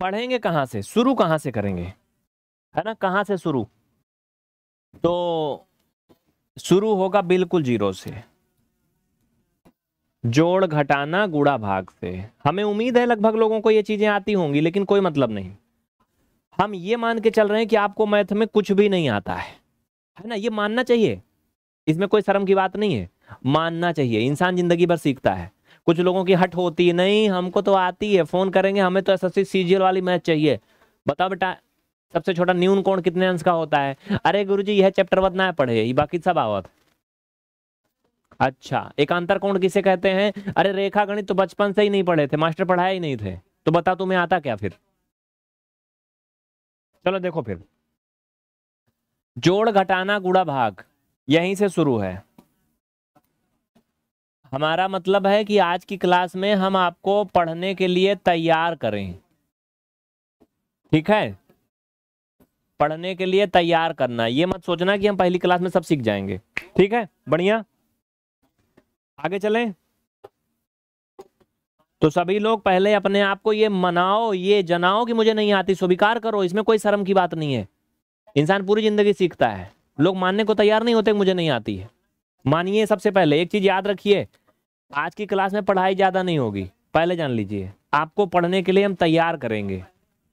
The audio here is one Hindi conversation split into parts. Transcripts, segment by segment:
पढ़ेंगे कहाँ से शुरू कहाँ से करेंगे है ना कहाँ से शुरू तो शुरू होगा बिल्कुल जीरो से जोड़ घटाना गुड़ा भाग से हमें उम्मीद है लगभग लोगों को ये चीज़ें आती होंगी लेकिन कोई मतलब नहीं हम ये मान के चल रहे हैं कि आपको मैथ में कुछ भी नहीं आता है है ना ये मानना चाहिए इसमें कोई शर्म की बात नहीं है मानना चाहिए इंसान जिंदगी भर सीखता है कुछ लोगों की हट होती है नहीं हमको तो आती है फोन करेंगे हमें तो एस सीजीएल वाली मैच चाहिए बताओ बेटा सबसे छोटा न्यून कोण कितने अंश का होता है अरे गुरुजी यह चैप्टर बद ना पढ़े ये बाकी सब आवत अच्छा एकांतर कोण किसे कहते हैं अरे रेखा गणित तो बचपन से ही नहीं पढ़े थे मास्टर पढ़ाए ही नहीं थे तो बता तुम्हें आता क्या फिर चलो देखो फिर जोड़ घटाना गुड़ा भाग यहीं से शुरू है हमारा मतलब है कि आज की क्लास में हम आपको पढ़ने के लिए तैयार करें ठीक है पढ़ने के लिए तैयार करना ये मत सोचना कि हम पहली क्लास में सब सीख जाएंगे ठीक है बढ़िया आगे चलें तो सभी लोग पहले अपने आप को ये मनाओ ये जनाओ कि मुझे नहीं आती स्वीकार करो इसमें कोई शर्म की बात नहीं है इंसान पूरी जिंदगी सीखता है लोग मानने को तैयार नहीं होते मुझे नहीं आती है मानिए सबसे पहले एक चीज याद रखिए आज की क्लास में पढ़ाई ज़्यादा नहीं होगी पहले जान लीजिए आपको पढ़ने के लिए हम तैयार करेंगे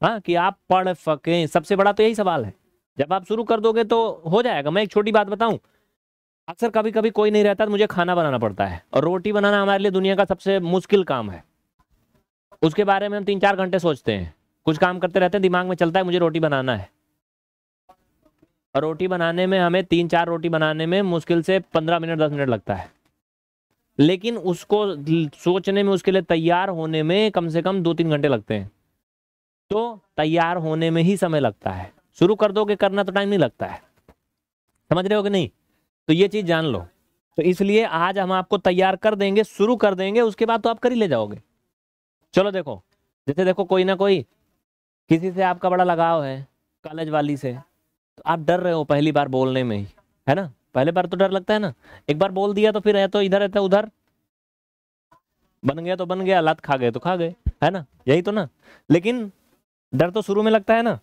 हाँ कि आप पढ़ सकें सबसे बड़ा तो यही सवाल है जब आप शुरू कर दोगे तो हो जाएगा मैं एक छोटी बात बताऊं अक्सर कभी कभी कोई नहीं रहता तो मुझे खाना बनाना पड़ता है और रोटी बनाना हमारे लिए दुनिया का सबसे मुश्किल काम है उसके बारे में हम तीन चार घंटे सोचते हैं कुछ काम करते रहते हैं दिमाग में चलता है मुझे रोटी बनाना है और रोटी बनाने में हमें तीन चार रोटी बनाने में मुश्किल से पंद्रह मिनट दस मिनट लगता है लेकिन उसको सोचने में उसके लिए तैयार होने में कम से कम दो तीन घंटे लगते हैं तो तैयार होने में ही समय लगता है शुरू कर दोगे करना तो टाइम नहीं लगता है समझ रहे हो कि नहीं तो ये चीज़ जान लो तो इसलिए आज हम आपको तैयार कर देंगे शुरू कर देंगे उसके बाद तो आप कर ही ले जाओगे चलो देखो जैसे देखो कोई ना कोई किसी से आपका बड़ा लगाव है कॉलेज वाली से तो आप डर रहे हो पहली बार बोलने में ही है ना पहले बार तो डर लगता है ना एक बार बोल दिया तो फिर है तो इधर है तो उधर बन गया तो बन गया लात खा गए तो खा गए है ना यही तो ना लेकिन डर तो शुरू में लगता है ना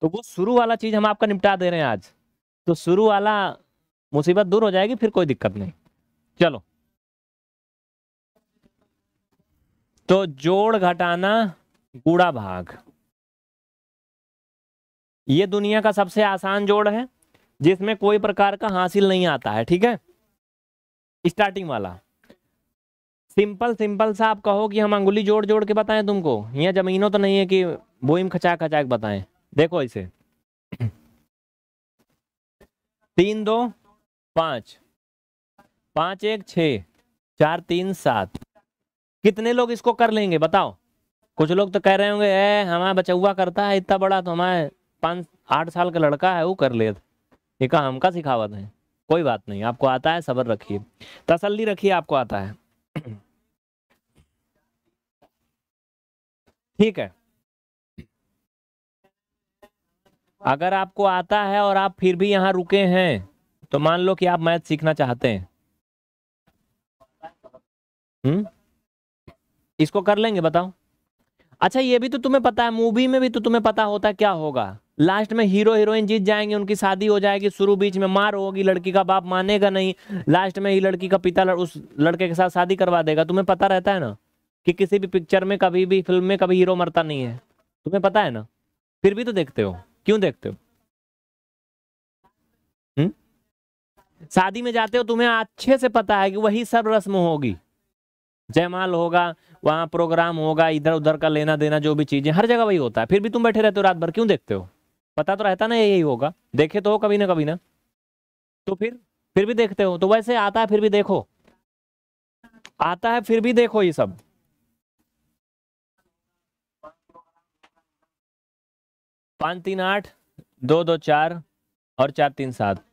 तो वो शुरू वाला चीज़ हम आपका निपटा दे रहे हैं आज तो शुरू वाला मुसीबत दूर हो जाएगी फिर कोई दिक्कत नहीं चलो तो जोड़ घटाना गुड़ा भाग ये दुनिया का सबसे आसान जोड़ है जिसमें कोई प्रकार का हासिल नहीं आता है ठीक है स्टार्टिंग वाला सिंपल सिंपल सा आप कहो कि हम अंगुली जोड़ जोड़ के बताएं तुमको यहाँ जमीनों तो नहीं है कि बोईम खचा खचा के बताएं देखो इसे तीन दो पांच पांच एक छ चार तीन सात कितने लोग इसको कर लेंगे बताओ कुछ लोग तो कह रहे होंगे ए हमारा बचौआ करता है इतना बड़ा तो हमारे पाँच आठ साल का लड़का है वो कर लेता ये कहा हमका सिखावत है कोई बात नहीं आपको आता है सबर रखिए तसल्ली रखिए आपको आता है ठीक है अगर आपको आता है और आप फिर भी यहाँ रुके हैं तो मान लो कि आप मैथ सीखना चाहते हैं हम्म इसको कर लेंगे बताओ अच्छा ये भी तो तुम्हें पता है मूवी में भी तो तुम्हें पता होता है क्या होगा लास्ट में हीरो हीरोइन जीत जाएंगे उनकी शादी हो जाएगी शुरू बीच में मार होगी लड़की का बाप मानेगा नहीं लास्ट में ही लड़की का पिता उस लड़के के साथ शादी करवा देगा तुम्हें पता रहता है ना कि किसी भी पिक्चर में कभी भी फिल्म में कभी हीरो मरता नहीं है तुम्हें पता है ना फिर भी तो देखते हो क्यों देखते हो हम्म? शादी में जाते हो तुम्हें अच्छे से पता है कि वही सब रस्म होगी जयमाल होगा वहां प्रोग्राम होगा इधर उधर का लेना देना जो भी चीज़ें हर जगह वही होता है फिर भी तुम बैठे रहते हो रात भर क्यों देखते हो पता तो रहता ना यही होगा देखे तो हो कभी ना कभी ना तो फिर फिर भी देखते हो तो वैसे आता है फिर भी देखो आता है फिर भी देखो ये सब पांच तीन आठ दो दो चार और चार तीन सात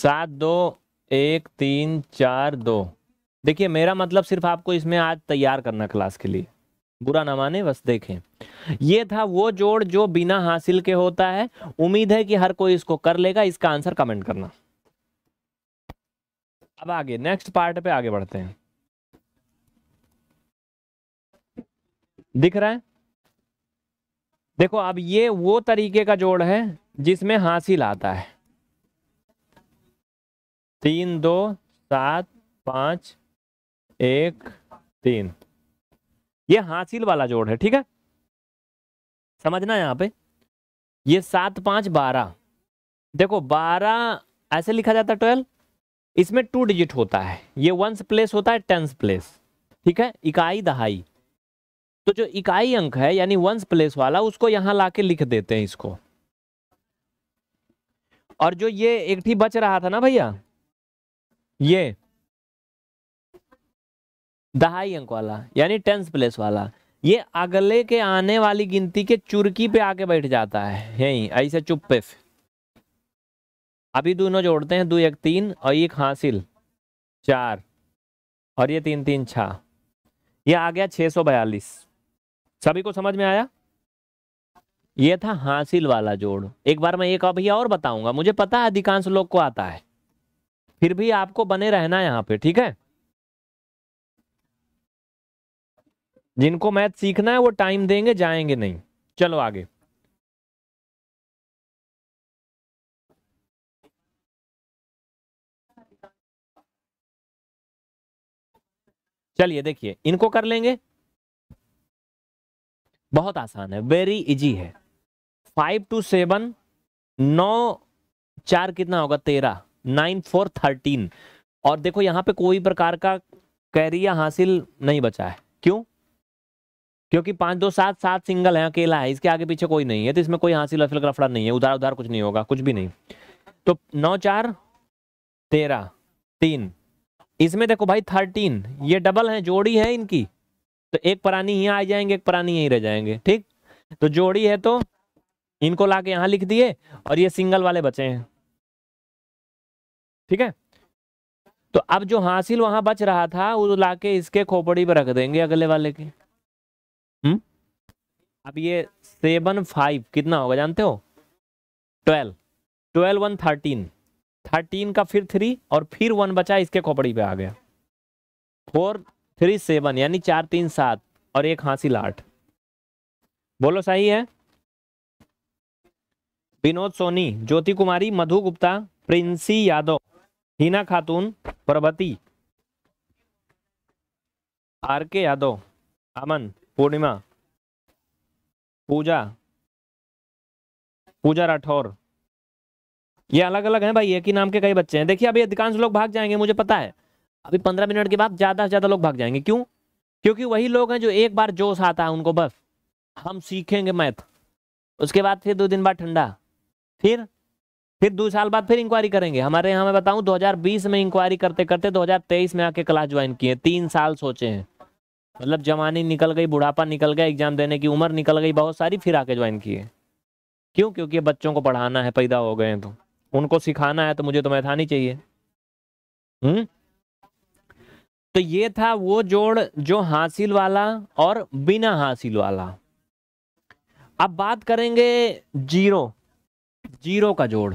सात दो एक तीन चार दो देखिए मेरा मतलब सिर्फ आपको इसमें आज तैयार करना क्लास के लिए बुरा ना माने बस देखें ये था वो जोड़ जो बिना हासिल के होता है उम्मीद है कि हर कोई इसको कर लेगा इसका आंसर कमेंट करना अब आगे नेक्स्ट पार्ट पे आगे बढ़ते हैं दिख रहा है देखो अब ये वो तरीके का जोड़ है जिसमें हासिल आता है तीन दो सात पांच एक तीन ये हासिल वाला जोड़ है ठीक है समझना यहाँ पे ये सात पाँच बारह देखो बारह ऐसे लिखा जाता है ट्वेल्व इसमें टू डिजिट होता है ये वंस प्लेस होता है टेंस प्लेस ठीक है इकाई दहाई तो जो इकाई अंक है यानी वंस प्लेस वाला उसको यहाँ लाके लिख देते हैं इसको और जो ये एक ठीक बच रहा था ना भैया ये दहाई अंक वाला यानी टेंस प्लेस वाला ये अगले के आने वाली गिनती के चुरकी पे आके बैठ जाता है यही ऐसे चुप पे अभी दोनों जोड़ते हैं दो एक तीन और एक हासिल चार और ये तीन तीन छ ये आ गया छः सौ बयालीस सभी को समझ में आया ये था हासिल वाला जोड़ एक बार मैं एक अभी और बताऊंगा मुझे पता है अधिकांश लोग को आता है फिर भी आपको बने रहना यहाँ पे ठीक है जिनको मैथ सीखना है वो टाइम देंगे जाएंगे नहीं चलो आगे चलिए देखिए इनको कर लेंगे बहुत आसान है वेरी इजी है फाइव टू सेवन नौ चार कितना होगा तेरह नाइन फोर थर्टीन और देखो यहां पे कोई प्रकार का कैरिया हासिल नहीं बचा है क्यों क्योंकि पांच दो सात सात सिंगल है अकेला है इसके आगे पीछे कोई नहीं है तो इसमें कोई हासिल लफिल लफड़ा नहीं है उधार उधार कुछ नहीं होगा कुछ भी नहीं तो नौ चार तेरह तीन इसमें देखो भाई थर्टीन ये डबल है जोड़ी है इनकी तो एक प्राणी यहाँ आ जाएंगे एक प्राणी यहीं रह जाएंगे ठीक तो जोड़ी है तो इनको लाके यहां लिख दिए और ये सिंगल वाले बचे हैं ठीक है तो अब जो हासिल वहां बच रहा था वो लाके इसके खोपड़ी पर रख देंगे अगले वाले की अब ये सेवन फाइव कितना होगा जानते हो twelve twelve one thirteen thirteen का फिर थ्री और फिर वन बचा इसके खोपड़ी पे आ गया फोर थ्री सेवन यानी चार तीन सात और एक हासिल आठ बोलो सही है विनोद सोनी ज्योति कुमारी मधु गुप्ता प्रिंसी यादव हिना खातून प्रभति आर के यादव अमन पूर्णिमा पूजा पूजा राठौर ये अलग अलग हैं भाई एक ही नाम के कई बच्चे हैं देखिए अभी अधिकांश लोग भाग जाएंगे मुझे पता है अभी पंद्रह मिनट के बाद ज़्यादा से ज़्यादा लोग भाग जाएंगे क्यों क्योंकि वही लोग हैं जो एक बार जोश आता है उनको बस हम सीखेंगे मैथ उसके बाद फिर दो दिन बाद ठंडा फिर फिर दो साल बाद फिर इंक्वायरी करेंगे हमारे यहाँ मैं बताऊँ 2020 में इंक्वायरी करते करते 2023 में आके क्लास ज्वाइन किए तीन साल सोचे हैं मतलब जवानी निकल गई बुढ़ापा निकल गया एग्जाम देने की उम्र निकल गई बहुत सारी फिर आके ज्वाइन किए क्यों क्योंकि बच्चों को पढ़ाना है पैदा हो गए हैं तो उनको सिखाना है तो मुझे तो मैथानी चाहिए हम्म तो ये था वो जोड़ जो हासिल वाला और बिना हासिल वाला अब बात करेंगे जीरो जीरो का जोड़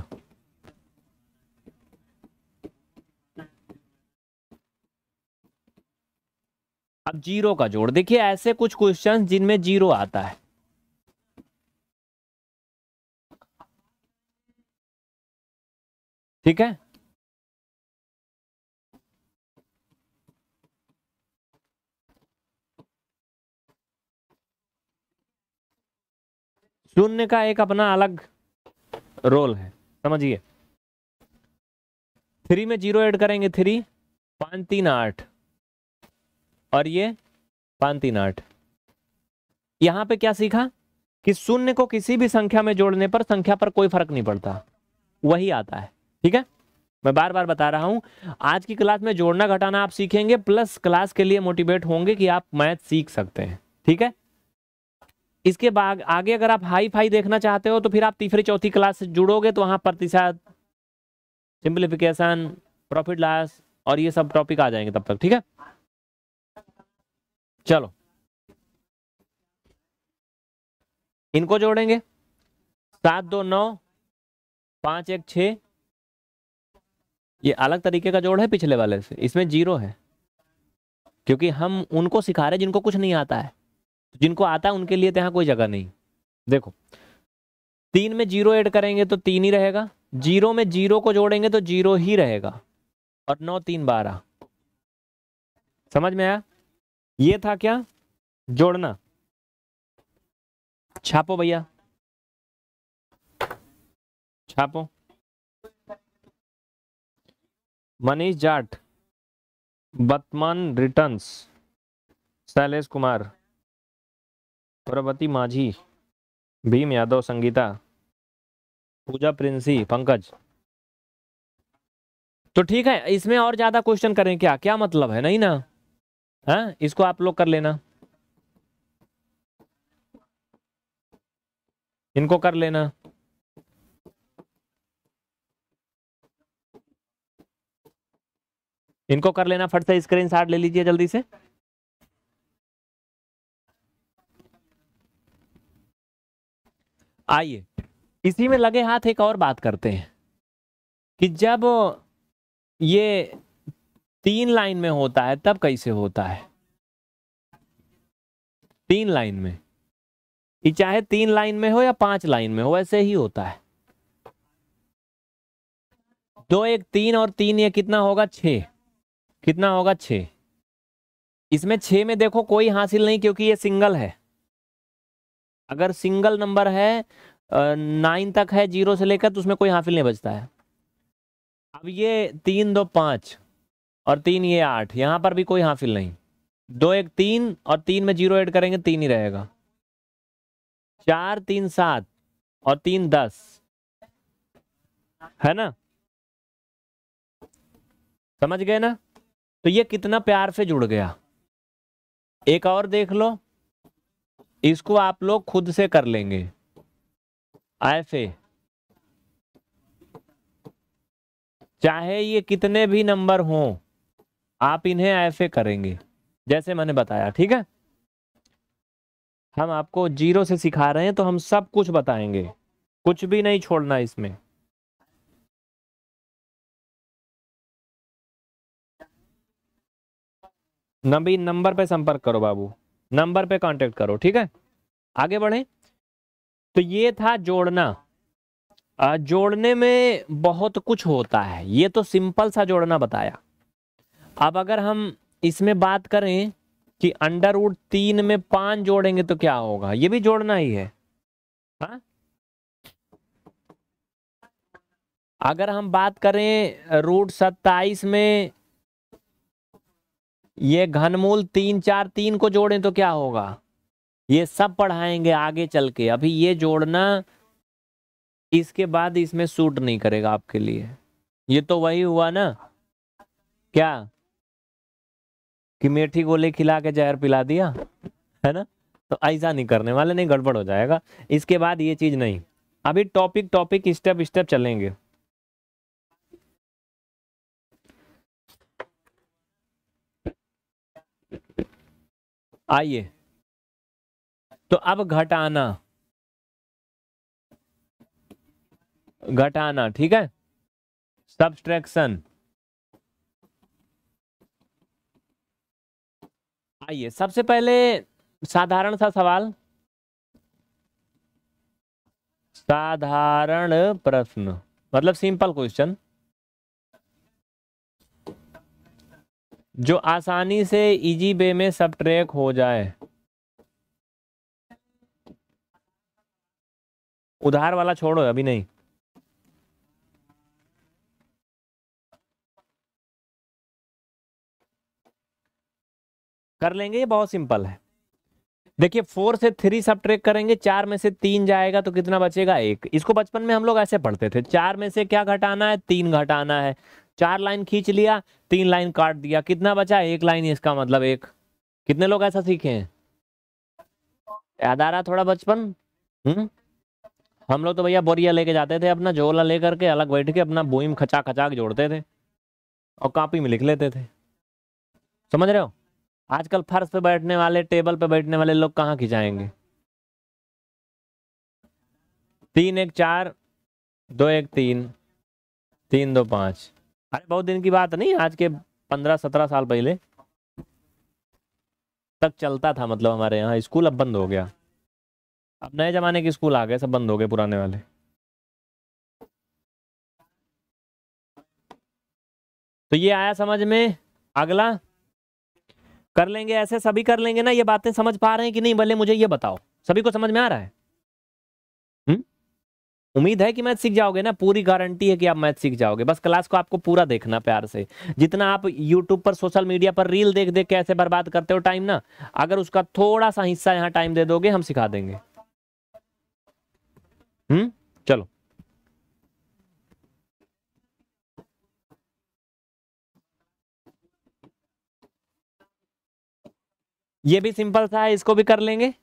अब जीरो का जोड़ देखिए ऐसे कुछ क्वेश्चन जिनमें जीरो आता है ठीक है शून्य का एक अपना अलग रोल है समझिए थ्री में जीरो ऐड करेंगे थ्री पांच तीन आठ और ये पांतिनाट यहां पे क्या सीखा कि शून्य को किसी भी संख्या में जोड़ने पर संख्या पर कोई फर्क नहीं पड़ता वही आता है ठीक है मैं बार बार बता रहा हूं आज की क्लास में जोड़ना घटाना आप सीखेंगे प्लस क्लास के लिए मोटिवेट होंगे कि आप मैथ सीख सकते हैं ठीक है इसके बाद आगे अगर आप हाई फाई देखना चाहते हो तो फिर आप तीसरी चौथी क्लास से जुड़ोगे तो वहां प्रतिशत सिंप्लीफिकेशन प्रॉफिट लॉस और ये सब टॉपिक आ जाएंगे तब तक ठीक है चलो इनको जोड़ेंगे सात दो नौ पांच एक छ ये अलग तरीके का जोड़ है पिछले वाले से इसमें जीरो है क्योंकि हम उनको सिखा रहे जिनको कुछ नहीं आता है जिनको आता है उनके लिए तो यहां कोई जगह नहीं देखो तीन में जीरो ऐड करेंगे तो तीन ही रहेगा जीरो में जीरो को जोड़ेंगे तो जीरो ही रहेगा और नौ तीन बारह समझ में आया ये था क्या जोड़ना छापो भैया छापो मनीष जाट बतमान रिटर्न्स शैलेश कुमार प्रवती माझी भीम यादव संगीता पूजा प्रिंसी पंकज तो ठीक है इसमें और ज्यादा क्वेश्चन करें क्या क्या मतलब है नहीं ना हाँ इसको आप लोग कर लेना इनको कर लेना इनको कर लेना फट से स्क्रीन शॉट ले लीजिए जल्दी से आइए इसी में लगे हाथ एक और बात करते हैं कि जब ये तीन लाइन में होता है तब कैसे होता है तीन लाइन में ये चाहे तीन लाइन में हो या पांच लाइन में हो वैसे ही होता है दो एक तीन और तीन ये कितना होगा छ कितना होगा छ इसमें छ में देखो कोई हासिल नहीं क्योंकि ये सिंगल है अगर सिंगल नंबर है नाइन तक है जीरो से लेकर तो उसमें कोई हासिल नहीं बचता है अब ये तीन दो पांच और तीन ये आठ यहाँ पर भी कोई हाफिल नहीं दो एक तीन और तीन में जीरो ऐड करेंगे तीन ही रहेगा चार तीन सात और तीन दस है ना समझ गए ना तो ये कितना प्यार से जुड़ गया एक और देख लो इसको आप लोग खुद से कर लेंगे ऐसे चाहे ये कितने भी नंबर हों आप इन्हें एफ करेंगे जैसे मैंने बताया ठीक है हम आपको जीरो से सिखा रहे हैं तो हम सब कुछ बताएंगे कुछ भी नहीं छोड़ना इसमें नबी नंबर पे संपर्क करो बाबू नंबर पे कांटेक्ट करो ठीक है आगे बढ़े तो ये था जोड़ना जोड़ने में बहुत कुछ होता है ये तो सिंपल सा जोड़ना बताया अब अगर हम इसमें बात करें कि अंडर रूट तीन में पांच जोड़ेंगे तो क्या होगा ये भी जोड़ना ही है हा? अगर हम बात करें रूट सत्ताईस में ये घनमूल तीन चार तीन को जोड़ें तो क्या होगा ये सब पढ़ाएंगे आगे चल के अभी ये जोड़ना इसके बाद इसमें सूट नहीं करेगा आपके लिए ये तो वही हुआ ना क्या कि मेठी गोली खिला के जहर पिला दिया है ना तो ऐसा नहीं करने वाले नहीं गड़बड़ हो जाएगा इसके बाद ये चीज़ नहीं अभी टॉपिक टॉपिक स्टेप स्टेप चलेंगे आइए तो अब घटाना घटाना ठीक है सब्सट्रैक्शन आइए सबसे पहले साधारण सा सवाल साधारण प्रश्न मतलब सिंपल क्वेश्चन जो आसानी से इजी वे में सब ट्रैक हो जाए उधार वाला छोड़ो अभी नहीं कर लेंगे ये बहुत सिंपल है देखिए फोर से थ्री सब ट्रेक करेंगे चार में से तीन जाएगा तो कितना बचेगा एक इसको बचपन में हम लोग ऐसे पढ़ते थे चार में से क्या घटाना है तीन घटाना है चार लाइन खींच लिया तीन लाइन काट दिया कितना बचा एक लाइन इसका मतलब एक कितने लोग ऐसा सीखे हैं याद आ रहा थोड़ा बचपन हम्म हम लोग तो भैया बोरिया लेके जाते थे अपना झोला लेकर के अलग बैठ के अपना बोईम खचा के जोड़ते थे और कापी में लिख लेते थे समझ रहे हो आजकल फर्श पे बैठने वाले टेबल पे बैठने वाले लोग कहाँ खिंचाएंगे तीन एक चार दो एक तीन तीन दो पाँच अरे बहुत दिन की बात नहीं आज के पंद्रह सत्रह साल पहले तक चलता था मतलब हमारे यहाँ स्कूल अब बंद हो गया अब नए ज़माने के स्कूल आ गए सब बंद हो गए पुराने वाले तो ये आया समझ में अगला कर लेंगे ऐसे सभी कर लेंगे ना ये बातें समझ पा रहे हैं कि नहीं भले मुझे ये बताओ सभी को समझ में आ रहा है हम्म? उम्मीद है कि मैथ सीख जाओगे ना पूरी गारंटी है कि आप मैथ सीख जाओगे बस क्लास को आपको पूरा देखना प्यार से जितना आप यूट्यूब पर सोशल मीडिया पर रील देख देख के ऐसे बर्बाद करते हो टाइम ना अगर उसका थोड़ा सा हिस्सा यहाँ टाइम दे दोगे हम सिखा देंगे हम्म चलो ये भी सिंपल सा है इसको भी कर लेंगे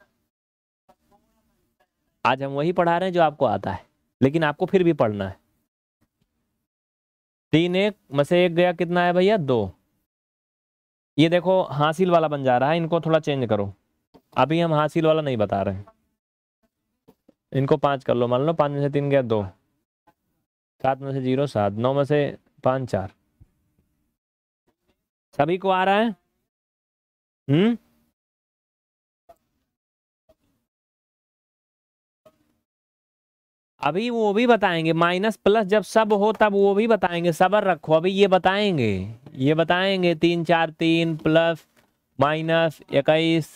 आज हम वही पढ़ा रहे हैं जो आपको आता है लेकिन आपको फिर भी पढ़ना है तीन एक में से एक गया कितना है भैया दो ये देखो हासिल वाला बन जा रहा है इनको थोड़ा चेंज करो अभी हम हासिल वाला नहीं बता रहे हैं इनको पांच कर लो मान लो पांच में से तीन गया दो सात में से जीरो सात नौ में से पांच चार सभी को आ रहा है हम्म अभी वो भी बताएंगे माइनस प्लस जब सब हो तब वो भी बताएंगे सबर रखो अभी ये बताएंगे ये बताएंगे तीन चार तीन प्लस माइनस इक्कीस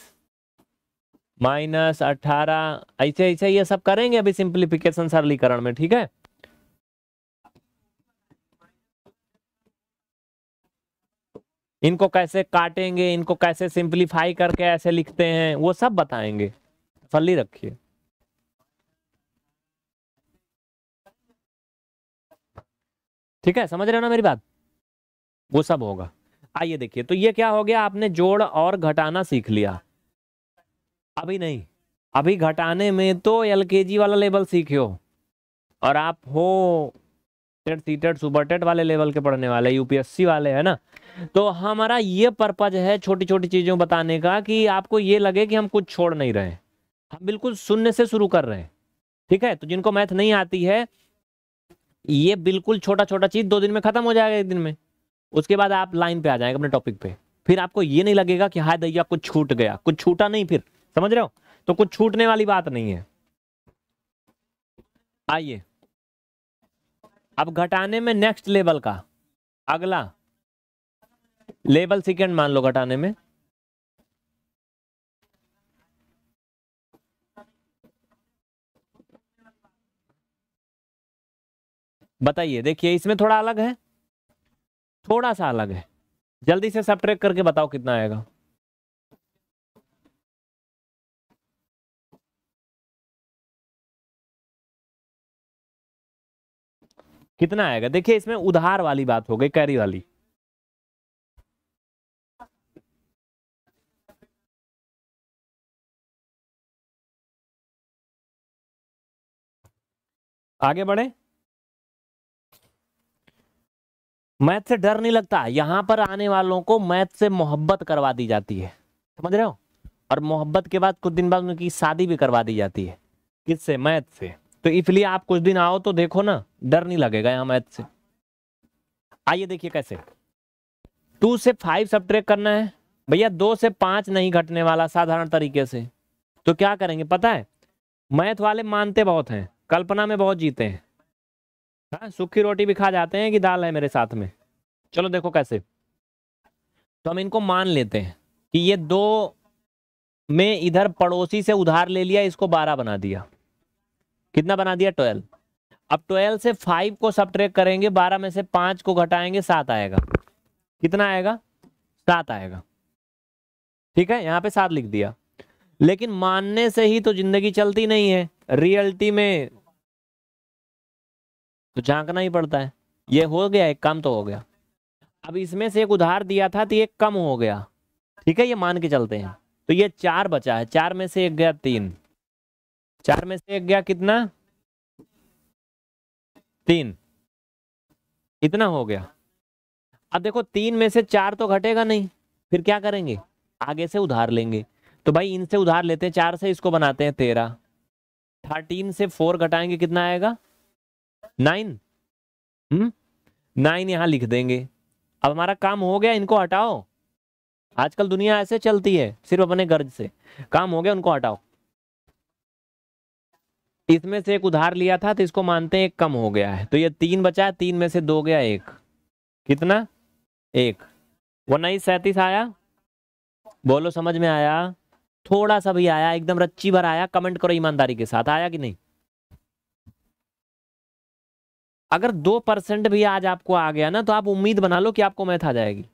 माइनस अट्ठारह ऐसे ऐसे ये सब करेंगे अभी सिंप्लीफिकेशन सरलीकरण में ठीक है इनको कैसे काटेंगे इनको कैसे सिंप्लीफाई करके ऐसे लिखते हैं वो सब बताएंगे तसली रखिए ठीक है समझ रहे हो ना मेरी बात वो सब होगा आइए देखिए तो ये क्या हो गया आपने जोड़ और घटाना सीख लिया अभी नहीं अभी घटाने में तो एलकेजी वाला लेवल सीखे हो और आप हो TET C TET super TET वाले लेवल के पढ़ने वाले यूपीएससी वाले है ना तो हमारा ये पर्पज है छोटी छोटी चीज़ों बताने का कि आपको ये लगे कि हम कुछ छोड़ नहीं रहे हम बिल्कुल शून्य से शुरू कर रहे हैं ठीक है तो जिनको मैथ नहीं आती है ये बिल्कुल छोटा छोटा चीज दो दिन में खत्म हो जाएगा एक दिन में उसके बाद आप लाइन पे आ जाएंगे अपने टॉपिक पे फिर आपको ये नहीं लगेगा कि हाय दैया कुछ छूट गया कुछ छूटा नहीं फिर समझ रहे हो तो कुछ छूटने वाली बात नहीं है आइए अब घटाने में नेक्स्ट लेवल का अगला लेवल सेकेंड मान लो घटाने में बताइए देखिए इसमें थोड़ा अलग है थोड़ा सा अलग है जल्दी से सब ट्रेक करके बताओ कितना आएगा कितना आएगा देखिए इसमें उधार वाली बात हो गई कैरी वाली आगे बढ़े मैथ से डर नहीं लगता यहाँ पर आने वालों को मैथ से मोहब्बत करवा दी जाती है समझ रहे हो और मोहब्बत के बाद कुछ दिन बाद उनकी शादी भी करवा दी जाती है किससे मैथ से तो इसलिए आप कुछ दिन आओ तो देखो ना डर नहीं लगेगा यहाँ मैथ से आइए देखिए कैसे टू से फाइव सब करना है भैया दो से पाँच नहीं घटने वाला साधारण तरीके से तो क्या करेंगे पता है मैथ वाले मानते बहुत हैं कल्पना में बहुत जीते हैं हाँ सूखी रोटी भी खा जाते हैं कि दाल है मेरे साथ में चलो देखो कैसे तो हम इनको मान लेते हैं कि ये दो में इधर पड़ोसी से उधार ले लिया इसको बारह बना दिया कितना बना दिया ट्वेल्व अब ट्वेल्व से फाइव को सब करेंगे बारह में से पांच को घटाएंगे सात आएगा कितना आएगा सात आएगा ठीक है यहाँ पे सात लिख दिया लेकिन मानने से ही तो जिंदगी चलती नहीं है रियलिटी में तो झांकना ही पड़ता है ये हो गया एक कम तो हो गया अब इसमें से एक उधार दिया था तो ये कम हो गया ठीक है ये मान के चलते हैं तो ये चार बचा है चार में से एक गया तीन चार में से एक गया कितना तीन इतना हो गया अब देखो तीन में से चार तो घटेगा नहीं फिर क्या करेंगे आगे से उधार लेंगे तो भाई इनसे उधार लेते हैं चार से इसको बनाते हैं तेरह थर्टीन से फोर घटाएंगे कितना आएगा नाइन हम्म? नाइन यहां लिख देंगे अब हमारा काम हो गया इनको हटाओ आजकल दुनिया ऐसे चलती है सिर्फ अपने गर्ज से काम हो गया उनको हटाओ इसमें से एक उधार लिया था तो इसको मानते हैं एक कम हो गया है तो ये तीन बचा तीन में से दो गया एक कितना एक उन्नीस सैंतीस आया बोलो समझ में आया थोड़ा सा भी आया एकदम रच्ची भर आया कमेंट करो ईमानदारी के साथ आया कि नहीं अगर दो परसेंट भी आज आपको आ गया ना तो आप उम्मीद बना लो कि आपको मैथ आ जाएगी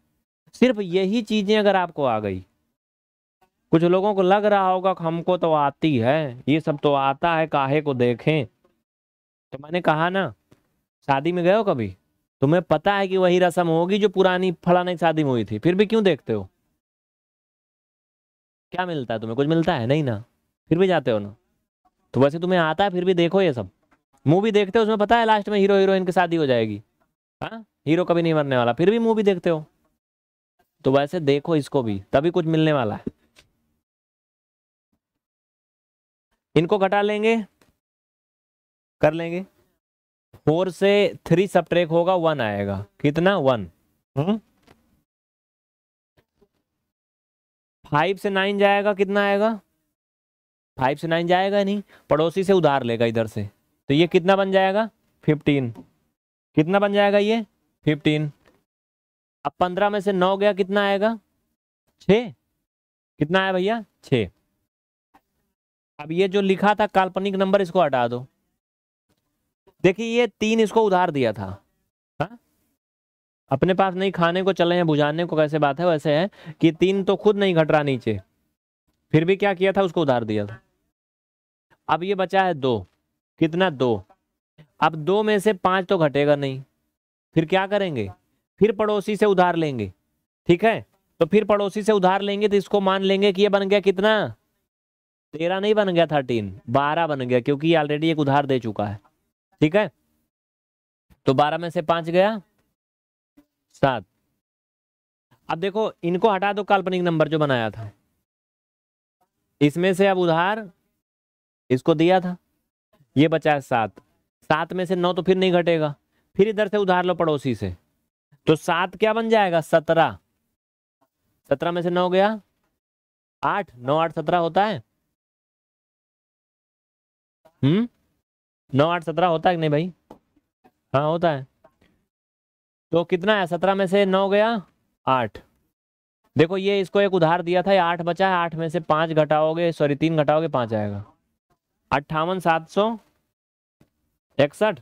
सिर्फ यही चीज़ें अगर आपको आ गई कुछ लोगों को लग रहा होगा हमको तो आती है ये सब तो आता है काहे को देखें तो मैंने कहा ना शादी में गए हो कभी तुम्हें पता है कि वही रस्म होगी जो पुरानी फलानी शादी में हुई थी फिर भी क्यों देखते हो क्या मिलता है तुम्हें कुछ मिलता है नहीं ना फिर भी जाते हो ना तो वैसे तुम्हें आता है फिर भी देखो ये सब मूवी देखते हो उसमें पता है लास्ट में हीरो हीरोइन की शादी हो जाएगी हाँ हीरो कभी नहीं मरने वाला फिर भी मूवी देखते हो तो वैसे देखो इसको भी तभी कुछ मिलने वाला है इनको घटा लेंगे कर लेंगे फोर से थ्री सब्ट्रैक होगा वन आएगा कितना वन फाइव हम्म? से नाइन जाएगा कितना आएगा फाइव से नाइन जाएगा नहीं पड़ोसी से उधार लेगा इधर से तो ये कितना बन जाएगा फिफ्टीन कितना बन जाएगा ये फिफ्टीन अब पंद्रह में से नौ गया कितना आएगा छ कितना आया भैया छ अब ये जो लिखा था काल्पनिक नंबर इसको हटा दो देखिए ये तीन इसको उधार दिया था हा? अपने पास नहीं खाने को चले हैं बुझाने को कैसे बात है वैसे है कि तीन तो खुद नहीं घट रहा नीचे फिर भी क्या किया था उसको उधार दिया था अब ये बचा है दो कितना दो अब दो में से पांच तो घटेगा नहीं फिर क्या करेंगे फिर पड़ोसी से उधार लेंगे ठीक है तो फिर पड़ोसी से उधार लेंगे तो इसको मान लेंगे कि ये बन गया कितना तेरह नहीं बन गया थर्टीन बारह बन गया क्योंकि ये ऑलरेडी एक उधार दे चुका है ठीक है तो बारह में से पांच गया सात अब देखो इनको हटा दो काल्पनिक नंबर जो बनाया था इसमें से अब उधार इसको दिया था ये बचा है सात सात में से नौ तो फिर नहीं घटेगा फिर इधर से उधार लो पड़ोसी से तो सात क्या बन जाएगा सत्रह सत्रह में से नौ गया आठ नौ आठ सत्रह होता है हम्म नौ आठ सत्रह होता है कि नहीं भाई हाँ होता है तो कितना है सत्रह में से नौ गया आठ देखो ये इसको एक उधार दिया था ये आठ बचा है आठ में से पांच घटाओगे सॉरी तीन घटाओगे पांच आएगा अट्ठावन सात सौ इकसठ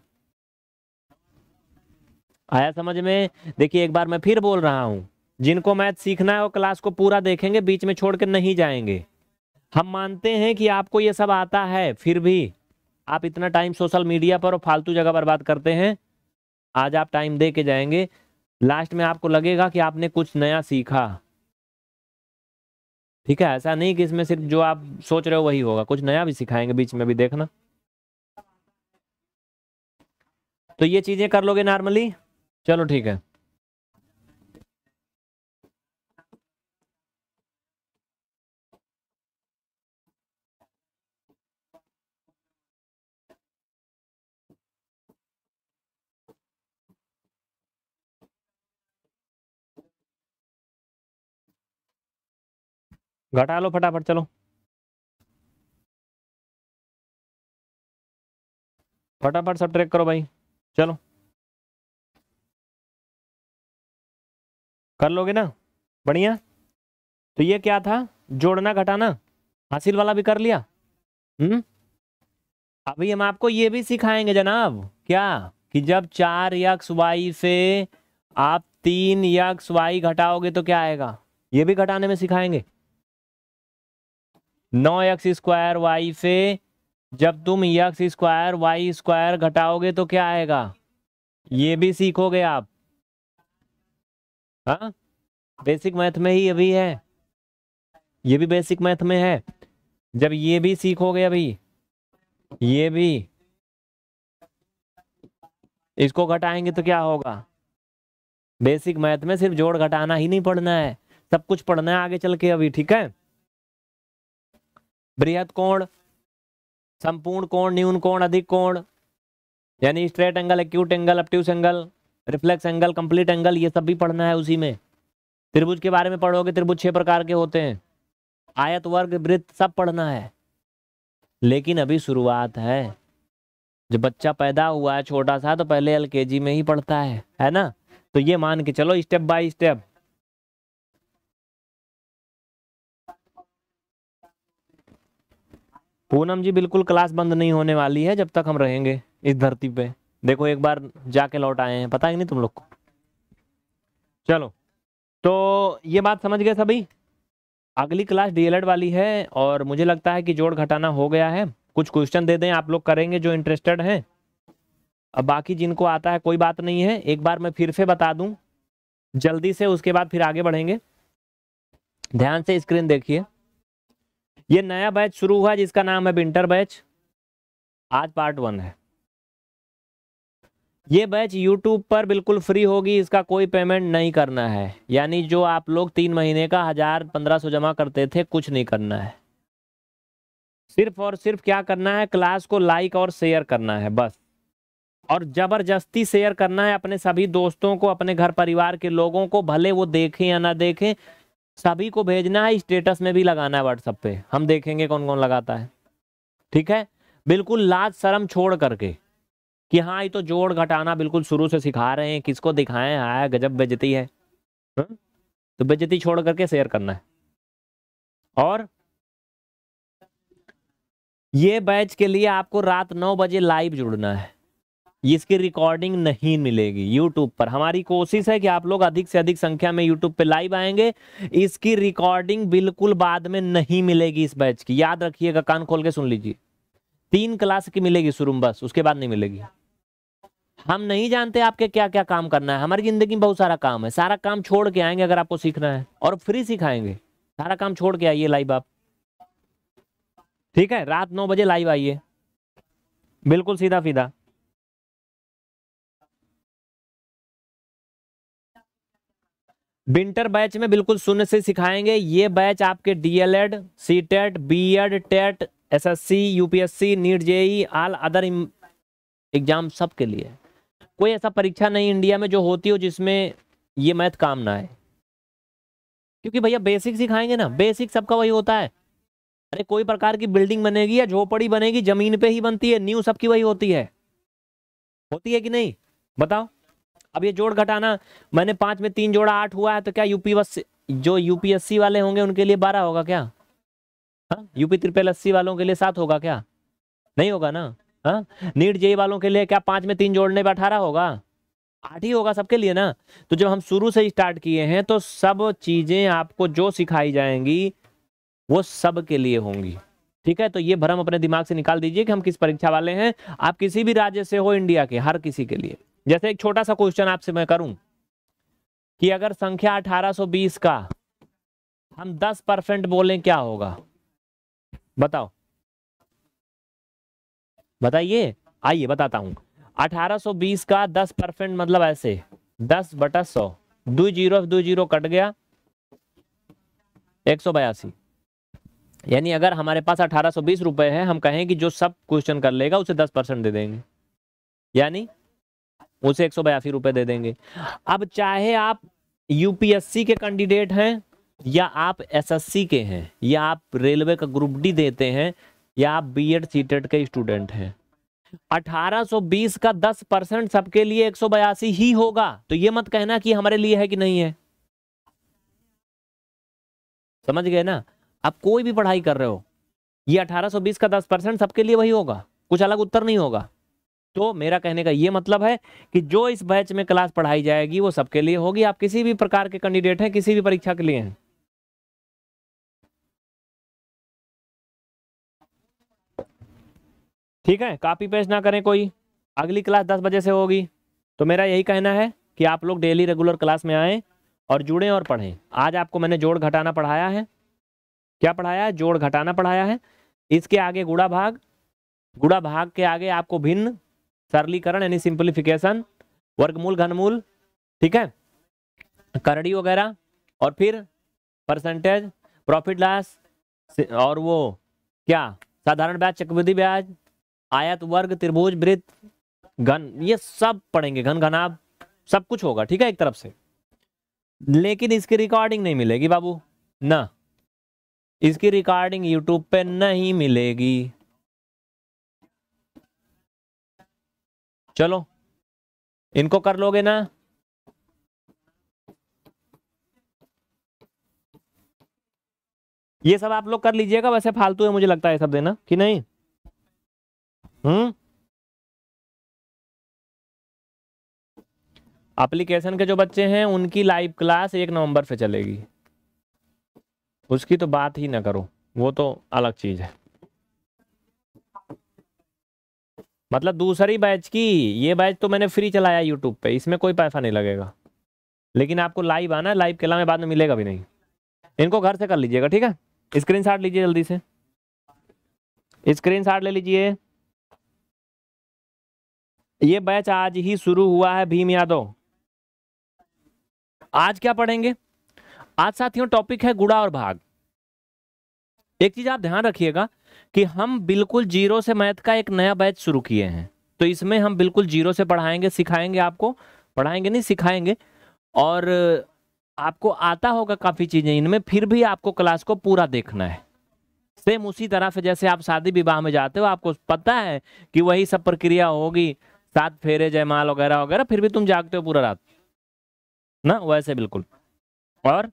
आया समझ में देखिए एक बार मैं फिर बोल रहा हूं जिनको मैथ सीखना है वो क्लास को पूरा देखेंगे बीच में छोड़ के नहीं जाएंगे हम मानते हैं कि आपको ये सब आता है फिर भी आप इतना टाइम सोशल मीडिया पर और फालतू जगह बर्बाद करते हैं आज आप टाइम दे के जाएंगे लास्ट में आपको लगेगा कि आपने कुछ नया सीखा ठीक है ऐसा नहीं कि इसमें सिर्फ जो आप सोच रहे हो वही होगा कुछ नया भी सिखाएंगे बीच में भी देखना तो ये चीज़ें कर लोगे नॉर्मली चलो ठीक है घटा लो फटाफट चलो फटाफट सब ट्रैक करो भाई चलो कर लोगे ना बढ़िया तो ये क्या था जोड़ना घटाना हासिल वाला भी कर लिया हम्म अभी हम आपको ये भी सिखाएंगे जनाब क्या कि जब चार यक्स वाई से आप तीन यक्स वाई घटाओगे तो क्या आएगा ये भी घटाने में सिखाएंगे नौ एक्स स्क्वायर वाई से जब तुम यक्स स्क्वायर वाई स्क्वायर घटाओगे तो क्या आएगा ये भी सीखोगे आप हा? बेसिक मैथ में ही अभी है ये भी बेसिक मैथ में है जब ये भी सीखोगे अभी ये भी इसको घटाएंगे तो क्या होगा बेसिक मैथ में सिर्फ जोड़ घटाना ही नहीं पढ़ना है सब कुछ पढ़ना है आगे चल के अभी ठीक है बृहद कोण संपूर्ण कोण न्यून कोण अधिक कोण यानी straight angle acute angle obtuse angle reflex angle complete angle ये सब भी पढ़ना है उसी में त्रिभुज के बारे में पढ़ोगे त्रिभुज छह प्रकार के होते हैं आयत वर्ग वृत्त सब पढ़ना है लेकिन अभी शुरुआत है जब बच्चा पैदा हुआ है छोटा सा तो पहले एल में ही पढ़ता है है ना तो ये मान के चलो step by step Poonam ji बिल्कुल क्लास बंद नहीं होने वाली है जब तक हम रहेंगे इस धरती पे देखो एक बार जाके लौट आए हैं पता ही नहीं तुम लोग को चलो तो ये बात समझ गए सभी अगली क्लास डीएलएड वाली है और मुझे लगता है कि जोड़ घटाना हो गया है कुछ क्वेश्चन दे दें आप लोग करेंगे जो इंटरेस्टेड हैं अब बाकी जिनको आता है कोई बात नहीं है एक बार मैं फिर से बता दूं जल्दी से उसके बाद फिर आगे बढ़ेंगे ध्यान से स्क्रीन देखिए ये नया बैच शुरू हुआ जिसका नाम है विंटर बैच आज पार्ट वन है ये बैच यूट्यूब पर बिल्कुल फ्री होगी इसका कोई पेमेंट नहीं करना है यानी जो आप लोग तीन महीने का हज़ार पंद्रह सौ जमा करते थे कुछ नहीं करना है सिर्फ और सिर्फ क्या करना है क्लास को लाइक और शेयर करना है बस और ज़बरदस्ती शेयर करना है अपने सभी दोस्तों को अपने घर परिवार के लोगों को भले वो देखें या ना देखें सभी को भेजना है स्टेटस में भी लगाना है व्हाट्सएप पे हम देखेंगे कौन कौन लगाता है ठीक है बिल्कुल लाज शर्म छोड़ करके कि हाँ ये तो जोड़ घटाना बिल्कुल शुरू से सिखा रहे हैं किसको दिखाएं आया गजब बेजती है हुँ? हम्म? तो बेजती छोड़ करके शेयर करना है और ये बैच के लिए आपको रात नौ बजे लाइव जुड़ना है इसकी रिकॉर्डिंग नहीं मिलेगी यूट्यूब पर हमारी कोशिश है कि आप लोग अधिक से अधिक संख्या में यूट्यूब पे लाइव आएंगे इसकी रिकॉर्डिंग बिल्कुल बाद में नहीं मिलेगी इस बैच की याद रखिएगा कान खोल के सुन लीजिए तीन क्लास की मिलेगी शुरू बस उसके बाद नहीं मिलेगी हम नहीं जानते आपके क्या क्या काम करना है हमारी जिंदगी में बहुत सारा काम है सारा काम छोड़ के आएंगे अगर आपको सीखना है और फ्री सिखाएंगे सारा काम छोड़ के आइए लाइव आप ठीक है रात नौ बजे लाइव आइए बिल्कुल सीधा सीधा विंटर बैच में बिल्कुल शून्य से सिखाएंगे ये बैच आपके DElEd CTET BEd TET SSC UPSC NEET JE all other exam सब के लिए कोई ऐसा परीक्षा नहीं इंडिया में जो होती हो जिसमें ये मैथ काम ना आए क्योंकि भैया बेसिक सिखाएंगे ना बेसिक सबका वही होता है अरे कोई प्रकार की बिल्डिंग बनेगी या झोपड़ी बनेगी जमीन पे ही बनती है न्यू सबकी वही होती है होती है कि नहीं बताओ अब ये जोड़ घटाना मैंने पांच में तीन जोड़ा आठ हुआ है तो क्या यूपी जो यूपीएससी वाले होंगे उनके लिए बारह होगा क्या हाँ यूपी त्रिपल अस्सी वालों के लिए सात होगा क्या नहीं होगा ना हाँ नीट जेई वालों के लिए क्या पांच में तीन जोड़ने पर अठारह होगा आठ ही होगा सबके लिए ना तो जब हम शुरू से स्टार्ट किए हैं तो सब चीज़ें आपको जो सिखाई जाएंगी वो सब के लिए होंगी ठीक है तो ये भ्रम अपने दिमाग से निकाल दीजिए कि हम किस परीक्षा वाले हैं आप किसी भी राज्य से हो इंडिया के हर किसी के लिए जैसे एक छोटा सा क्वेश्चन आपसे मैं करूं कि अगर संख्या 1820 का हम 10 परसेंट बोलें क्या होगा बताओ बताइए आइए बताता हूं 1820 का 10 परसेंट मतलब ऐसे 10 बटा सौ दो जीरो दो जीरो कट गया एक सौ बयासी यानी अगर हमारे पास अठारह सौ बीस रुपए है हम कहें कि जो सब क्वेश्चन कर लेगा उसे दस परसेंट दे देंगे यानी उसे एक सौ बयासी दे देंगे अब चाहे आप यूपीएससी के कैंडिडेट हैं या आप एसएससी के हैं या आप रेलवे का ग्रुप डी देते हैं या आप बी एड सीटेड के स्टूडेंट हैं 1820 का 10 परसेंट सबके लिए एक ही होगा तो ये मत कहना कि हमारे लिए है कि नहीं है समझ गए ना आप कोई भी पढ़ाई कर रहे हो ये 1820 का 10 परसेंट सबके लिए वही होगा कुछ अलग उत्तर नहीं होगा तो मेरा कहने का ये मतलब है कि जो इस बैच में क्लास पढ़ाई जाएगी वो सबके लिए होगी आप किसी भी प्रकार के कैंडिडेट हैं किसी भी परीक्षा के लिए हैं ठीक है कॉपी पेस्ट ना करें कोई अगली क्लास दस बजे से होगी तो मेरा यही कहना है कि आप लोग डेली रेगुलर क्लास में आए और जुड़ें और पढ़ें आज आपको मैंने जोड़ घटाना पढ़ाया है क्या पढ़ाया है जोड़ घटाना पढ़ाया है इसके आगे गुड़ा भाग गुड़ा भाग के आगे आपको भिन्न सरलीकरण यानी सिंप्लीफिकेशन वर्गमूल घनमूल ठीक है करड़ी वगैरह और फिर परसेंटेज प्रॉफिट लॉस और वो क्या साधारण ब्याज चक्रवृद्धि ब्याज आयत वर्ग त्रिभुज वृत्त घन ये सब पढ़ेंगे घन घनाभ सब कुछ होगा ठीक है एक तरफ से लेकिन इसकी रिकॉर्डिंग नहीं मिलेगी बाबू ना इसकी रिकॉर्डिंग यूट्यूब पे नहीं मिलेगी चलो इनको कर लोगे ना ये सब आप लोग कर लीजिएगा वैसे फालतू है मुझे लगता है सब देना कि नहीं हम्म एप्लीकेशन के जो बच्चे हैं उनकी लाइव क्लास एक नवंबर से चलेगी उसकी तो बात ही ना करो वो तो अलग चीज़ है मतलब दूसरी बैच की ये बैच तो मैंने फ्री चलाया यूट्यूब पे इसमें कोई पैसा नहीं लगेगा लेकिन आपको लाइव आना लाइव के अलावा बाद में मिलेगा भी नहीं इनको घर से कर लीजिएगा ठीक है स्क्रीन लीजिए जल्दी से स्क्रीन ले लीजिए ये बैच आज ही शुरू हुआ है भीम यादव आज क्या पढ़ेंगे आज साथियों टॉपिक है गुड़ा और भाग एक चीज आप ध्यान रखिएगा कि हम बिल्कुल जीरो से मैथ का एक नया बैच शुरू किए हैं तो इसमें हम बिल्कुल जीरो से पढ़ाएंगे सिखाएंगे आपको पढ़ाएंगे नहीं सिखाएंगे और आपको आता होगा काफ़ी चीज़ें इनमें फिर भी आपको क्लास को पूरा देखना है सेम उसी तरह से जैसे आप शादी विवाह में जाते हो आपको पता है कि वही सब प्रक्रिया होगी सात फेरे जयमाल वगैरह वगैरह फिर भी तुम जागते हो पूरा रात ना वैसे बिल्कुल और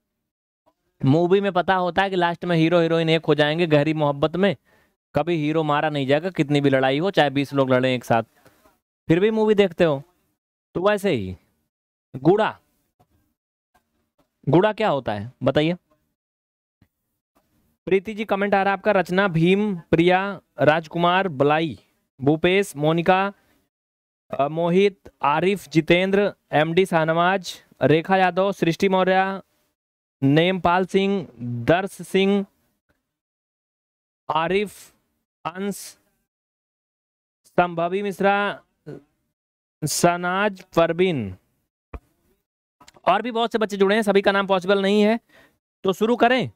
मूवी में पता होता है कि लास्ट में हीरो हीरोइन एक हो जाएंगे गहरी मोहब्बत में कभी हीरो मारा नहीं जाएगा कितनी भी लड़ाई हो चाहे बीस लोग लड़े एक साथ फिर भी मूवी देखते हो तो वैसे ही गुड़ा गुड़ा क्या होता है बताइए प्रीति जी कमेंट आ रहा है आपका रचना भीम प्रिया राजकुमार बलाई भूपेश मोनिका मोहित आरिफ जितेंद्र एमडी शाहनवाज रेखा यादव सृष्टि मौर्य नेमपाल सिंह दर्श सिंह आरिफ अंश संभवी मिश्रा सनाज परवीन और भी बहुत से बच्चे जुड़े हैं सभी का नाम पॉसिबल नहीं है तो शुरू करें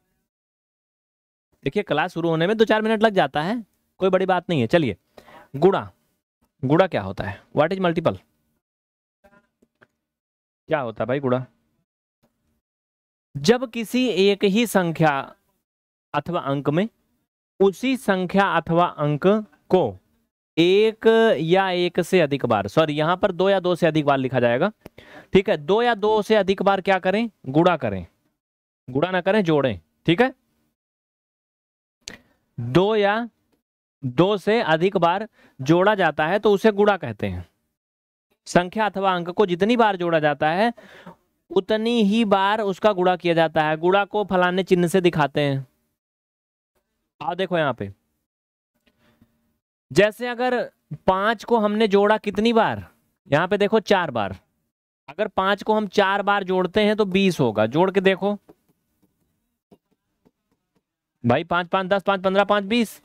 देखिए क्लास शुरू होने में दो चार मिनट लग जाता है कोई बड़ी बात नहीं है चलिए गुड़ा गुड़ा क्या होता है व्हाट इज मल्टीपल क्या होता है भाई गुड़ा जब किसी एक ही संख्या अथवा अंक में उसी संख्या अथवा अंक को एक या एक से अधिक बार सॉरी यहां पर दो या दो से अधिक बार लिखा जाएगा ठीक है दो या दो से अधिक बार क्या करें गुड़ा करें गुड़ा ना करें जोड़ें ठीक है दो या दो से अधिक बार जोड़ा जाता है तो उसे गुड़ा कहते हैं संख्या अथवा अंक को जितनी बार जोड़ा जाता है उतनी ही बार उसका गुड़ा किया जाता है गुड़ा को फलाने चिन्ह से दिखाते हैं आ देखो यहां पे जैसे अगर पांच को हमने जोड़ा कितनी बार यहां पे देखो चार बार अगर पांच को हम चार बार जोड़ते हैं तो बीस होगा जोड़ के देखो भाई पांच पांच दस पांच पंद्रह पांच बीस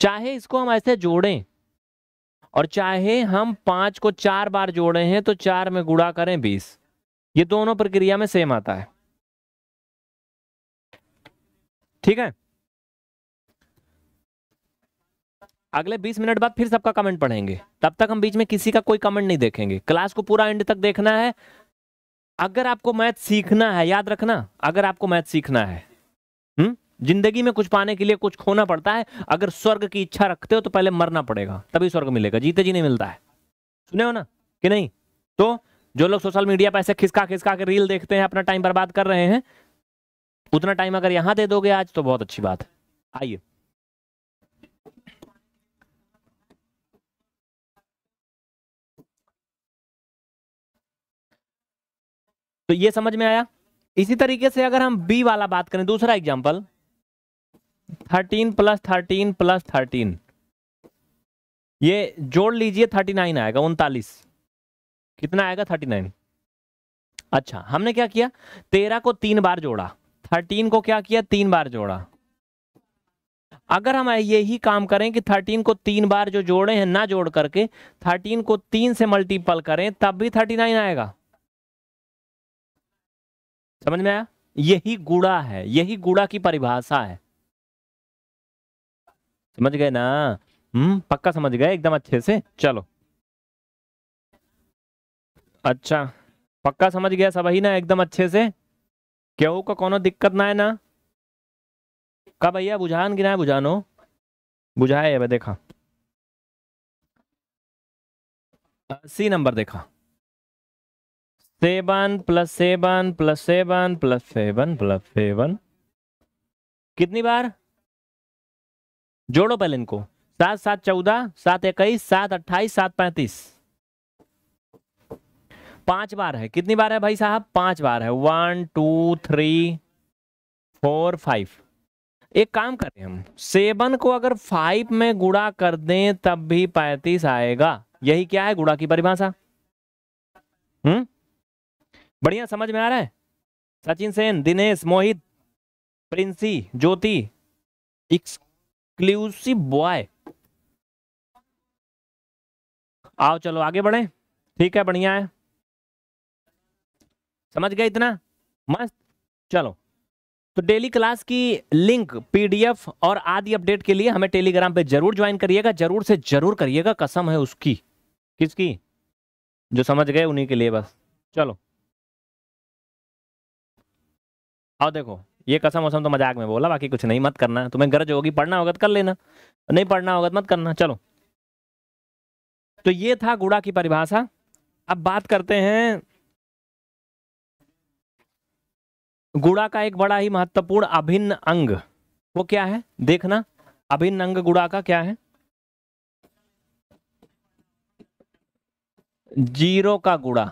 चाहे इसको हम ऐसे जोड़ें और चाहे हम पांच को चार बार जोड़े हैं तो चार में गुड़ा करें बीस ये दोनों प्रक्रिया में सेम आता है ठीक है अगले 20 मिनट बाद फिर सबका कमेंट पढ़ेंगे तब तक हम बीच में किसी का कोई कमेंट नहीं देखेंगे क्लास को पूरा एंड तक देखना है अगर आपको मैथ सीखना है याद रखना अगर आपको मैथ सीखना है हम्म, जिंदगी में कुछ पाने के लिए कुछ खोना पड़ता है अगर स्वर्ग की इच्छा रखते हो तो पहले मरना पड़ेगा तभी स्वर्ग मिलेगा जीते जी नहीं मिलता है सुने हो ना कि नहीं तो जो लोग सोशल मीडिया पर ऐसे खिसका खिसका के रील देखते हैं अपना टाइम बर्बाद कर रहे हैं उतना टाइम अगर यहां दे दोगे आज तो बहुत अच्छी बात है आइए तो ये समझ में आया इसी तरीके से अगर हम बी वाला बात करें दूसरा example thirteen plus thirteen plus thirteen ये जोड़ लीजिए थर्टी नाइन आएगा उनतालीस कितना आएगा थर्टी नाइन अच्छा हमने क्या किया तेरह को तीन बार जोड़ा थर्टीन को क्या किया तीन बार जोड़ा अगर हम यही काम करें कि थर्टीन को तीन बार जो जोड़े हैं ना जोड़ करके थर्टीन को तीन से मल्टीपल करें तब भी थर्टी नाइन आएगा समझ में आया यही गुड़ा है यही गुड़ा की परिभाषा है समझ गए ना हम्म पक्का समझ गए एकदम अच्छे से चलो अच्छा पक्का समझ गया सब ही ना एकदम अच्छे से केहू को कोनो दिक्कत ना है ना कब भैया बुझान गिना बुझानो बुझाए देखा अस्सी नंबर देखा seven plus seven plus seven plus seven plus seven कितनी बार जोड़ो पहले इनको सात सात चौदह सात इक्कीस सात अट्ठाईस सात पैंतीस पांच बार है कितनी बार है भाई साहब पांच बार है one two three four five एक काम करें हम सेवन को अगर फाइव में गुड़ा कर दें तब भी पैंतीस आएगा यही क्या है गुड़ा की परिभाषा हम्म बढ़िया समझ में आ रहा है सचिन सेन दिनेश मोहित प्रिंसी ज्योति एक्सक्लूसिव बॉय आओ चलो आगे बढ़े ठीक है बढ़िया है समझ गए इतना मस्त चलो तो डेली क्लास की लिंक पीडीएफ और आदि अपडेट के लिए हमें टेलीग्राम पे जरूर ज्वाइन करिएगा जरूर से जरूर करिएगा कसम है उसकी किसकी जो समझ गए उन्हीं के लिए बस चलो आओ देखो ये कसम वसम तो मजाक में बोला बाकी कुछ नहीं मत करना तुम्हें गरज होगी पढ़ना होगा तो कर लेना नहीं पढ़ना होगा तो मत करना चलो तो ये था गुड़ा की परिभाषा अब बात करते हैं गुड़ा का एक बड़ा ही महत्वपूर्ण अभिन्न अंग वो क्या है देखना अभिन्न अंग गुड़ा का क्या है जीरो का गुड़ा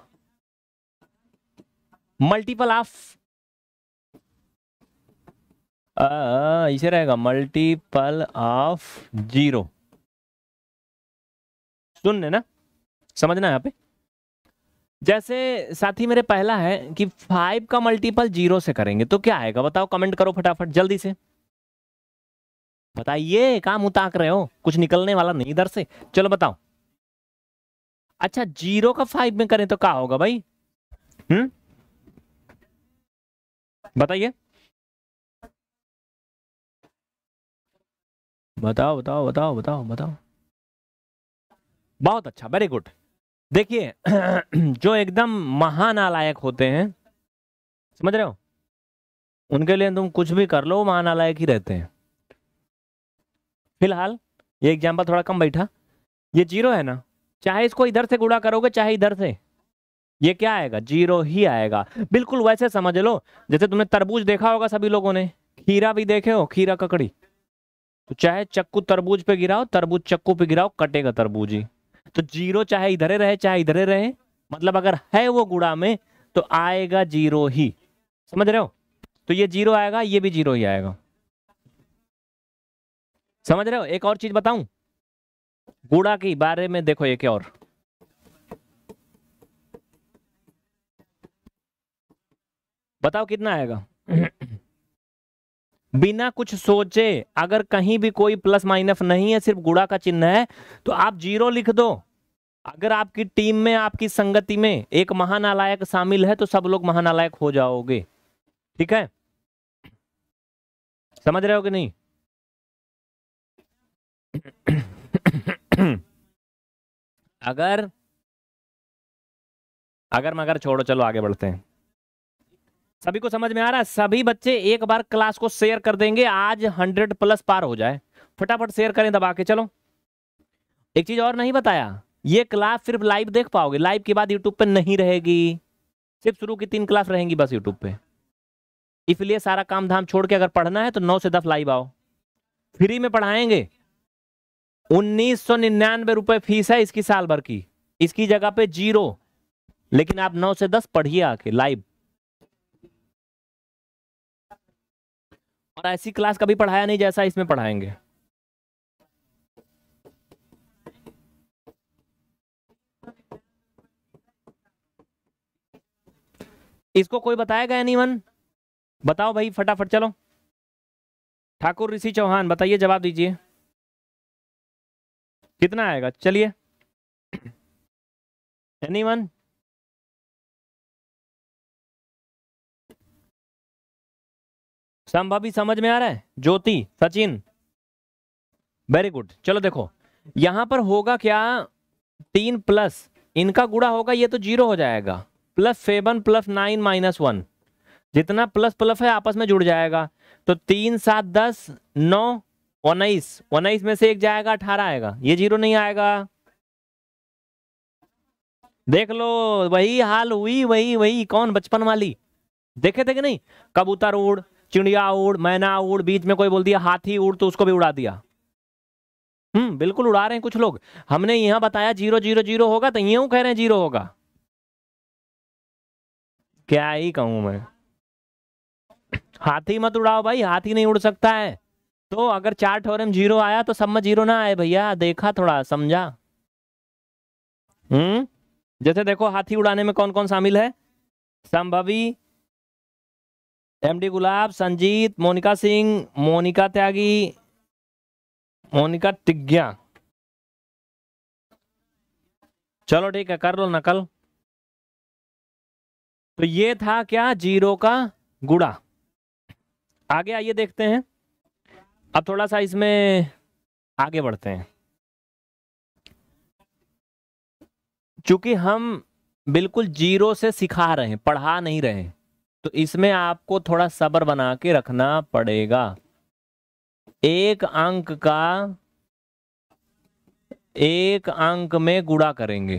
मल्टीपल ऑफ इसे रहेगा मल्टीपल ऑफ जीरो सुन ना समझना यहाँ पे जैसे साथी मेरे पहला है कि फाइव का मल्टीपल जीरो से करेंगे तो क्या आएगा बताओ कमेंट करो फटाफट जल्दी से बताइए काम उताक रहे हो कुछ निकलने वाला नहीं इधर से चलो बताओ अच्छा जीरो का फाइव में करें तो क्या होगा भाई हम्म बताइए बताओ बताओ बताओ बताओ बताओ बहुत अच्छा वेरी गुड देखिए जो एकदम महानालायक होते हैं समझ रहे हो उनके लिए तुम कुछ भी कर लो महानालायक ही रहते हैं फिलहाल ये एग्जाम्पल थोड़ा कम बैठा ये जीरो है ना चाहे इसको इधर से गुड़ा करोगे चाहे इधर से ये क्या आएगा जीरो ही आएगा बिल्कुल वैसे समझ लो जैसे तुमने तरबूज देखा होगा सभी लोगों ने खीरा भी देखे हो खीरा ककड़ी तो चाहे चक्कू तरबूज पे गिराओ तरबूज चक्कू पे गिराओ कटेगा तरबूज ही तो जीरो चाहे इधर रहे चाहे इधर रहे मतलब अगर है वो गुड़ा में तो आएगा जीरो ही समझ रहे हो तो ये जीरो आएगा ये भी जीरो ही आएगा समझ रहे हो एक और चीज बताऊं गुड़ा के बारे में देखो एक और बताओ कितना आएगा बिना कुछ सोचे अगर कहीं भी कोई प्लस माइनस नहीं है सिर्फ गुड़ा का चिन्ह है तो आप जीरो लिख दो अगर आपकी टीम में आपकी संगति में एक महानालायक शामिल है तो सब लोग महानालायक हो जाओगे ठीक है समझ रहे हो कि नहीं अगर अगर मगर छोड़ो चलो आगे बढ़ते हैं सभी को समझ में आ रहा है सभी बच्चे एक बार क्लास को शेयर कर देंगे आज हंड्रेड प्लस पार हो जाए फटाफट शेयर करें दबा के चलो एक चीज और नहीं बताया ये क्लास सिर्फ लाइव देख पाओगे लाइव के बाद यूट्यूब पे नहीं रहेगी सिर्फ शुरू की तीन क्लास रहेंगी बस यूट्यूब पे इसलिए सारा काम धाम छोड़ के अगर पढ़ना है तो नौ से दस लाइव आओ फ्री में पढ़ाएंगे उन्नीस सौ निन्यानवे रुपए फीस है इसकी साल भर की इसकी जगह पे जीरो लेकिन आप नौ से दस पढ़िए आके लाइव और ऐसी क्लास कभी पढ़ाया नहीं जैसा इसमें पढ़ाएंगे इसको कोई बताएगा एनीवन बताओ भाई फटाफट चलो ठाकुर ऋषि चौहान बताइए जवाब दीजिए कितना आएगा चलिए एनीवन संभावी समझ में आ रहा है ज्योति सचिन वेरी गुड चलो देखो यहां पर होगा क्या तीन प्लस इनका गुड़ा होगा ये तो जीरो हो जाएगा plus seven plus nine minus one जितना प्लस प्लस है आपस में जुड़ जाएगा तो तीन सात दस नौ उन्नीस उन्नीस में से एक जाएगा अठारह आएगा ये जीरो नहीं आएगा देख लो वही हाल हुई वही वही कौन बचपन वाली देखे थे कि नहीं कबूतर उड़ चिड़िया उड़ मैना उड़ बीच में कोई बोल दिया हाथी उड़ तो उसको भी उड़ा दिया हम्म बिल्कुल उड़ा रहे हैं कुछ लोग हमने यहां बताया जीरो जीरो जीरो होगा तो यूं कह रहे हैं जीरो होगा क्या ही कहूं मैं हाथी मत उड़ाओ भाई हाथी नहीं उड़ सकता है तो अगर चार में जीरो आया तो सब में जीरो ना आए भैया देखा थोड़ा समझा हम्म जैसे देखो हाथी उड़ाने में कौन कौन शामिल है संभवी एमडी गुलाब संजीत मोनिका सिंह मोनिका त्यागी मोनिका तिग्ञा चलो ठीक है कर लो नकल तो ये था क्या जीरो का गुड़ा आगे आइए देखते हैं अब थोड़ा सा इसमें आगे बढ़ते हैं चूंकि हम बिल्कुल जीरो से सिखा रहे हैं पढ़ा नहीं रहे हैं तो इसमें आपको थोड़ा सब्र बना के रखना पड़ेगा एक अंक का एक अंक में गुड़ा करेंगे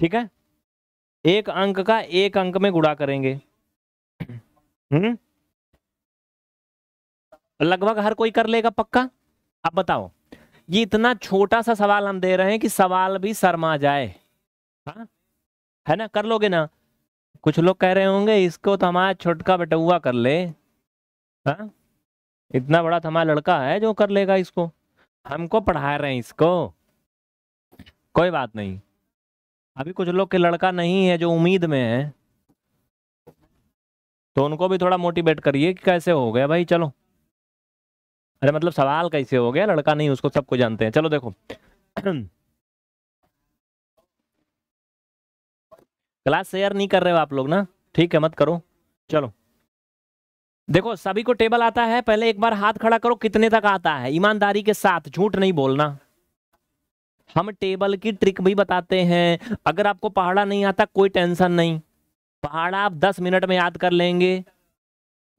ठीक है एक अंक का एक अंक में गुड़ा करेंगे हम्म लगभग हर कोई कर लेगा पक्का अब बताओ ये इतना छोटा सा सवाल हम दे रहे हैं कि सवाल भी शर्मा जाए हा? है ना कर लोगे ना कुछ लोग कह रहे होंगे इसको तो हमारा छोटका बटुआ कर ले हा? इतना बड़ा तो हमारा लड़का है जो कर लेगा इसको हमको पढ़ा रहे हैं इसको कोई बात नहीं अभी कुछ लोग के लड़का नहीं है जो उम्मीद में है तो उनको भी थोड़ा मोटिवेट करिए कि कैसे हो गया भाई चलो अरे मतलब सवाल कैसे हो गया लड़का नहीं उसको सबको जानते हैं चलो देखो क्लास शेयर नहीं कर रहे हो आप लोग ना ठीक है मत करो चलो देखो सभी को टेबल आता है पहले एक बार हाथ खड़ा करो कितने तक आता है ईमानदारी के साथ झूठ नहीं बोलना हम टेबल की ट्रिक भी बताते हैं अगर आपको पहाड़ा नहीं आता कोई टेंशन नहीं पहाड़ा आप दस मिनट में याद कर लेंगे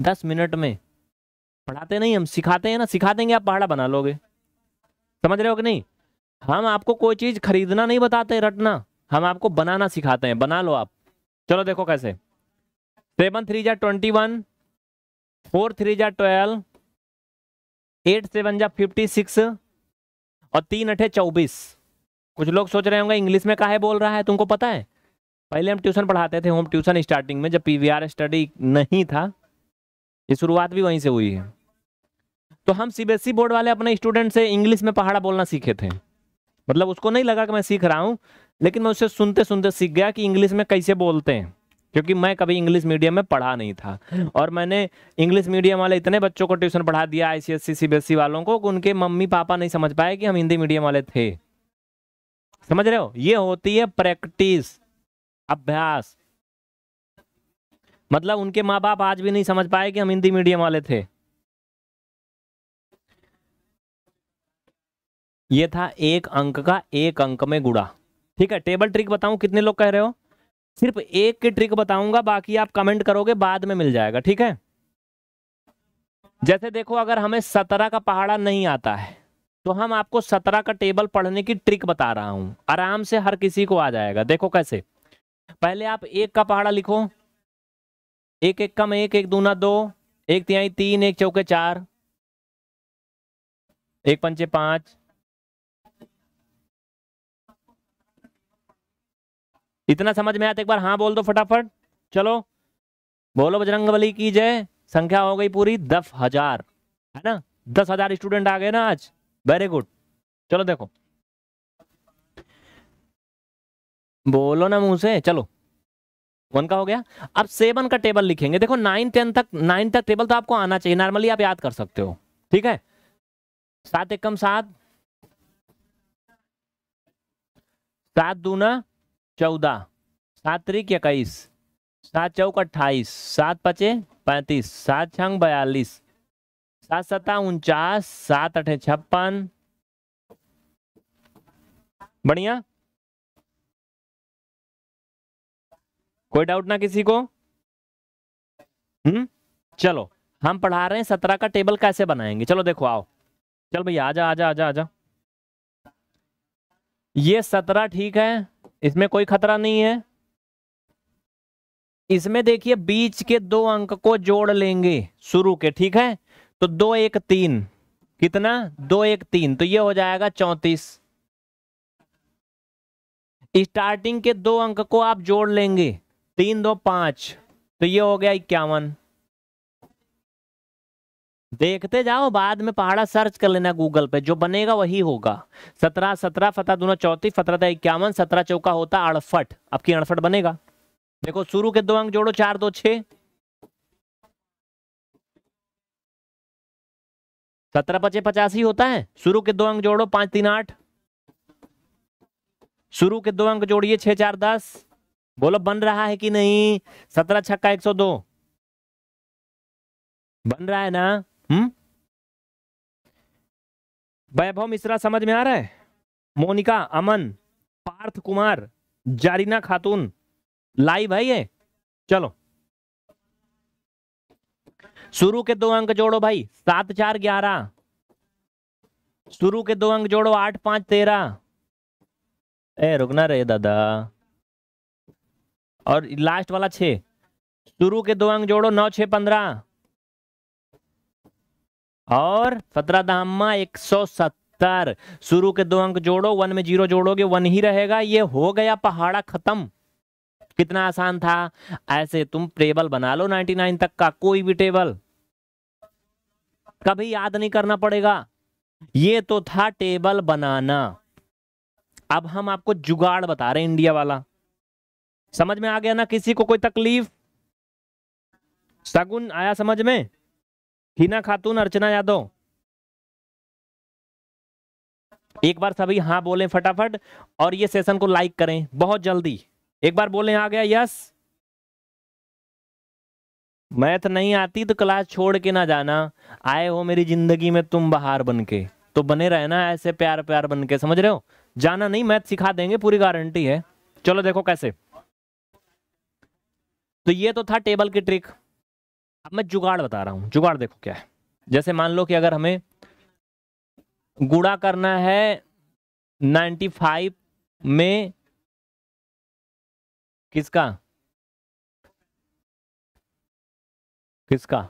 दस मिनट में पढ़ाते नहीं हम सिखाते हैं ना सिखा देंगे आप पहाड़ा बना लोगे समझ रहे हो कि नहीं हम आपको कोई चीज़ खरीदना नहीं बताते रटना हम आपको बनाना सिखाते हैं बना लो आप चलो देखो कैसे सेवन थ्री जा ट्वेंटी वन फोर थ्री जा ट्वेल्व एट सेवन जा फिफ्टी सिक्स और तीन अठे चौबीस कुछ लोग सोच रहे होंगे इंग्लिश में काहे बोल रहा है तुमको पता है पहले हम ट्यूशन पढ़ाते थे होम ट्यूशन स्टार्टिंग में जब पी स्टडी नहीं था ये शुरुआत भी वहीं से हुई है तो हम सीबीएसई बोर्ड वाले अपने स्टूडेंट से इंग्लिश में पहाड़ा बोलना सीखे थे मतलब उसको नहीं लगा कि मैं सीख रहा हूँ लेकिन मैं उसे सुनते सुनते सीख गया कि इंग्लिश में कैसे बोलते हैं क्योंकि मैं कभी इंग्लिश मीडियम में पढ़ा नहीं था और मैंने इंग्लिश मीडियम वाले इतने बच्चों को ट्यूशन पढ़ा दिया आईसीएससी सीबीएसई वालों को उनके मम्मी पापा नहीं समझ पाए कि हम हिंदी मीडियम वाले थे समझ रहे हो ये होती है प्रैक्टिस अभ्यास मतलब उनके माँ बाप आज भी नहीं समझ पाए कि हम हिंदी मीडियम वाले थे ये था एक अंक का एक अंक में गुड़ा ठीक है टेबल ट्रिक बताऊं कितने लोग कह रहे हो सिर्फ एक की ट्रिक बताऊंगा बाकी आप कमेंट करोगे बाद में मिल जाएगा ठीक है जैसे देखो अगर हमें सत्रह का पहाड़ा नहीं आता है तो हम आपको सत्रह का टेबल पढ़ने की ट्रिक बता रहा हूं आराम से हर किसी को आ जाएगा देखो कैसे पहले आप एक का पहाड़ा लिखो एक एक कम एक एक दूना दो एक तिहाई तीन एक चौके चार एक पंचे पांच इतना समझ में आता तो एक बार हाँ बोल दो फटाफट चलो बोलो बजरंग बली की जय संख्या हो गई पूरी दस हजार है ना दस हजार स्टूडेंट आ गए ना आज वेरी गुड चलो देखो बोलो ना मुंह से चलो वन का हो गया अब सेवन का टेबल लिखेंगे देखो नाइन टेन तक नाइन तक टेबल तो आपको आना चाहिए नॉर्मली आप याद कर सकते हो ठीक है सात एक कम सात सात दूना चौदह सात त्रिक इक्कीस सात चौक अट्ठाईस सात पचे पैंतीस सात छंग बयालीस सात सत्ता उनचास सात अठे छप्पन बढ़िया कोई डाउट ना किसी को हम्म चलो हम पढ़ा रहे हैं सत्रह का टेबल कैसे बनाएंगे चलो देखो आओ चल भैया आजा आजा आजा आजा ये सत्रह ठीक है इसमें कोई खतरा नहीं है इसमें देखिए बीच के दो अंक को जोड़ लेंगे शुरू के ठीक है तो दो एक तीन कितना दो एक तीन तो ये हो जाएगा चौंतीस स्टार्टिंग के दो अंक को आप जोड़ लेंगे तीन दो पांच तो ये हो गया इक्यावन देखते जाओ बाद में पहाड़ा सर्च कर लेना गूगल पे जो बनेगा वही होगा सत्रह सत्रह फतेह दोनों चौथी फतह था इक्यावन सत्रह चौका होता अड़फट आपकी अड़फट बनेगा देखो शुरू के दो अंक जोड़ो चार दो छ सत्रह पचे पचासी होता है शुरू के दो अंक जोड़ो पांच तीन आठ शुरू के दो अंक जोड़िए छह चार दस बोलो बन रहा है कि नहीं सत्रह छक्का एक सौ दो बन रहा है ना हम्म? वैभव मिश्रा समझ में आ रहा है मोनिका अमन पार्थ कुमार जारीना खातून लाइव है ये चलो शुरू के दो अंक जोड़ो भाई सात चार ग्यारह शुरू के दो अंक जोड़ो आठ पांच तेरह ए रुकना रे दादा और लास्ट वाला छ शुरू के दो अंक जोड़ो नौ छ पंद्रह और सत्रह दामा एक सौ सत्तर शुरू के दो अंक जोड़ो वन में जीरो जोड़ोगे वन ही रहेगा ये हो गया पहाड़ा खत्म कितना आसान था ऐसे तुम टेबल बना लो 99 तक का कोई भी टेबल कभी याद नहीं करना पड़ेगा ये तो था टेबल बनाना अब हम आपको जुगाड़ बता रहे इंडिया वाला समझ में आ गया ना किसी को कोई तकलीफ सगुन आया समझ में हिना खातून अर्चना यादव एक बार सभी हाँ बोलें फटाफट और ये सेशन को लाइक करें बहुत जल्दी एक बार बोलें आ गया यस मैथ नहीं आती तो क्लास छोड़ के ना जाना आए हो मेरी जिंदगी में तुम बाहर बन के तो बने रहना ऐसे प्यार प्यार बन के समझ रहे हो जाना नहीं मैथ सिखा देंगे पूरी गारंटी है चलो देखो कैसे तो ये तो था टेबल की ट्रिक अब मैं जुगाड़ बता रहा हूँ जुगाड़ देखो क्या है जैसे मान लो कि अगर हमें गुड़ा करना है 95 में किसका किसका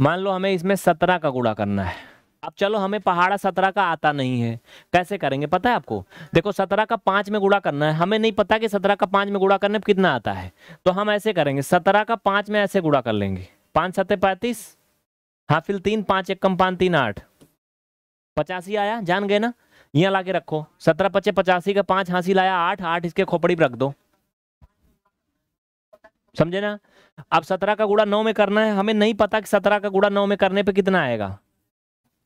मान लो हमें इसमें सत्रह का गुड़ा करना है अब चलो हमें पहाड़ा सत्रह का आता नहीं है कैसे करेंगे पता है आपको देखो सत्रह का पांच में गुड़ा करना है हमें नहीं पता कि सत्रह का पांच में गुड़ा करने पर कितना आता है तो हम ऐसे करेंगे सत्रह का पांच में ऐसे गुड़ा कर लेंगे पांच सत्य पैंतीस हाफिल तीन पांच एक कम पांच तीन आठ पचासी आया जान गए ना यहाँ ला के रखो सत्रह पच्चे पचासी का पांच हासिल आया आठ आठ इसके खोपड़ी पर रख दो समझे ना अब सत्रह का गुड़ा नौ में करना है हमें नहीं पता कि सत्रह का गुड़ा नौ में करने पर कितना आएगा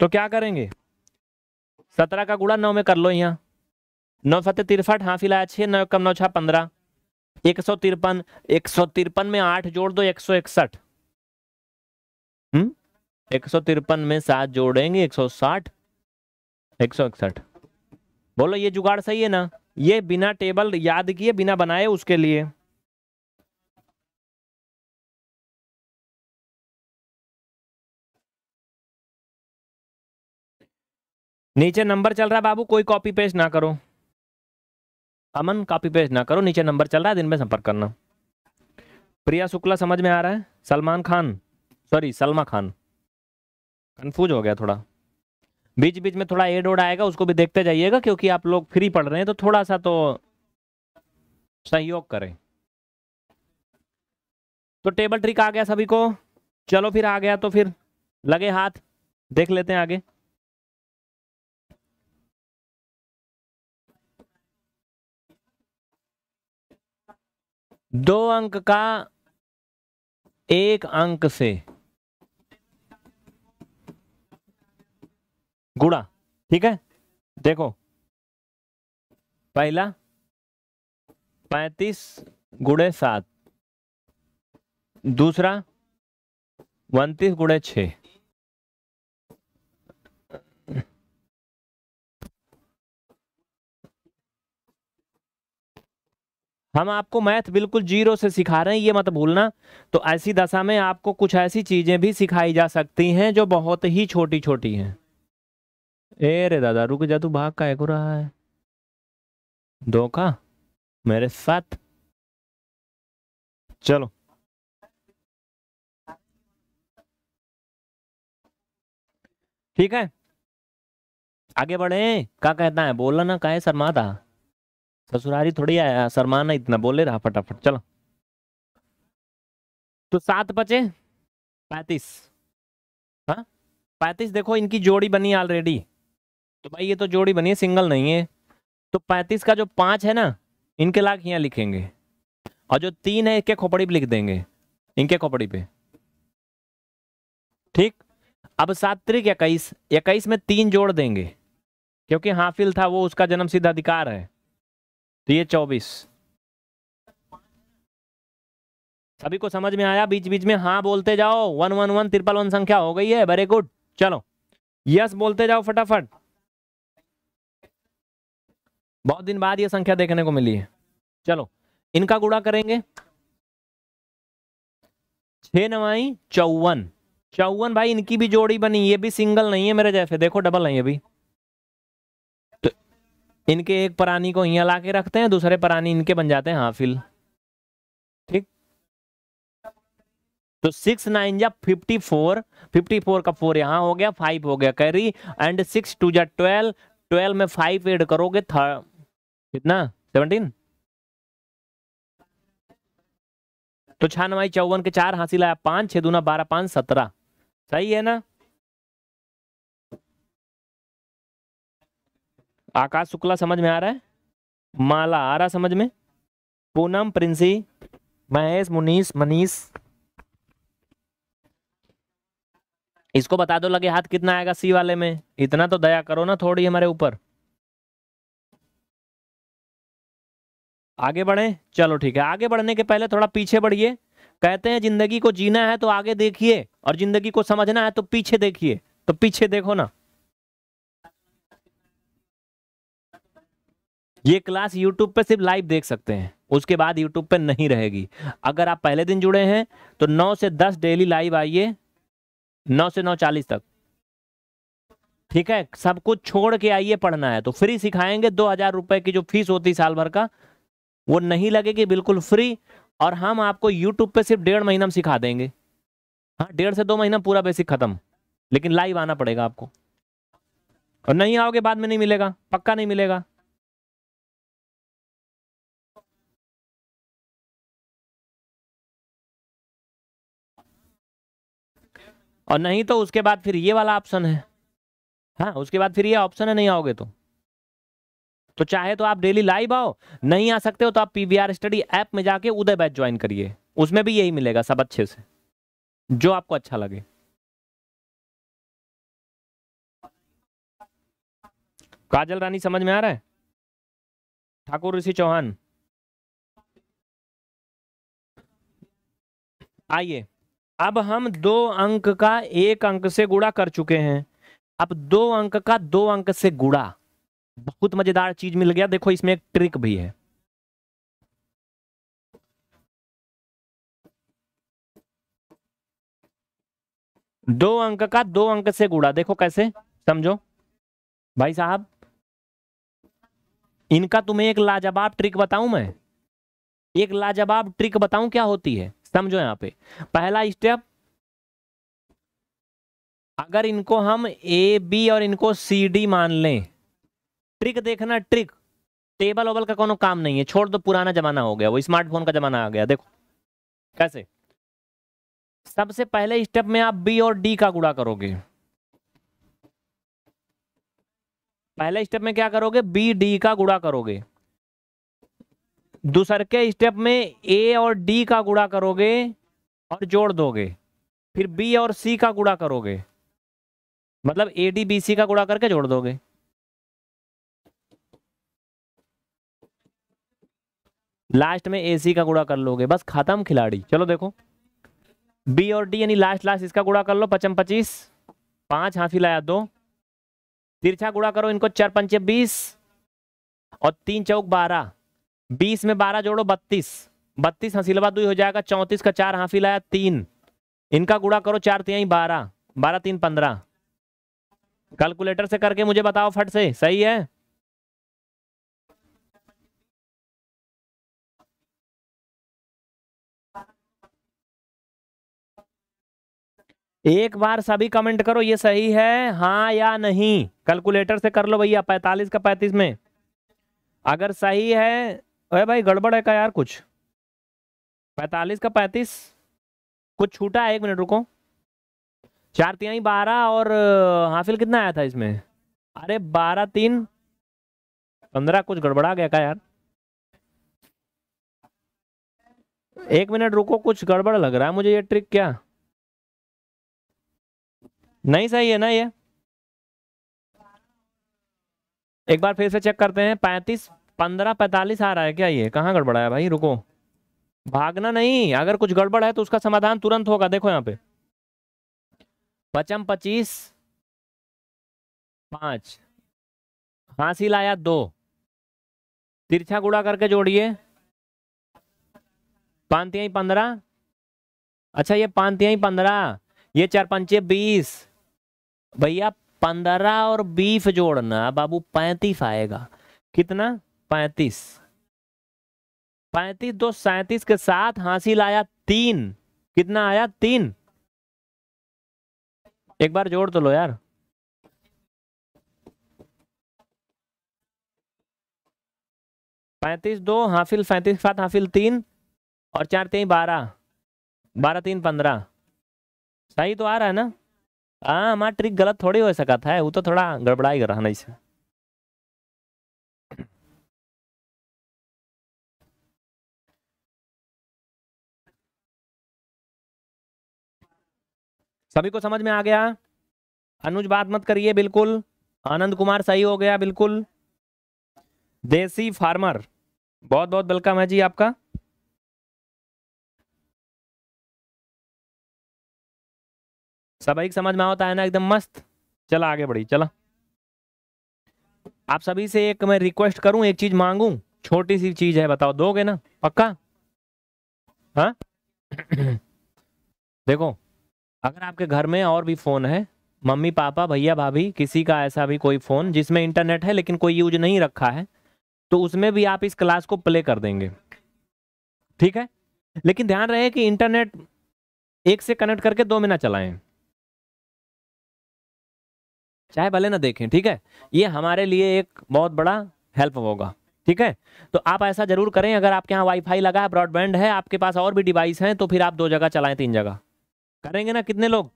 तो क्या करेंगे सत्रह का गुड़ा नौ में कर लो यहाँ नौ सत्य तिरसठ हाँ फिलहाल छः नौ कम नौ छः पंद्रह एक सौ तिरपन एक सौ तिरपन में आठ जोड़ दो एक सौ इकसठ हम्म? एक सौ तिरपन में सात जोड़ेंगे एक सौ साठ एक सौ इकसठ बोलो ये जुगाड़ सही है ना ये बिना टेबल याद किए बिना बनाए उसके लिए नीचे नंबर चल रहा है बाबू कोई कॉपी पेस्ट ना करो अमन कॉपी पेस्ट ना करो नीचे नंबर चल रहा है दिन में संपर्क करना प्रिया शुक्ला समझ में आ रहा है सलमान खान सॉरी सलमा खान कंफ्यूज हो गया थोड़ा बीच बीच में थोड़ा एड ओड आएगा उसको भी देखते जाइएगा क्योंकि आप लोग फ्री पढ़ रहे हैं तो थोड़ा सा तो सहयोग करें तो टेबल ट्रिक आ गया सभी को चलो फिर आ गया तो फिर लगे हाथ देख लेते हैं आगे दो अंक का एक अंक से गुड़ा ठीक है देखो पहला पैतीस गुड़े सात दूसरा उनतीस गुड़े छः हम आपको मैथ बिल्कुल जीरो से सिखा रहे हैं ये मत भूलना तो ऐसी दशा में आपको कुछ ऐसी चीज़ें भी सिखाई जा सकती हैं जो बहुत ही छोटी छोटी हैं ए रे दादा रुक जा तू भाग का एक रहा है धोखा मेरे साथ चलो ठीक है आगे बढ़े क्या कहता है बोलना ना कहे शर्मा था ससुरारी थोड़ी आया शर्माना इतना बोले रहा फटाफट चलो तो सात बचे पैतीस हाँ पैतीस देखो इनकी जोड़ी बनी ऑलरेडी तो भाई ये तो जोड़ी बनी है सिंगल नहीं है तो पैंतीस का जो पांच है ना इनके लाख यहाँ लिखेंगे और जो तीन है इनके खोपड़ी पे लिख देंगे इनके खोपड़ी पे ठीक अब सात इक्कीस इक्कीस में तीन जोड़ देंगे क्योंकि हाफिल था वो उसका जन्म सिद्ध अधिकार है तो ये चौबीस सभी को समझ में आया बीच बीच में हाँ बोलते जाओ one one one triple one संख्या हो गई है वेरी गुड चलो यस बोलते जाओ फटाफट बहुत दिन बाद ये संख्या देखने को मिली है चलो इनका गुड़ा करेंगे छे नवाई चौवन चौवन भाई इनकी भी जोड़ी बनी ये भी सिंगल नहीं है मेरे जैसे देखो डबल है ये भी इनके एक प्राणी को यहाँ ला के रखते हैं दूसरे प्राणी इनके बन जाते हैं हाफिल ठीक तो सिक्स नाइन जा फिफ्टी फोर फिफ्टी फोर का फोर यहाँ हो गया फाइव हो गया कैरी एंड सिक्स टू जा ट्वेल्व ट्वेल्व में फाइव एड करोगे थर्ड कितना सेवनटीन तो छानवाई चौवन के चार हासिल आया पांच छह दूना बारह पांच सत्रह सही है ना आकाश शुक्ला समझ में आ रहा है माला आ रहा समझ में पूनम प्रिंसी महेश मुनीस मनीष इसको बता दो लगे हाथ कितना आएगा सी वाले में इतना तो दया करो ना थोड़ी हमारे ऊपर आगे बढ़े चलो ठीक है आगे बढ़ने के पहले थोड़ा पीछे बढ़िए कहते हैं जिंदगी को जीना है तो आगे देखिए और जिंदगी को समझना है तो पीछे देखिए तो पीछे देखो ना ये क्लास यूट्यूब पे सिर्फ लाइव देख सकते हैं उसके बाद यूट्यूब पे नहीं रहेगी अगर आप पहले दिन जुड़े हैं तो नौ से दस डेली लाइव आइए नौ से नौ चालीस तक ठीक है सब कुछ छोड़ के आइए पढ़ना है तो फ्री सिखाएंगे दो हजार रुपए की जो फीस होती साल भर का वो नहीं लगेगी बिल्कुल फ्री और हम आपको यूट्यूब पर सिर्फ डेढ़ महीना में सिखा देंगे हाँ डेढ़ से दो महीना पूरा बेसिक खत्म लेकिन लाइव आना पड़ेगा आपको और नहीं आओगे बाद में नहीं मिलेगा पक्का नहीं मिलेगा और नहीं तो उसके बाद फिर ये वाला ऑप्शन है हाँ उसके बाद फिर ये ऑप्शन है नहीं आओगे तो तो चाहे तो आप डेली लाइव आओ नहीं आ सकते हो तो आप आर स्टडी ऐप में जाके उदय बैच ज्वाइन करिए उसमें भी यही मिलेगा सब अच्छे से जो आपको अच्छा लगे काजल रानी समझ में आ रहा है ठाकुर ऋषि चौहान आइए अब हम दो अंक का एक अंक से गुड़ा कर चुके हैं अब दो अंक का दो अंक से गुड़ा बहुत मजेदार चीज मिल गया देखो इसमें एक ट्रिक भी है दो अंक का दो अंक से गुड़ा देखो कैसे समझो भाई साहब इनका तुम्हें एक लाजवाब ट्रिक बताऊं मैं एक लाजवाब ट्रिक बताऊं क्या होती है समझो यहाँ पे पहला स्टेप अगर इनको हम ए बी और इनको सी डी मान लें ट्रिक देखना ट्रिक टेबल ओबल का कोनो काम नहीं है छोड़ दो पुराना जमाना हो गया वो स्मार्टफोन का जमाना आ गया देखो कैसे सबसे पहले स्टेप में आप बी और डी का गुड़ा करोगे पहले स्टेप में क्या करोगे बी डी का गुड़ा करोगे दूसर के स्टेप में ए और डी का गुड़ा करोगे और जोड़ दोगे फिर बी और सी का गुड़ा करोगे मतलब ए डी बी सी का गुड़ा करके जोड़ दोगे लास्ट में ए सी का गुड़ा कर लोगे बस खत्म खिलाड़ी चलो देखो बी और डी यानी लास्ट लास्ट इसका गुड़ा कर लो पचम पच्चीस पांच हाथी लाया दो तिरछा गुड़ा करो इनको चार पंचे बीस और तीन चौक बारह बीस में बारह जोड़ो बत्तीस बत्तीस हंसीलवा दुई हो जाएगा चौंतीस का चार हाफी लाया तीन इनका गुड़ा करो चार तीन बारह बारह तीन पंद्रह कैलकुलेटर से करके मुझे बताओ फट से सही है एक बार सभी कमेंट करो ये सही है हाँ या नहीं कैलकुलेटर से कर लो भैया पैंतालीस का पैंतीस में अगर सही है अरे भाई गड़बड़ है का यार कुछ पैंतालीस का पैंतीस कुछ छूटा है एक मिनट रुको चार तीन बारह और हाफिल कितना आया था इसमें अरे बारह तीन पंद्रह कुछ गड़बड़ा गया का यार एक मिनट रुको कुछ गड़बड़ लग रहा है मुझे ये ट्रिक क्या नहीं सही है ना ये एक बार फिर से चेक करते हैं पैंतीस पंद्रह पैंतालीस आ रहा है क्या ये कहाँ गड़बड़ा है भाई रुको भागना नहीं अगर कुछ गड़बड़ है तो उसका समाधान तुरंत होगा देखो यहाँ पे पचम पच्चीस पांच हासिल लाया दो तिरछा गुड़ा करके जोड़िए पानतियाई पंद्रह अच्छा ये पानतियाई पंद्रह ये चार पंचे बीस भैया पंद्रह और बीफ जोड़ना बाबू पैंतीस आएगा कितना पैंतीस पैंतीस दो सैतीस के साथ हासिल आया तीन कितना आया तीन एक बार जोड़ तो लो यार पैंतीस दो हाफिल पैंतीस के साथ हाफिल तीन और चार तीन बारह बारह तीन पंद्रह सही तो आ रहा है ना हाँ हमारा ट्रिक गलत थोड़ी हो सका था वो तो थोड़ा गड़बड़ाई कर रहा नहीं से सभी को समझ में आ गया अनुज बात मत करिए बिल्कुल आनंद कुमार सही हो गया बिल्कुल देसी फार्मर बहुत बहुत वेलकम है जी आपका सभी समझ में आता है ना एकदम मस्त चला आगे बढ़ी चला आप सभी से एक मैं रिक्वेस्ट करूं एक चीज मांगू छोटी सी चीज है बताओ दोगे ना पक्का हाँ देखो अगर आपके घर में और भी फ़ोन है मम्मी पापा भैया भाभी किसी का ऐसा भी कोई फ़ोन जिसमें इंटरनेट है लेकिन कोई यूज नहीं रखा है तो उसमें भी आप इस क्लास को प्ले कर देंगे ठीक है लेकिन ध्यान रहे कि इंटरनेट एक से कनेक्ट करके दो में ना चलाएं चाहे भले ना देखें ठीक है ये हमारे लिए एक बहुत बड़ा हेल्प होगा ठीक है तो आप ऐसा जरूर करें अगर आपके यहाँ वाईफाई लगा है ब्रॉडबैंड है आपके पास और भी डिवाइस हैं तो फिर आप दो जगह चलाएं तीन जगह करेंगे ना कितने लोग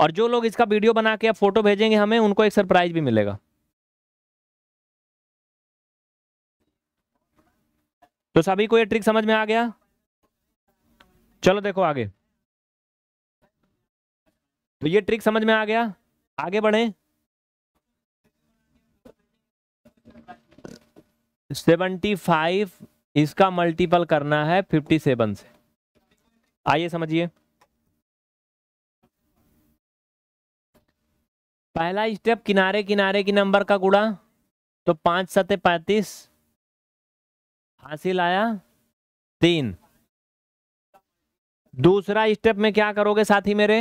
और जो लोग इसका वीडियो बना के या फोटो भेजेंगे हमें उनको एक सरप्राइज भी मिलेगा तो सभी को ये ट्रिक समझ में आ गया चलो देखो आगे तो ये ट्रिक समझ में आ गया आगे बढ़े सेवेंटी फाइव इसका मल्टीपल करना है फिफ्टी सेवन से आइए समझिए पहला स्टेप किनारे किनारे की नंबर का गुड़ा तो पाँच सते पैंतीस हासिल आया तीन दूसरा स्टेप में क्या करोगे साथी मेरे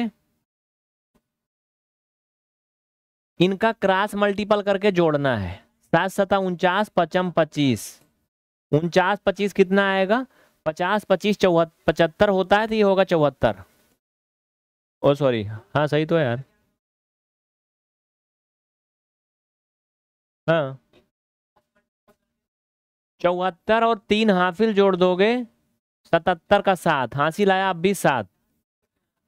इनका क्रॉस मल्टीपल करके जोड़ना है सात सता उनचास पचम पच्चीस उनचास पच्चीस कितना आएगा पचास पच्चीस चौहत्तर पचहत्तर होता है तो ये होगा चौहत्तर ओ सॉरी हाँ सही तो है यार हाँ चौहत्तर और तीन हाफिल जोड़ दोगे सतहत्तर का सात हासिल आया अब भी सात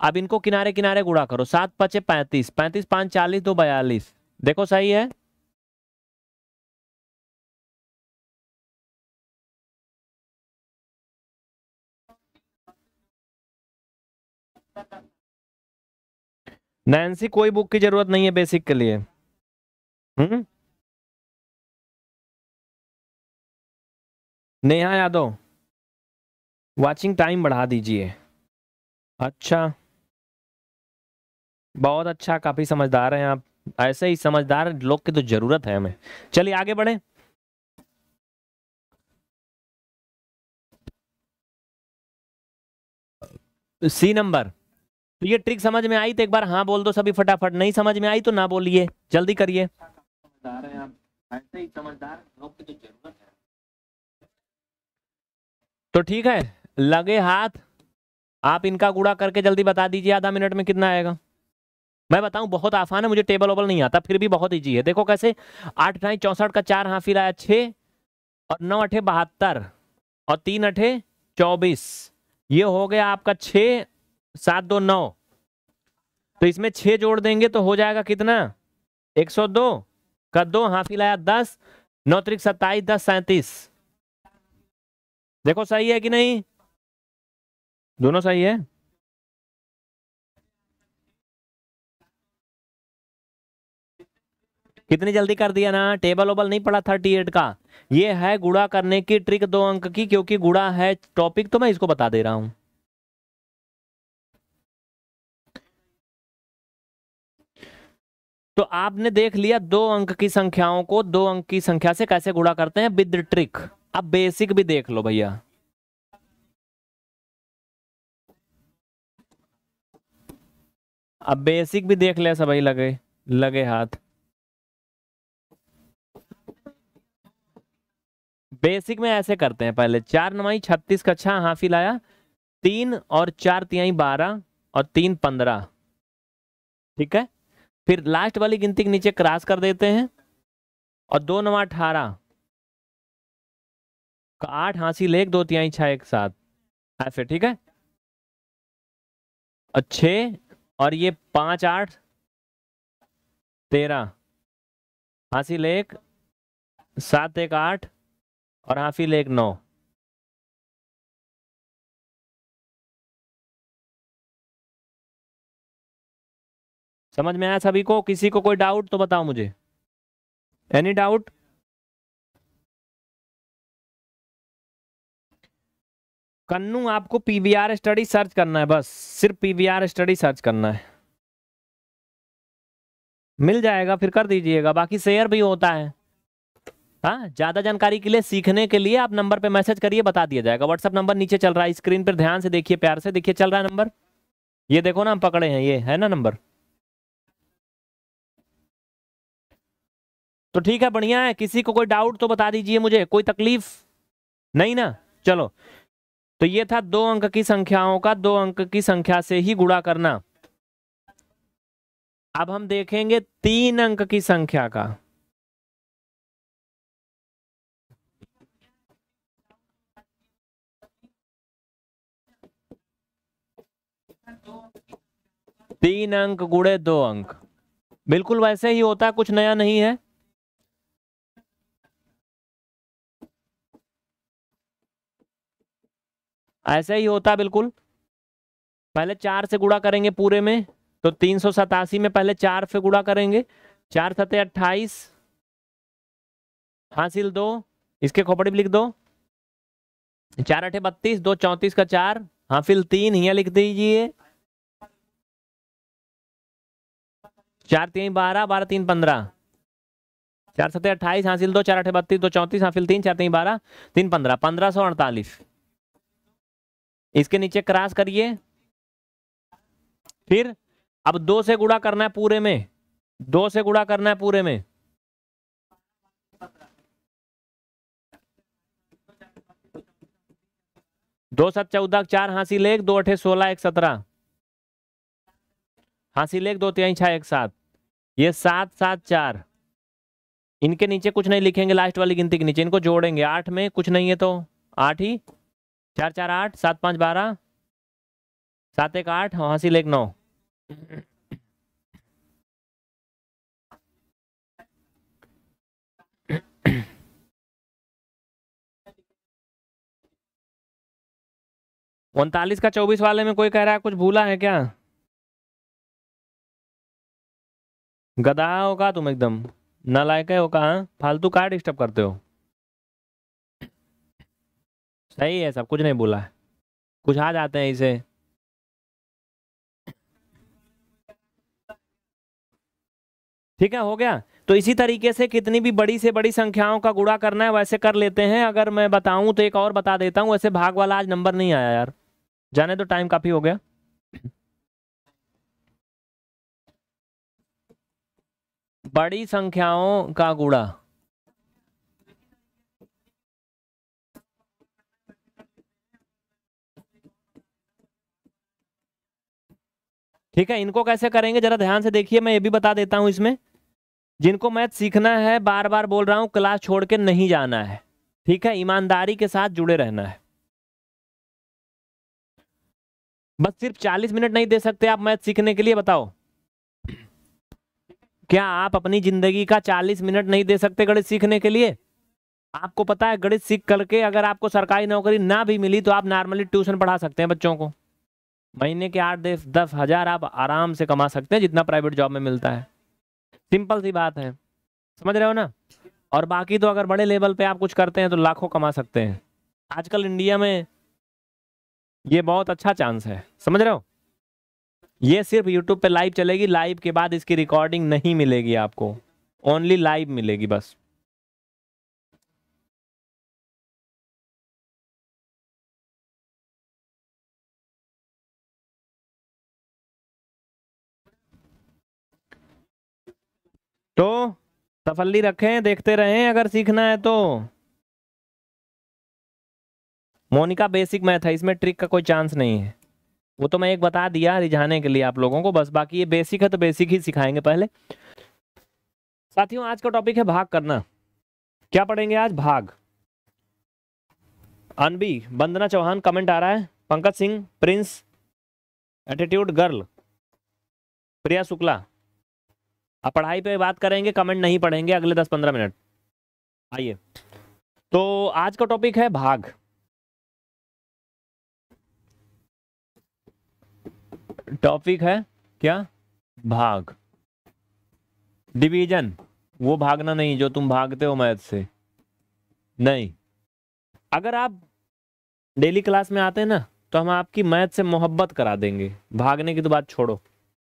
अब इनको किनारे किनारे गुड़ा करो सात पचे पैंतीस पैंतीस पाँच चालीस दो बयालीस देखो सही है नैन्सी कोई बुक की जरूरत नहीं है बेसिक के लिए हम्म नेहा यादव वॉचिंग टाइम बढ़ा दीजिए अच्छा बहुत अच्छा काफ़ी समझदार हैं आप ऐसे ही समझदार लोग की तो ज़रूरत है हमें चलिए आगे बढ़े सी नंबर तो ये ट्रिक समझ में आई तो एक बार हाँ बोल दो सभी फटाफट नहीं समझ में आई तो ना बोलिए जल्दी करिए समझदार हैं आप ऐसे ही समझदार लोग की तो ज़रूरत है तो ठीक है लगे हाथ आप इनका गुड़ा करके जल्दी बता दीजिए आधा मिनट में कितना आएगा मैं बताऊं बहुत आसान है मुझे टेबल ओबल नहीं आता फिर भी बहुत ईजी है देखो कैसे आठ अठाई चौंसठ का चार हाफिर आया छः और नौ अठे बहत्तर और तीन अठे चौबीस ये हो गया आपका छ सात दो नौ तो इसमें छः जोड़ देंगे तो हो जाएगा कितना एक सौ दो का दो हाफिल आया दस नौ त्रिक सत्ताईस दस सैंतीस देखो सही है कि नहीं दोनों सही है कितनी जल्दी कर दिया ना टेबल ओबल नहीं पड़ा थर्टी एट का ये है गुड़ा करने की ट्रिक दो अंक की क्योंकि गुड़ा है टॉपिक तो मैं इसको बता दे रहा हूं तो आपने देख लिया दो अंक की संख्याओं को दो अंक की संख्या से कैसे गुड़ा करते हैं विद ट्रिक अब बेसिक भी देख लो भैया अब बेसिक भी देख ले भाई लगे लगे हाथ बेसिक में ऐसे करते हैं पहले चार नवाई छत्तीस का छह हाफी लाया तीन और चार तिहाई बारह और तीन पंद्रह ठीक है फिर लास्ट वाली गिनती के नीचे क्रॉस कर देते हैं और दो नवा अठारह तो आठ हाँसी लेख दो तिहाई छः एक साथ ऐसे ठीक है और छ और ये पांच आठ तेरह हाँसी लेख सात एक आठ और हाफी लेख नौ समझ में आया सभी को किसी को कोई डाउट तो बताओ मुझे एनी डाउट कन्नू आपको पीवीआर स्टडी सर्च करना है बस सिर्फ पीवीआर स्टडी सर्च करना है मिल जाएगा फिर कर दीजिएगा बाकी शेयर भी होता है हाँ ज़्यादा जानकारी के लिए सीखने के लिए आप नंबर पे मैसेज करिए बता दिया जाएगा व्हाट्सअप नंबर नीचे चल रहा है स्क्रीन पर ध्यान से देखिए प्यार से देखिए चल रहा है नंबर ये देखो ना हम पकड़े हैं ये है ना नंबर तो ठीक है बढ़िया है किसी को कोई डाउट तो बता दीजिए मुझे कोई तकलीफ नहीं ना चलो तो ये था दो अंक की संख्याओं का दो अंक की संख्या से ही गुणा करना अब हम देखेंगे तीन अंक की संख्या का तीन अंक गुड़े दो अंक बिल्कुल वैसे ही होता कुछ नया नहीं है ऐसे ही होता बिल्कुल पहले चार से गुड़ा करेंगे पूरे में तो तीन सौ सतासी में पहले चार से गुड़ा करेंगे चार सतह अट्ठाईस हासिल दो इसके खोपड़ी लिख दो चार अठे बत्तीस दो चौंतीस का चार हाफिल तीन यहाँ लिख दीजिए चार तीन बारह बारह तीन पंद्रह चार सते अट्ठाईस हासिल दो चार अठे बत्तीस दो चौंतीस हाफिल तीन चार तीन बारह तीन पंद्रह पंद्रह सौ अड़तालीस इसके नीचे क्रॉस करिए फिर अब दो से गुड़ा करना है पूरे में दो से गुड़ा करना है पूरे में दो सात चौदह चार हाँसी लेख दो अठे सोलह एक सत्रह हाँसी लेख दो तिहाई छः एक सात ये सात सात चार इनके नीचे कुछ नहीं लिखेंगे लास्ट वाली गिनती के नीचे इनको जोड़ेंगे आठ में कुछ नहीं है तो आठ ही चार चार आठ सात पाँच बारह सात एक आठ वहाँ हाँ, से लेक नौ उनतालीस का चौबीस वाले में कोई कह रहा है कुछ भूला है क्या गदा होगा तुम एकदम नालायक होगा फालतू कार्ड डिस्टर्ब करते हो सही है सब कुछ नहीं बोला कुछ आ जाते हैं इसे ठीक है हो गया तो इसी तरीके से कितनी भी बड़ी से बड़ी संख्याओं का गुड़ा करना है वैसे कर लेते हैं अगर मैं बताऊं तो एक और बता देता हूं वैसे भाग वाला आज नंबर नहीं आया यार जाने तो टाइम काफी हो गया बड़ी संख्याओं का गुड़ा ठीक है इनको कैसे करेंगे जरा ध्यान से देखिए मैं ये भी बता देता हूँ इसमें जिनको मैथ सीखना है बार बार बोल रहा हूँ क्लास छोड़ के नहीं जाना है ठीक है ईमानदारी के साथ जुड़े रहना है बस सिर्फ चालीस मिनट नहीं दे सकते आप मैथ सीखने के लिए बताओ क्या आप अपनी जिंदगी का चालीस मिनट नहीं दे सकते गणित सीखने के लिए आपको पता है गणित सीख करके अगर आपको सरकारी नौकरी ना भी मिली तो आप नॉर्मली ट्यूशन पढ़ा सकते हैं बच्चों को महीने के आठ दस दस हज़ार आप आराम से कमा सकते हैं जितना प्राइवेट जॉब में मिलता है सिंपल सी बात है समझ रहे हो ना और बाकी तो अगर बड़े लेवल पे आप कुछ करते हैं तो लाखों कमा सकते हैं आजकल इंडिया में ये बहुत अच्छा चांस है समझ रहे हो ये सिर्फ यूट्यूब पे लाइव चलेगी लाइव के बाद इसकी रिकॉर्डिंग नहीं मिलेगी आपको ओनली लाइव मिलेगी बस तो तफल्ली रखें देखते रहें अगर सीखना है तो मोनिका बेसिक मैथ है इसमें ट्रिक का कोई चांस नहीं है वो तो मैं एक बता दिया रिझाने के लिए आप लोगों को बस बाकी ये बेसिक है तो बेसिक ही सिखाएंगे पहले साथियों आज का टॉपिक है भाग करना क्या पढ़ेंगे आज भाग अनबी वंदना चौहान कमेंट आ रहा है Pankaj Singh prince attitude girl Priya Shukla अब पढ़ाई पे बात करेंगे कमेंट नहीं पढ़ेंगे अगले दस पंद्रह मिनट आइए तो आज का टॉपिक है भाग टॉपिक है क्या भाग डिवीजन वो भागना नहीं जो तुम भागते हो मैथ से नहीं अगर आप डेली क्लास में आते हैं ना तो हम आपकी मैथ से मोहब्बत करा देंगे भागने की तो बात छोड़ो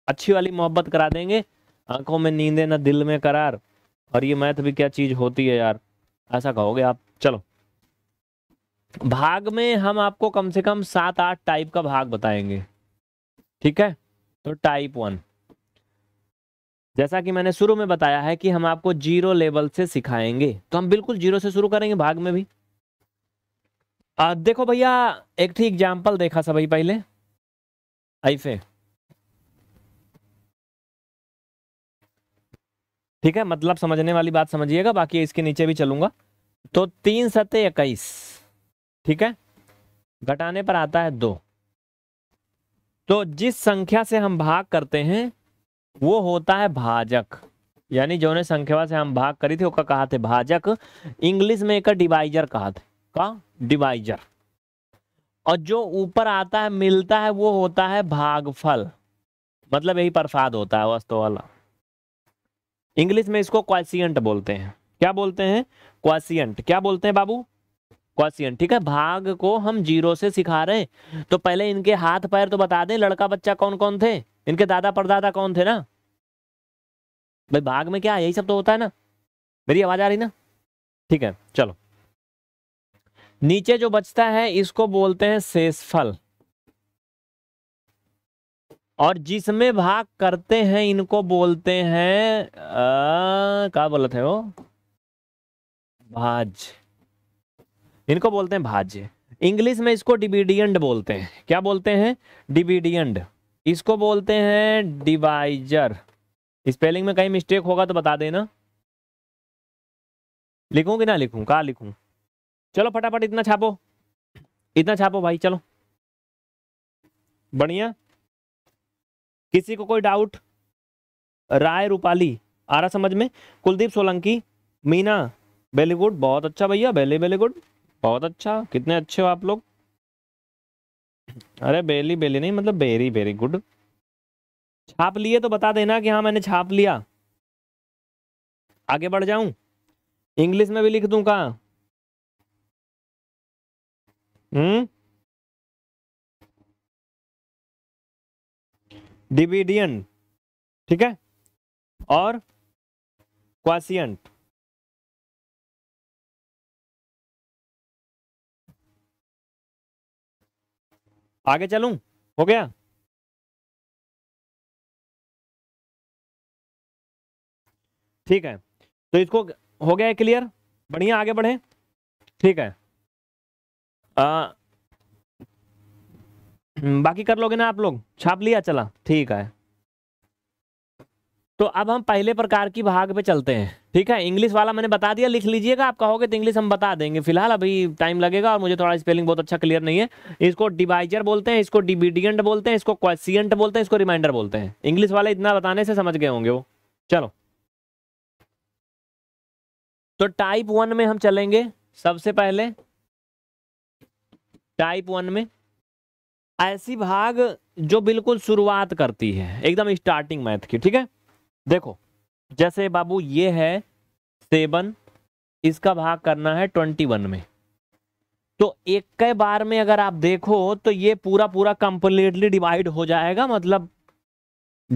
अच्छी वाली मोहब्बत करा देंगे आंखों में नींदे ना दिल में करार और ये मैथ भी क्या चीज होती है यार ऐसा कहोगे आप चलो भाग में हम आपको कम से कम सात आठ टाइप का भाग बताएंगे ठीक है तो टाइप वन जैसा कि मैंने शुरू में बताया है कि हम आपको जीरो लेवल से सिखाएंगे तो हम बिल्कुल जीरो से शुरू करेंगे भाग में भी आ, देखो भैया एक ठीक एग्जाम्पल देखा सा भाई पहले ऐसे ठीक है मतलब समझने वाली बात समझिएगा बाकी इसके नीचे भी चलूंगा तो तीन सत्य इक्कीस ठीक है घटाने पर आता है दो तो जिस संख्या से हम भाग करते हैं वो होता है भाजक यानी जो संख्या से हम भाग करी थी उसका कहा थे भाजक इंग्लिश में एक डिवाइजर कहा थे का डिवाइजर और जो ऊपर आता है मिलता है वो होता है भागफल मतलब यही प्रसाद होता है वस्तु वाला इंग्लिश में इसको क्वासियंट बोलते हैं क्या बोलते हैं क्वासियंट क्या बोलते हैं बाबू क्वासियंट ठीक है भाग को हम जीरो से सिखा रहे हैं तो पहले इनके हाथ पैर तो बता दें लड़का बच्चा कौन कौन थे इनके दादा परदादा कौन थे ना भाई भाग में क्या यही सब तो होता है ना मेरी आवाज आ रही ना ठीक है चलो नीचे जो बचता है इसको बोलते हैं शेषफल और जिसमें भाग करते हैं इनको बोलते हैं क्या बोलते थे वो भाज इनको बोलते हैं भाज्य इंग्लिश में इसको डिविडियंड बोलते हैं क्या बोलते हैं डिविडियंड इसको बोलते हैं डिवाइजर स्पेलिंग में कहीं मिस्टेक होगा तो बता देना लिखूं कि ना लिखूं कहा लिखूं चलो फटाफट इतना छापो इतना छापो भाई चलो बढ़िया किसी को कोई डाउट राय रूपाली आ रहा समझ में कुलदीप सोलंकी मीना वेली गुड बहुत अच्छा भैया बेली बेली गुड बहुत अच्छा कितने अच्छे हो आप लोग अरे बेली बेली नहीं मतलब वेरी वेरी गुड छाप लिए तो बता देना कि हाँ मैंने छाप लिया आगे बढ़ जाऊं इंग्लिश में भी लिख दूं का हम्म डिविडियन ठीक है और क्वासियंट आगे चलूं हो गया ठीक है तो इसको हो गया है क्लियर बढ़िया आगे बढ़े ठीक है आ, हम्म, बाकी कर लोगे ना आप लोग छाप लिया चला ठीक है तो अब हम पहले प्रकार की भाग पे चलते हैं ठीक है इंग्लिश वाला मैंने बता दिया लिख लीजिएगा आप कहोगे तो इंग्लिश हम बता देंगे फिलहाल अभी टाइम लगेगा और मुझे थोड़ा स्पेलिंग बहुत अच्छा क्लियर नहीं है इसको डिवाइजर बोलते हैं इसको डिबीडियंट बोलते हैं इसको क्वेश्चियंट बोलते हैं इसको रिमाइंडर बोलते हैं इंग्लिश वाले इतना बताने से समझ गए होंगे वो चलो तो टाइप वन में हम चलेंगे सबसे पहले टाइप वन में ऐसी भाग जो बिल्कुल शुरुआत करती है एकदम स्टार्टिंग मैथ की ठीक है देखो जैसे बाबू ये है सेवन इसका भाग करना है ट्वेंटी वन में तो एक के बार में अगर आप देखो तो ये पूरा पूरा कंप्लीटली डिवाइड हो जाएगा मतलब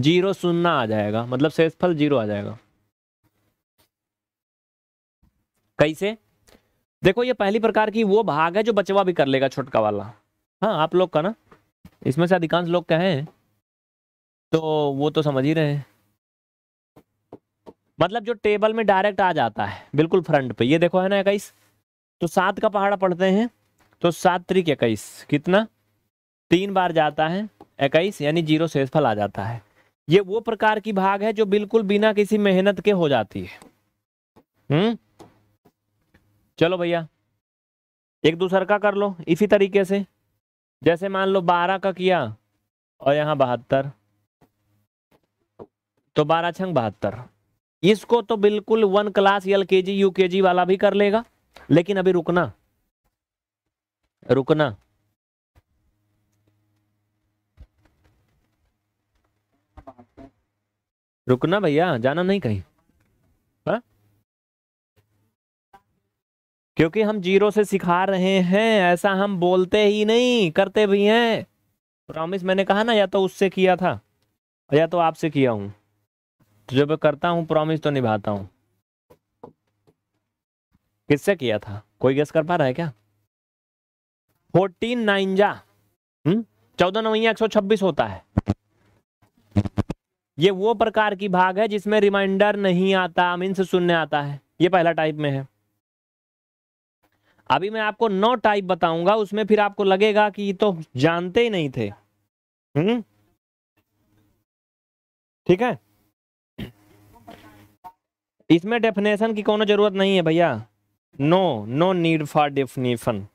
जीरो सुनना आ जाएगा मतलब शेषफल जीरो आ जाएगा कैसे देखो ये पहली प्रकार की वो भाग है जो बचवा भी कर लेगा छोटका वाला हाँ आप लोग का ना इसमें से अधिकांश लोग कहें तो वो तो समझ ही रहे हैं मतलब जो टेबल में डायरेक्ट आ जाता है बिल्कुल फ्रंट पे ये देखो है ना इक्कीस तो सात का पहाड़ा पढ़ते हैं तो सात त्रिक इक्कीस कितना तीन बार जाता है इक्कीस यानी जीरो शेषफल आ जाता है ये वो प्रकार की भाग है जो बिल्कुल बिना किसी मेहनत के हो जाती है हम्म चलो भैया एक दूसर का कर लो इसी तरीके से जैसे मान लो बारह का किया और यहाँ बहत्तर तो बारह छंग बहत्तर इसको तो बिल्कुल वन क्लास एल के जी यूकेजी जी वाला भी कर लेगा लेकिन अभी रुकना रुकना रुकना भैया जाना नहीं कहीं हाँ क्योंकि हम जीरो से सिखा रहे हैं ऐसा हम बोलते ही नहीं करते भी हैं प्रॉमिस मैंने कहा ना या तो उससे किया था या तो आपसे किया हूं तो जब करता हूं प्रॉमिस तो निभाता हूं किससे किया था कोई गेस कर पा रहा है क्या फोर्टीन हम्म? नाइनजा चौदह नवैया एक सौ छब्बीस होता है ये वो प्रकार की भाग है जिसमें रिमाइंडर नहीं आता मीन्स सुनने आता है ये पहला टाइप में है अभी मैं आपको नौ टाइप बताऊंगा उसमें फिर आपको लगेगा कि ये तो जानते ही नहीं थे हम्म ठीक है इसमें डेफिनेशन की कोनो जरूरत नहीं है भैया no no need for definition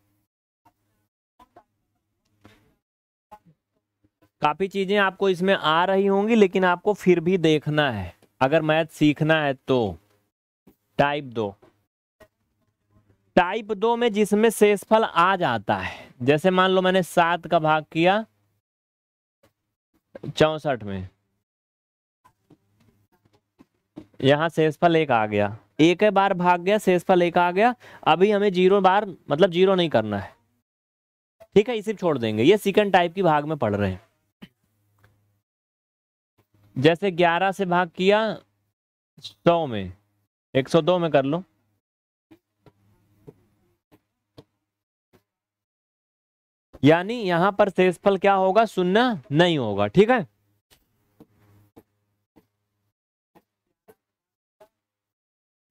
काफ़ी चीज़ें आपको इसमें आ रही होंगी लेकिन आपको फिर भी देखना है अगर मैथ सीखना है तो टाइप दो टाइप दो में जिसमें शेषफल आ जाता है जैसे मान लो मैंने सात का भाग किया चौसठ में यहां शेषफल एक आ गया एक बार भाग गया शेषफल एक आ गया अभी हमें जीरो बार मतलब जीरो नहीं करना है ठीक है इसे छोड़ देंगे ये सेकंड टाइप की भाग में पढ़ रहे हैं जैसे ग्यारह से भाग किया सौ में एक सौ दो में कर लो यानी यहां पर शेषफल क्या होगा शून्य नहीं होगा ठीक है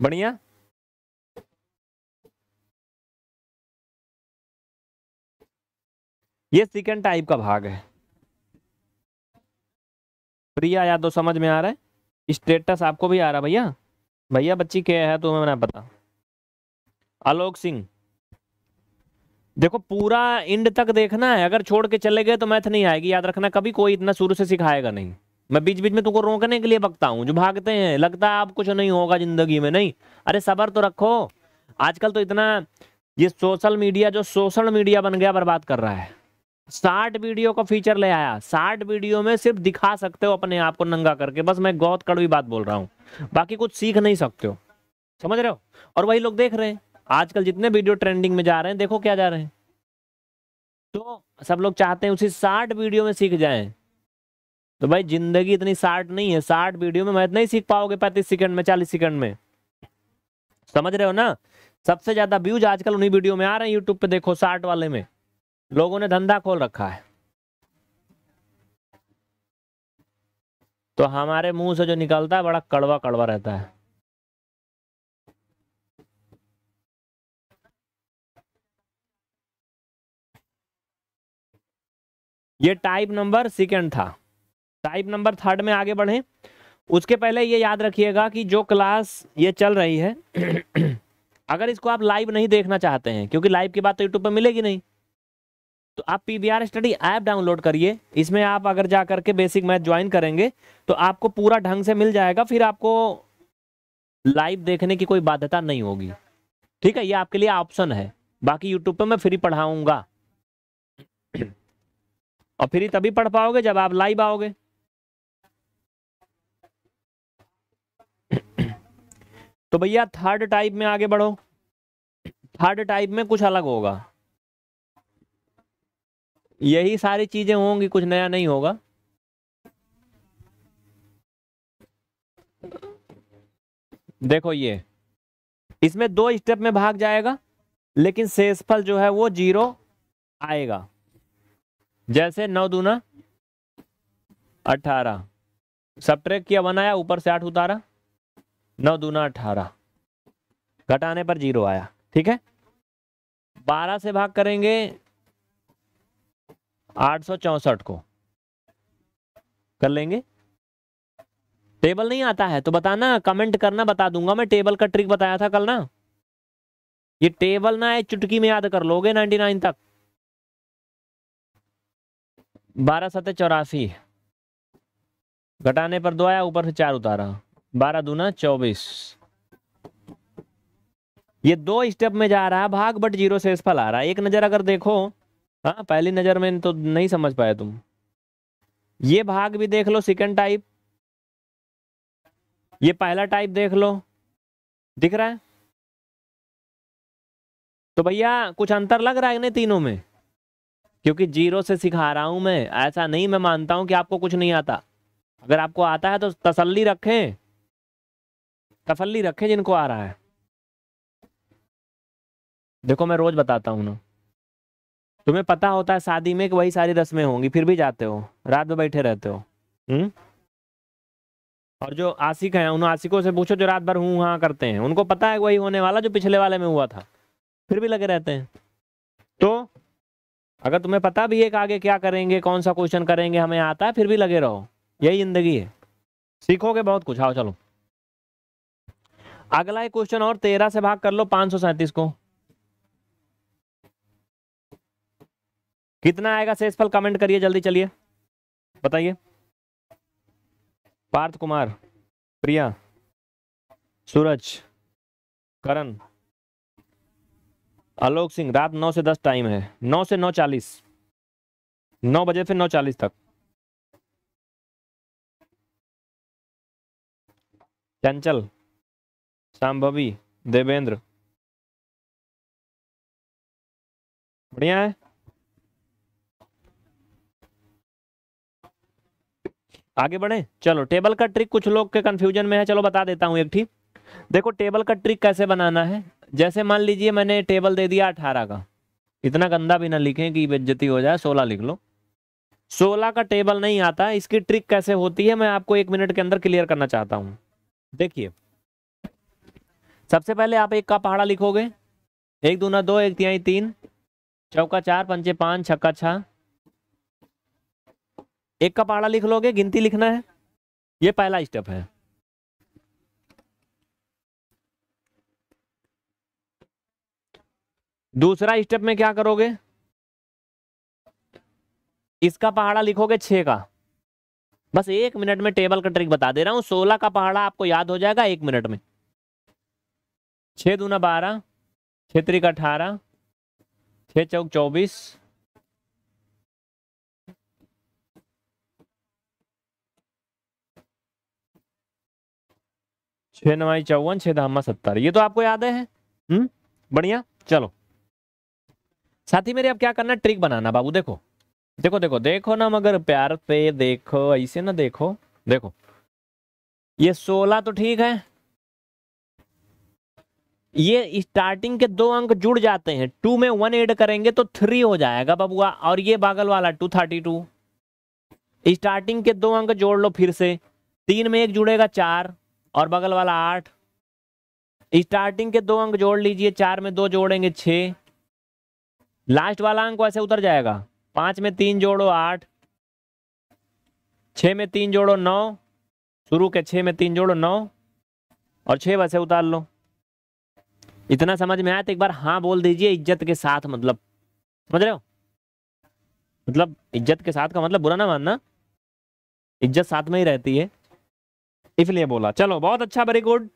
बढ़िया ये सेकेंड टाइप का भाग है प्रिया या तो समझ में आ रहा है स्टेटस आपको भी आ रहा भैया भैया बच्ची क्या है तुम्हें ना पता आलोक सिंह देखो पूरा इंड तक देखना है अगर छोड़ के चले गए तो मैथ नहीं आएगी याद रखना कभी कोई इतना शुरू से सिखाएगा नहीं मैं बीच बीच में तुमको रोकने के लिए बकता हूँ जो भागते हैं लगता है आप कुछ नहीं होगा जिंदगी में नहीं अरे सबर तो रखो आजकल तो इतना ये सोशल मीडिया जो सोशल मीडिया बन गया बर्बाद कर रहा है साठ वीडियो का फीचर ले आया साठ वीडियो में सिर्फ दिखा सकते हो अपने आप को नंगा करके बस मैं गौत कड़वी बात बोल रहा हूँ बाकी कुछ सीख नहीं सकते हो समझ रहे हो और वही लोग देख रहे हैं आजकल जितने वीडियो ट्रेंडिंग में जा रहे हैं देखो क्या जा रहे हैं तो सब लोग चाहते हैं उसी साठ वीडियो में सीख जाएं तो भाई जिंदगी इतनी साठ नहीं है साठ वीडियो में मैं नहीं सीख पाओगे पैंतीस सेकंड में चालीस सेकंड में समझ रहे हो ना सबसे ज्यादा व्यूज आजकल उन्हीं वीडियो में आ रहे हैं यूट्यूब पे देखो साठ वाले में लोगों ने धंधा खोल रखा है तो हमारे मुंह से जो निकलता है बड़ा कड़वा कड़वा रहता है ये टाइप नंबर सेकेंड था टाइप नंबर थर्ड में आगे बढ़े उसके पहले ये याद रखिएगा कि जो क्लास ये चल रही है अगर इसको आप लाइव नहीं देखना चाहते हैं क्योंकि लाइव की बात तो यूट्यूब पर मिलेगी नहीं तो आप P V R study app download करिए इसमें आप अगर जा करके बेसिक मैथ ज्वाइन करेंगे तो आपको पूरा ढंग से मिल जाएगा फिर आपको लाइव देखने की कोई बाध्यता नहीं होगी ठीक है ये आपके लिए ऑप्शन है बाकी यूट्यूब पर मैं फ्री पढ़ाऊंगा और फ्री तभी पढ़ पाओगे जब आप लाइव आओगे तो भैया थर्ड टाइप में आगे बढ़ो थर्ड टाइप में कुछ अलग होगा यही सारी चीजें होंगी कुछ नया नहीं होगा देखो ये इसमें दो स्टेप में भाग जाएगा लेकिन शेषफल जो है वो जीरो आएगा जैसे नौ दूना अठारह सब ट्रैक किया वन आया ऊपर से आठ उतारा नौ दूना अठारह घटाने पर जीरो आया ठीक है बारह से भाग करेंगे आठ सौ चौसठ को कर लेंगे टेबल नहीं आता है तो बताना कमेंट करना बता दूंगा मैं टेबल का ट्रिक बताया था कल ना ये टेबल ना है चुटकी में याद कर लोगे नाइन्टी नाइन तक बारह सत चौरासी घटाने पर दो आया ऊपर से चार उतारा बारह दूना चौबीस ये दो स्टेप में जा रहा है भाग बट जीरो से फल आ रहा है एक नज़र अगर देखो हाँ पहली नज़र में तो नहीं समझ पाए तुम ये भाग भी देख लो सेकेंड टाइप ये पहला टाइप देख लो दिख रहा है तो भैया कुछ अंतर लग रहा है नहीं तीनों में क्योंकि जीरो से सिखा रहा हूं मैं ऐसा नहीं मैं मानता हूँ कि आपको कुछ नहीं आता अगर आपको आता है तो तसल्ली रखें तसल्ली रखें जिनको आ रहा है देखो मैं रोज बताता हूं ना तुम्हें पता होता है शादी में कि वही सारी रस्में होंगी फिर भी जाते हो रात में बैठे रहते हो हुँ? हम्म? और जो आशिक हैं उन आशिकों से पूछो जो रात भर हूँ हाँ करते हैं उनको पता है वही होने वाला जो पिछले वाले में हुआ था फिर भी लगे रहते हैं तो अगर तुम्हें पता भी है कि आगे क्या करेंगे कौन सा क्वेश्चन करेंगे हमें आता है फिर भी लगे रहो यही जिंदगी है सीखोगे बहुत कुछ आओ चलो अगला एक क्वेश्चन और तेरह से भाग कर लो पांच सौ सैंतीस को कितना आएगा शेषफल कमेंट करिए जल्दी चलिए बताइए पार्थ कुमार प्रिया सूरज करण आलोक सिंह रात नौ से दस टाइम है नौ से नौ चालीस नौ बजे से नौ चालीस तक चंचल शाम्भवी देवेंद्र बढ़िया है आगे बढ़े चलो टेबल का ट्रिक कुछ लोग के कंफ्यूजन में है चलो बता देता हूं एक ठीक देखो टेबल का ट्रिक कैसे बनाना है जैसे मान लीजिए मैंने टेबल दे दिया अठारह का इतना गंदा भी ना लिखें कि बेज्जती हो जाए सोलह लिख लो सोलह का टेबल नहीं आता इसकी ट्रिक कैसे होती है मैं आपको एक मिनट के अंदर क्लियर करना चाहता हूँ देखिए सबसे पहले आप एक का पहाड़ा लिखोगे एक दूना दो एक तिहाई तीन चौका चार पंचे पाँच छक्का छः एक का पहाड़ा लिख लोगे गिनती लिखना है ये पहला स्टेप है दूसरा स्टेप में क्या करोगे इसका पहाड़ा लिखोगे छ का बस एक मिनट में टेबल का ट्रिक बता दे रहा हूं सोलह का पहाड़ा आपको याद हो जाएगा एक मिनट में छ दूना बारह छत्री का अठारह छ चौक चौबीस छ नवाई चौवन छह धामा सत्तर ये तो आपको याद है हम्म बढ़िया चलो साथ ही मेरे अब क्या करना ट्रिक बनाना बाबू देखो देखो देखो देखो ना मगर प्यार से देखो ऐसे ना देखो देखो ये सोलह तो ठीक है ये स्टार्टिंग के दो अंक जुड़ जाते हैं टू में वन एड करेंगे तो थ्री हो जाएगा बबुआ और ये बागल वाला टू थर्टी टू स्टार्टिंग के दो अंक जोड़ लो फिर से तीन में एक जुड़ेगा चार और बगल वाला आठ स्टार्टिंग के दो अंक जोड़ लीजिए चार में दो जोड़ेंगे छह लास्ट वाला अंक वैसे उतर जाएगा पांच में तीन जोड़ो आठ छ में तीन जोड़ो नौ शुरू के छ में तीन जोड़ो नौ और छह वैसे उतार लो इतना समझ में आया तो एक बार हाँ बोल दीजिए इज्जत के साथ मतलब समझ रहे हो मतलब इज्जत के साथ का मतलब बुरा ना मानना इज्जत साथ में ही रहती है इसलिए बोला चलो बहुत अच्छा वेरी गुड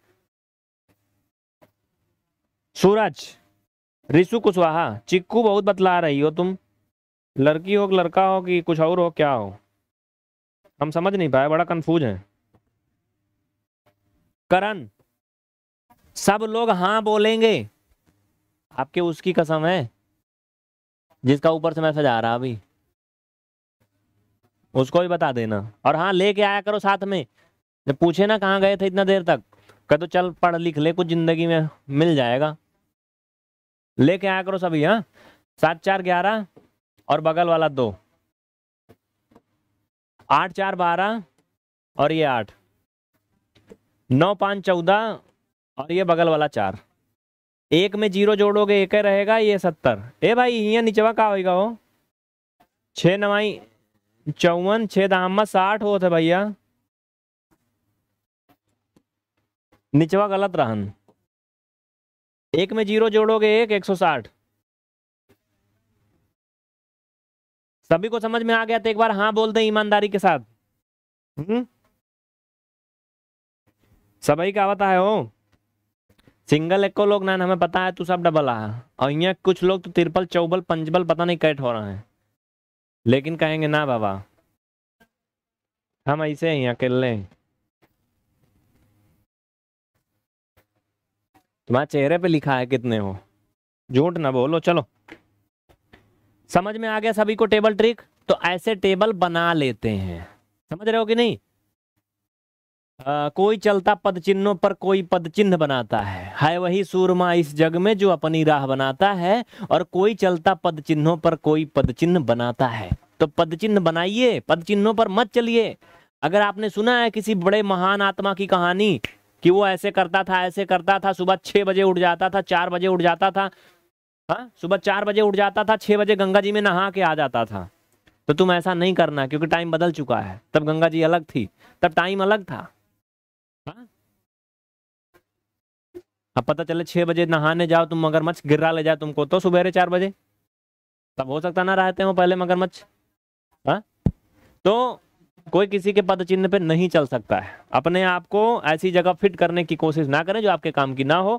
सूरज रिशु कुशवाहा चिक्कू बहुत बतला रही हो तुम लड़की हो लड़का हो कि कुछ और हो क्या हो हम समझ नहीं पाए बड़ा कंफ्यूज है करण सब लोग हाँ बोलेंगे आपके उसकी कसम है जिसका ऊपर से मैसेज आ रहा अभी उसको भी बता देना और हाँ लेके आया करो साथ में जब पूछे ना कहाँ गए थे इतना देर तक कह तो चल पढ़ लिख ले कुछ जिंदगी में मिल जाएगा लेके आया करो सभी हाँ सात चार ग्यारह और बगल वाला दो आठ चार बारह और ये आठ नौ पाँच चौदह और ये बगल वाला चार एक में जीरो जोड़ोगे एक रहेगा ये सत्तर ए भाई यहाँ नीचवा का होगा वो छः नवाई चौवन छः दामा साठ होते भैया निचवा गलत रहन एक में जीरो जोड़ोगे एक एक सौ साठ सभी को समझ में आ गया तो एक बार हाँ बोल दें ईमानदारी के साथ हम्म। सभी का पता है हो सिंगल एक को लोग ना हमें पता है तू सब डबल आ और यहाँ कुछ लोग तो तिरपल चौबल पंचबल पता नहीं कैट हो रहे हैं लेकिन कहेंगे ना बाबा हम ऐसे ही अकेले तुम्हारे चेहरे पे लिखा है कितने हो झूठ ना बोलो चलो समझ में आ गया सभी को टेबल ट्रिक तो ऐसे टेबल बना लेते हैं समझ रहे हो कि नहीं आ, कोई चलता पद चिन्हों पर कोई पद चिन्ह बनाता है है वही सूरमा इस जग में जो अपनी राह बनाता है और कोई चलता पद चिन्हों पर कोई पद चिन्ह बनाता है तो पद चिन्ह बनाइए पद चिन्हों पर मत चलिए अगर आपने सुना है किसी बड़े महान आत्मा की कहानी कि वो ऐसे करता था ऐसे करता था सुबह छः बजे उठ जाता था चार बजे उठ जाता था हाँ सुबह चार बजे उठ जाता था छः बजे गंगा जी में नहा के आ जाता था तो तुम ऐसा नहीं करना क्योंकि टाइम बदल चुका है तब गंगा जी अलग थी तब टाइम अलग था हाँ। अब पता चले छः बजे नहाने जाओ तुम मगरमच्छ गिरा ले जाओ तुमको तो सुबेरे चार बजे तब हो सकता ना रहते हो पहले मगरमच्छ हाँ तो कोई किसी के पद चिन्ह पे नहीं चल सकता है अपने आप को ऐसी जगह फिट करने की कोशिश ना करें जो आपके काम की ना हो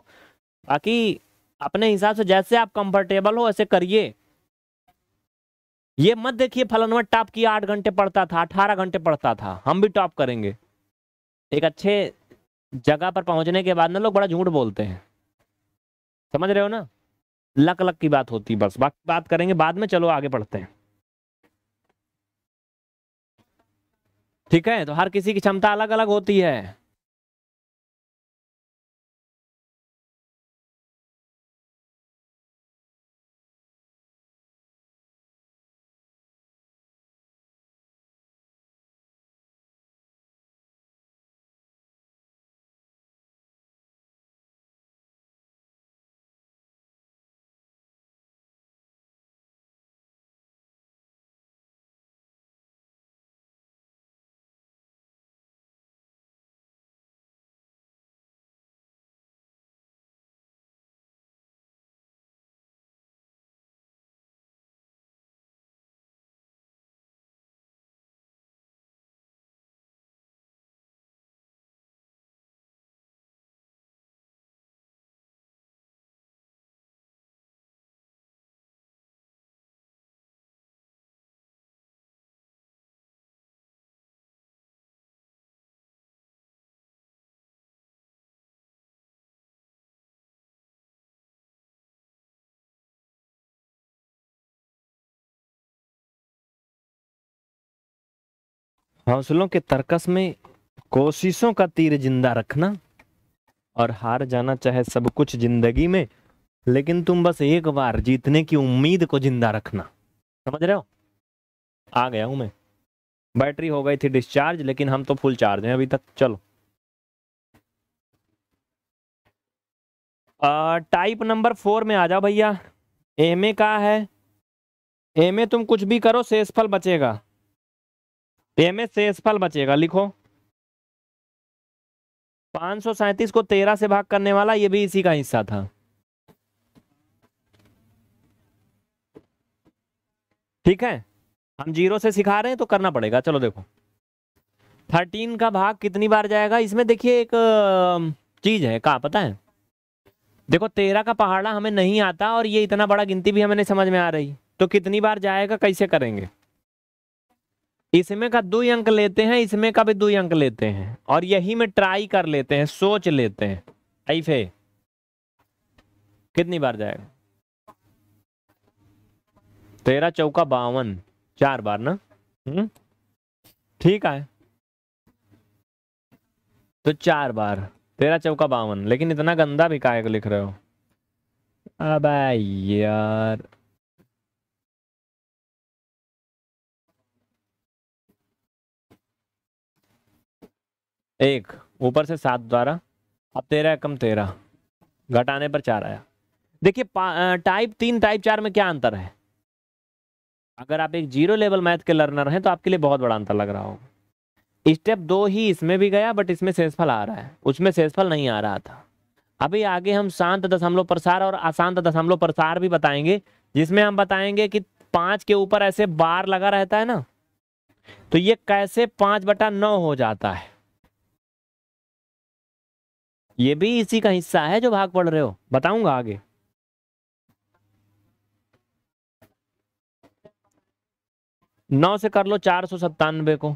बाकी अपने हिसाब से जैसे आप कंफर्टेबल हो ऐसे करिए ये मत देखिए फलनवट टॉप की आठ घंटे पढ़ता था अठारह घंटे पढ़ता था हम भी टॉप करेंगे एक अच्छे जगह पर पहुंचने के बाद ना लोग बड़ा झूठ बोलते हैं समझ रहे हो ना लक लक की बात होती बस बाकी बात करेंगे बाद में चलो आगे पढ़ते हैं ठीक है तो हर किसी की क्षमता अलग अलग होती है हौसलों के तर्कस में कोशिशों का तीर जिंदा रखना और हार जाना चाहे सब कुछ जिंदगी में लेकिन तुम बस एक बार जीतने की उम्मीद को जिंदा रखना समझ रहे हो आ गया हूं मैं बैटरी हो गई थी डिस्चार्ज लेकिन हम तो फुल चार्ज हैं अभी तक चलो आ, टाइप नंबर फोर में आ जाओ भैया एम ए का है एम ए तुम कुछ भी करो शेषफल बचेगा शेष शेषफल बचेगा लिखो पांच सौ सैतीस को तेरह से भाग करने वाला ये भी इसी का हिस्सा था ठीक है हम जीरो से सिखा रहे हैं तो करना पड़ेगा चलो देखो थर्टीन का भाग कितनी बार जाएगा इसमें देखिए एक चीज है कहा पता है देखो तेरह का पहाड़ा हमें नहीं आता और ये इतना बड़ा गिनती भी हमें नहीं समझ में आ रही तो कितनी बार जाएगा कैसे करेंगे इसमें का दो अंक लेते हैं इसमें का भी दो अंक लेते हैं और यही में ट्राई कर लेते हैं सोच लेते हैं ऐसे कितनी बार जाएगा तेरह चौका बावन चार बार ना हम्म ठीक है तो चार बार तेरह चौका बावन लेकिन इतना गंदा भी काय लिख रहे हो अब यार एक ऊपर से सात द्वारा अब तेरह कम तेरह घटाने पर चार आया देखिए टाइप तीन टाइप चार में क्या अंतर है अगर आप एक जीरो लेवल मैथ के लर्नर हैं तो आपके लिए बहुत बड़ा अंतर लग रहा होगा स्टेप दो ही इसमें भी गया बट इसमें सेसफल आ रहा है उसमें सेसफल नहीं आ रहा था अभी आगे हम शांत दशमलव प्रसार और अशांत दशमलव प्रसार भी बताएंगे जिसमें हम बताएंगे कि पाँच के ऊपर ऐसे बार लगा रहता है ना तो ये कैसे पाँच बटा नौ हो जाता है ये भी इसी का हिस्सा है जो भाग पढ़ रहे हो बताऊंगा आगे नौ से कर लो चार सौ सत्तानबे को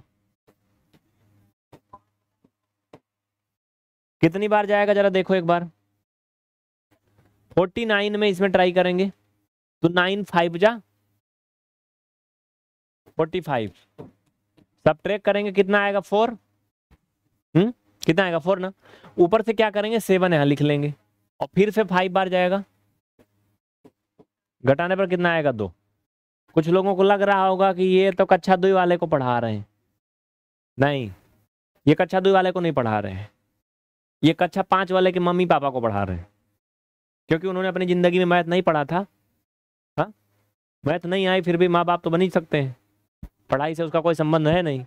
कितनी बार जाएगा जरा देखो एक बार फोर्टी नाइन में इसमें ट्राई करेंगे तो नाइन फाइव जा फोर्टी फाइव सब ट्रेक करेंगे कितना आएगा फोर हम्म कितना आएगा फोर ना ऊपर से क्या करेंगे सेवन यहां लिख लेंगे और फिर से फाइव बार जाएगा घटाने पर कितना आएगा दो कुछ लोगों को लग रहा होगा कि ये तो कक्षा दुई वाले को पढ़ा रहे हैं नहीं ये कक्षा दुई वाले को नहीं पढ़ा रहे हैं ये कक्षा पांच वाले के मम्मी पापा को पढ़ा रहे हैं क्योंकि उन्होंने अपनी ज़िंदगी में मैथ नहीं पढ़ा था हाँ मैथ नहीं आई फिर भी माँ बाप तो बन ही सकते हैं पढ़ाई से उसका कोई संबंध है नहीं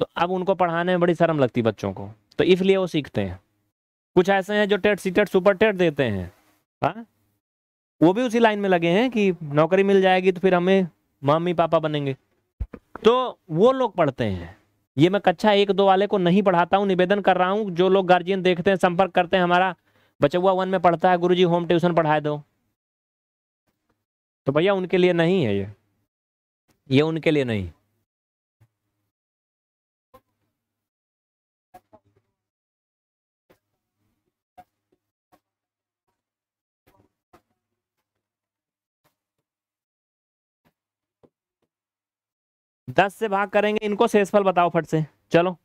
तो अब उनको पढ़ाने में बड़ी शर्म लगती बच्चों को तो इसलिए वो सीखते हैं कुछ ऐसे हैं जो TET C TET super TET देते हैं हाँ वो भी उसी लाइन में लगे हैं कि नौकरी मिल जाएगी तो फिर हमें मम्मी पापा बनेंगे तो वो लोग पढ़ते हैं ये मैं कक्षा एक दो वाले को नहीं पढ़ाता हूँ निवेदन कर रहा हूँ जो लोग गार्जियन देखते हैं संपर्क करते हैं हमारा हुआ वन में पढ़ता है गुरुजी होम ट्यूशन पढ़ा दो तो भैया उनके लिए नहीं है ये ये उनके लिए नहीं दस से भाग करेंगे इनको शेषफल बताओ फट से चलो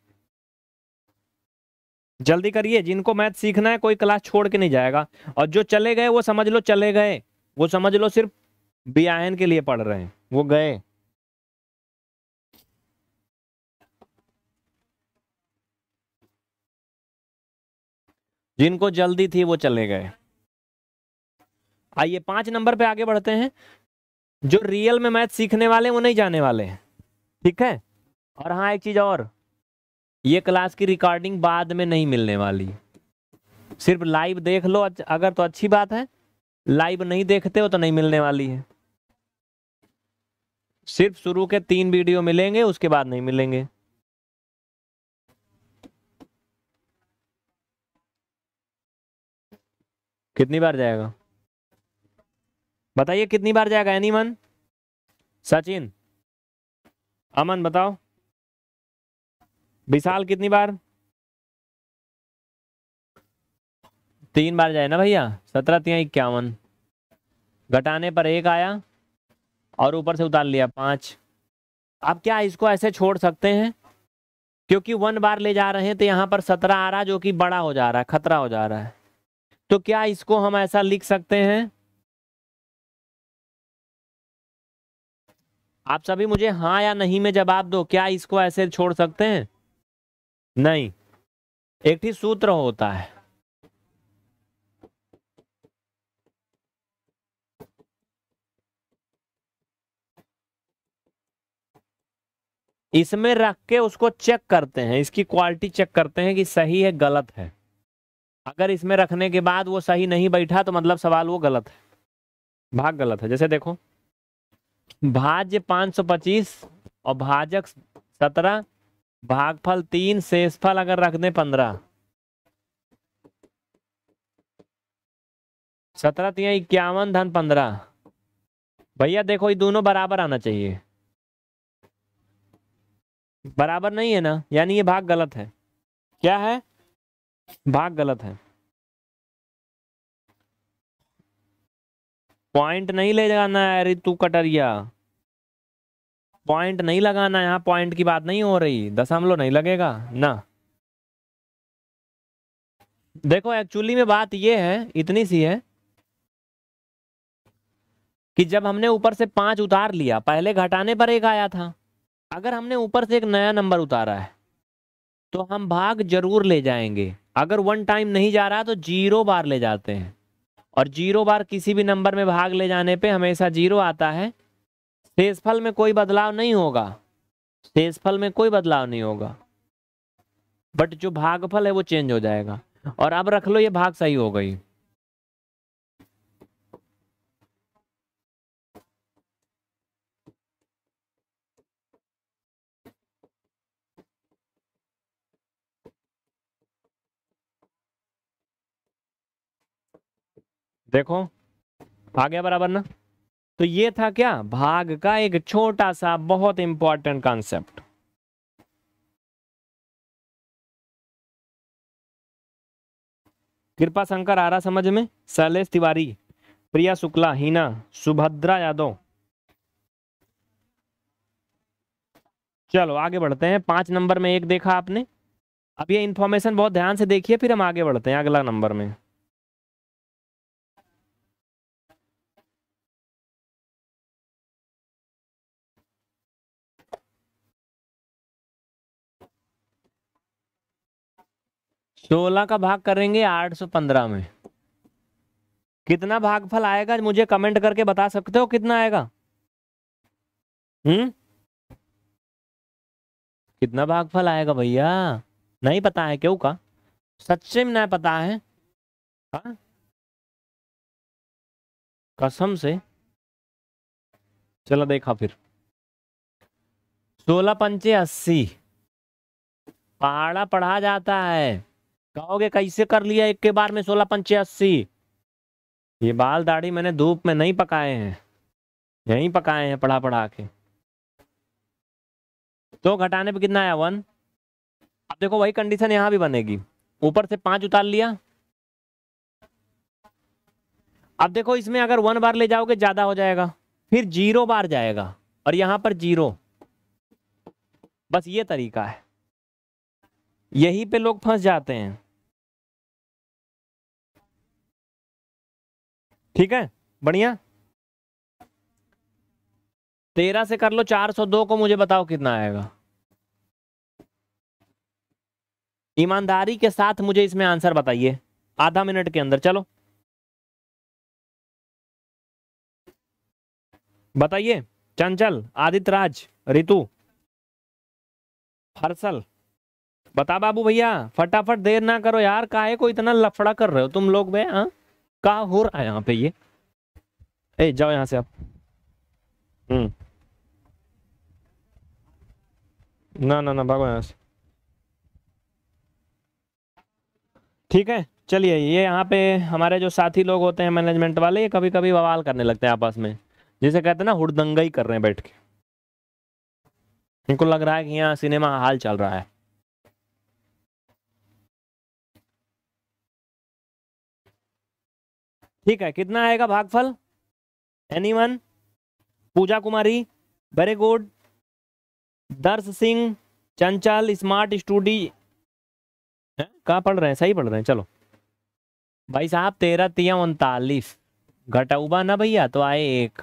जल्दी करिए जिनको मैथ सीखना है कोई क्लास छोड़ के नहीं जाएगा और जो चले गए वो समझ लो चले गए वो समझ लो सिर्फ बियाहन के लिए पढ़ रहे हैं वो गए जिनको जल्दी थी वो चले गए आइए पांच नंबर पे आगे बढ़ते हैं जो रियल में मैथ सीखने वाले वो नहीं जाने वाले हैं ठीक है और हाँ एक चीज़ और ये क्लास की रिकॉर्डिंग बाद में नहीं मिलने वाली सिर्फ लाइव देख लो अगर तो अच्छी बात है लाइव नहीं देखते हो तो नहीं मिलने वाली है सिर्फ शुरू के तीन वीडियो मिलेंगे उसके बाद नहीं मिलेंगे कितनी बार जाएगा बताइए कितनी बार जाएगा एनीमन सचिन अमन बताओ विशाल कितनी बार तीन बार जाए ना भैया सत्रह तीन इक्यावन घटाने पर एक आया और ऊपर से उतार लिया पांच अब क्या इसको ऐसे छोड़ सकते हैं क्योंकि वन बार ले जा रहे हैं तो यहाँ पर सत्रह आ रहा जो कि बड़ा हो जा रहा है खतरा हो जा रहा है तो क्या इसको हम ऐसा लिख सकते हैं आप सभी मुझे हाँ या नहीं में जवाब दो क्या इसको ऐसे छोड़ सकते हैं नहीं एक ही सूत्र होता है इसमें रख के उसको चेक करते हैं इसकी क्वालिटी चेक करते हैं कि सही है गलत है अगर इसमें रखने के बाद वो सही नहीं बैठा तो मतलब सवाल वो गलत है भाग गलत है जैसे देखो भाज्य 525 और भाजक 17 भागफल तीन शेषफल अगर रख दें पंद्रह सत्रह तीन इक्यावन धन पंद्रह भैया देखो ये दोनों बराबर आना चाहिए बराबर नहीं है ना यानी ये भाग गलत है क्या है भाग गलत है पॉइंट नहीं ले जाना है अरे तू कटरिया पॉइंट नहीं लगाना यहाँ पॉइंट की बात नहीं हो रही दशमलव नहीं लगेगा ना देखो एक्चुअली में बात यह है इतनी सी है कि जब हमने ऊपर से पांच उतार लिया पहले घटाने पर एक आया था अगर हमने ऊपर से एक नया नंबर उतारा है तो हम भाग जरूर ले जाएंगे अगर वन टाइम नहीं जा रहा तो जीरो बार ले जाते हैं और जीरो बार किसी भी नंबर में भाग ले जाने पे हमेशा जीरो आता है शेषफल में कोई बदलाव नहीं होगा शेषफल में कोई बदलाव नहीं होगा बट जो भागफल है वो चेंज हो जाएगा और अब रख लो ये भाग सही हो गई देखो आ गया बराबर ना तो ये था क्या भाग का एक छोटा सा बहुत इंपॉर्टेंट कॉन्सेप्ट कृपा शंकर आ रहा समझ में शैलेश तिवारी प्रिया शुक्ला हीना सुभद्रा यादव चलो आगे बढ़ते हैं पांच नंबर में एक देखा आपने अब ये इन्फॉर्मेशन बहुत ध्यान से देखिए फिर हम आगे बढ़ते हैं अगला नंबर में सोलह का भाग करेंगे आठ सौ पंद्रह में कितना भागफल आएगा मुझे कमेंट करके बता सकते हो कितना आएगा हम्म कितना भागफल आएगा भैया नहीं पता है क्यों का सच्चे में नहीं पता है हा? कसम से चलो देखा फिर सोलह पंचे अस्सी पहाड़ा पढ़ा जाता है कहोगे कैसे कर लिया एक के बार में सोलह पंचे अस्सी ये बाल दाढ़ी मैंने धूप में नहीं पकाए हैं यहीं पकाए हैं पढ़ा पढ़ा के तो घटाने पे कितना आया वन अब देखो वही कंडीशन यहाँ भी बनेगी ऊपर से पांच उतार लिया अब देखो इसमें अगर वन बार ले जाओगे ज़्यादा हो जाएगा फिर जीरो बार जाएगा और यहाँ पर जीरो बस ये तरीका है यही पे लोग फंस जाते हैं ठीक है बढ़िया तेरह से कर लो चार सौ दो को मुझे बताओ कितना आएगा ईमानदारी के साथ मुझे इसमें आंसर बताइए आधा मिनट के अंदर चलो बताइए चंचल आदित्य राज ऋतु हर्षल बता बाबू भैया फटाफट देर ना करो यार काहे को इतना लफड़ा कर रहे हो तुम लोग बे हाँ कहा हो रहा है यहाँ पे ये ए जाओ यहाँ से आप हम्म ना ना ना भागो यहाँ से ठीक है चलिए ये यहाँ पे हमारे जो साथी लोग होते हैं मैनेजमेंट वाले ये कभी कभी बवाल करने लगते हैं आपस में जिसे कहते हैं ना हुड़दंगाई कर रहे हैं बैठ के इनको लग रहा है कि यहाँ सिनेमा हाल चल रहा है ठीक है कितना आएगा भागफल anyone Pooja Kumari very good Darsh Singh चंचल स्मार्ट स्टूडी कहाँ पढ़ रहे हैं सही पढ़ रहे हैं चलो भाई साहब तेरह तिया उनतालीस घटाऊबा ना भैया तो आए एक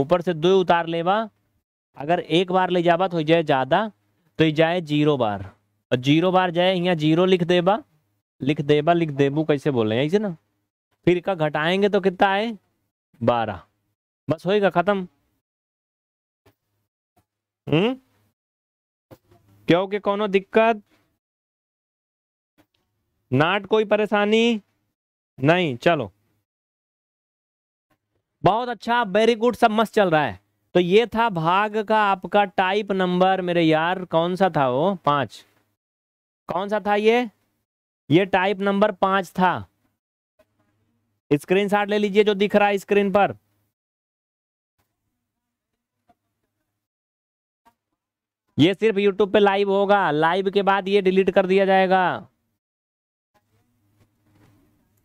ऊपर से दो उतार लेबा अगर एक बार ले जाबा तो जाए ज़्यादा तो जाए जीरो बार और जीरो बार जाए यहाँ जीरो लिख देबा लिख देबा लिख देबू कैसे बोले ऐसे ना फिर का घटाएंगे तो कितना आए बारह बस होएगा खत्म हम्म क्योंकि कोनो दिक्कत नाट कोई परेशानी नहीं चलो बहुत अच्छा वेरी गुड सब मस्त चल रहा है तो ये था भाग का आपका टाइप नंबर मेरे यार कौन सा था वो पांच कौन सा था ये ये टाइप नंबर पांच था स्क्रीन ले लीजिए जो दिख रहा है स्क्रीन पर ये सिर्फ यूट्यूब पे लाइव होगा लाइव के बाद ये डिलीट कर दिया जाएगा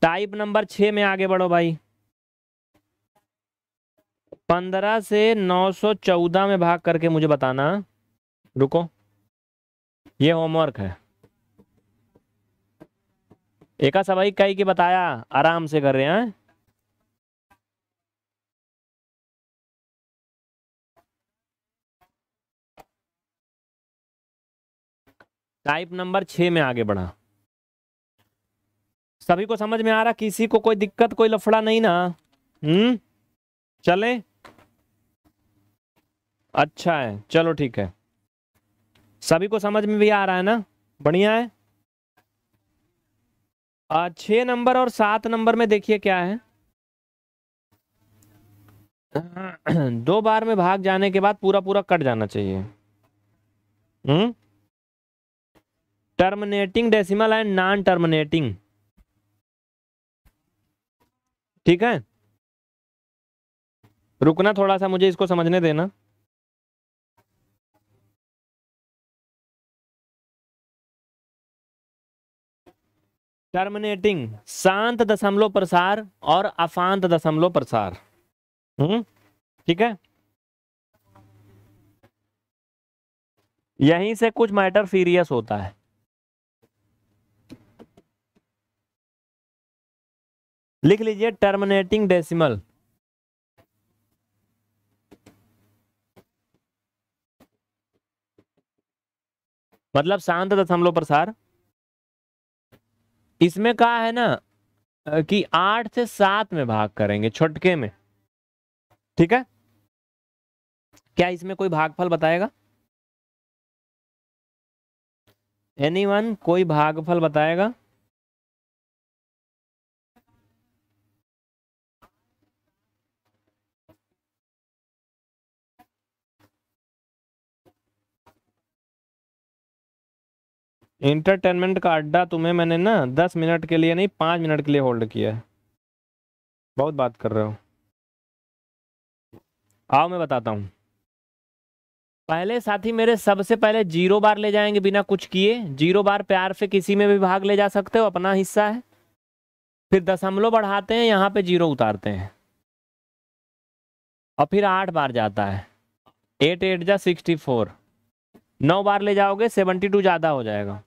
टाइप नंबर छ में आगे बढ़ो भाई पंद्रह से नौ सौ चौदह में भाग करके मुझे बताना रुको ये होमवर्क है एका सवाई कई के बताया आराम से कर रहे हैं टाइप नंबर छ में आगे बढ़ा सभी को समझ में आ रहा किसी को कोई दिक्कत कोई लफड़ा नहीं ना हम्म चले अच्छा है चलो ठीक है सभी को समझ में भी आ रहा है ना बढ़िया है छह नंबर और सात नंबर में देखिए क्या है दो बार में भाग जाने के बाद पूरा पूरा कट जाना चाहिए हम्म terminating decimal and non terminating ठीक है रुकना थोड़ा सा मुझे इसको समझने देना टर्मिनेटिंग शांत दशमलव प्रसार और अशांत दशमलव प्रसार हम्म ठीक है यहीं से कुछ मैटर सीरियस होता है लिख लीजिए टर्मिनेटिंग डेसिमल मतलब शांत दशमलव प्रसार इसमें कहा है ना कि आठ से सात में भाग करेंगे छुटके में ठीक है क्या इसमें कोई भागफल बताएगा एनीवन कोई भागफल बताएगा इंटरटेनमेंट का अड्डा तुम्हें मैंने ना दस मिनट के लिए नहीं पाँच मिनट के लिए होल्ड किया है बहुत बात कर रहे हो आओ मैं बताता हूँ पहले साथी मेरे सबसे पहले जीरो बार ले जाएंगे बिना कुछ किए जीरो बार प्यार से किसी में भी भाग ले जा सकते हो अपना हिस्सा है फिर दशमलव बढ़ाते हैं यहाँ पे जीरो उतारते हैं और फिर आठ बार जाता है एट एट जा सिक्सटी फोर नौ बार ले जाओगे सेवेंटी टू ज़्यादा हो जाएगा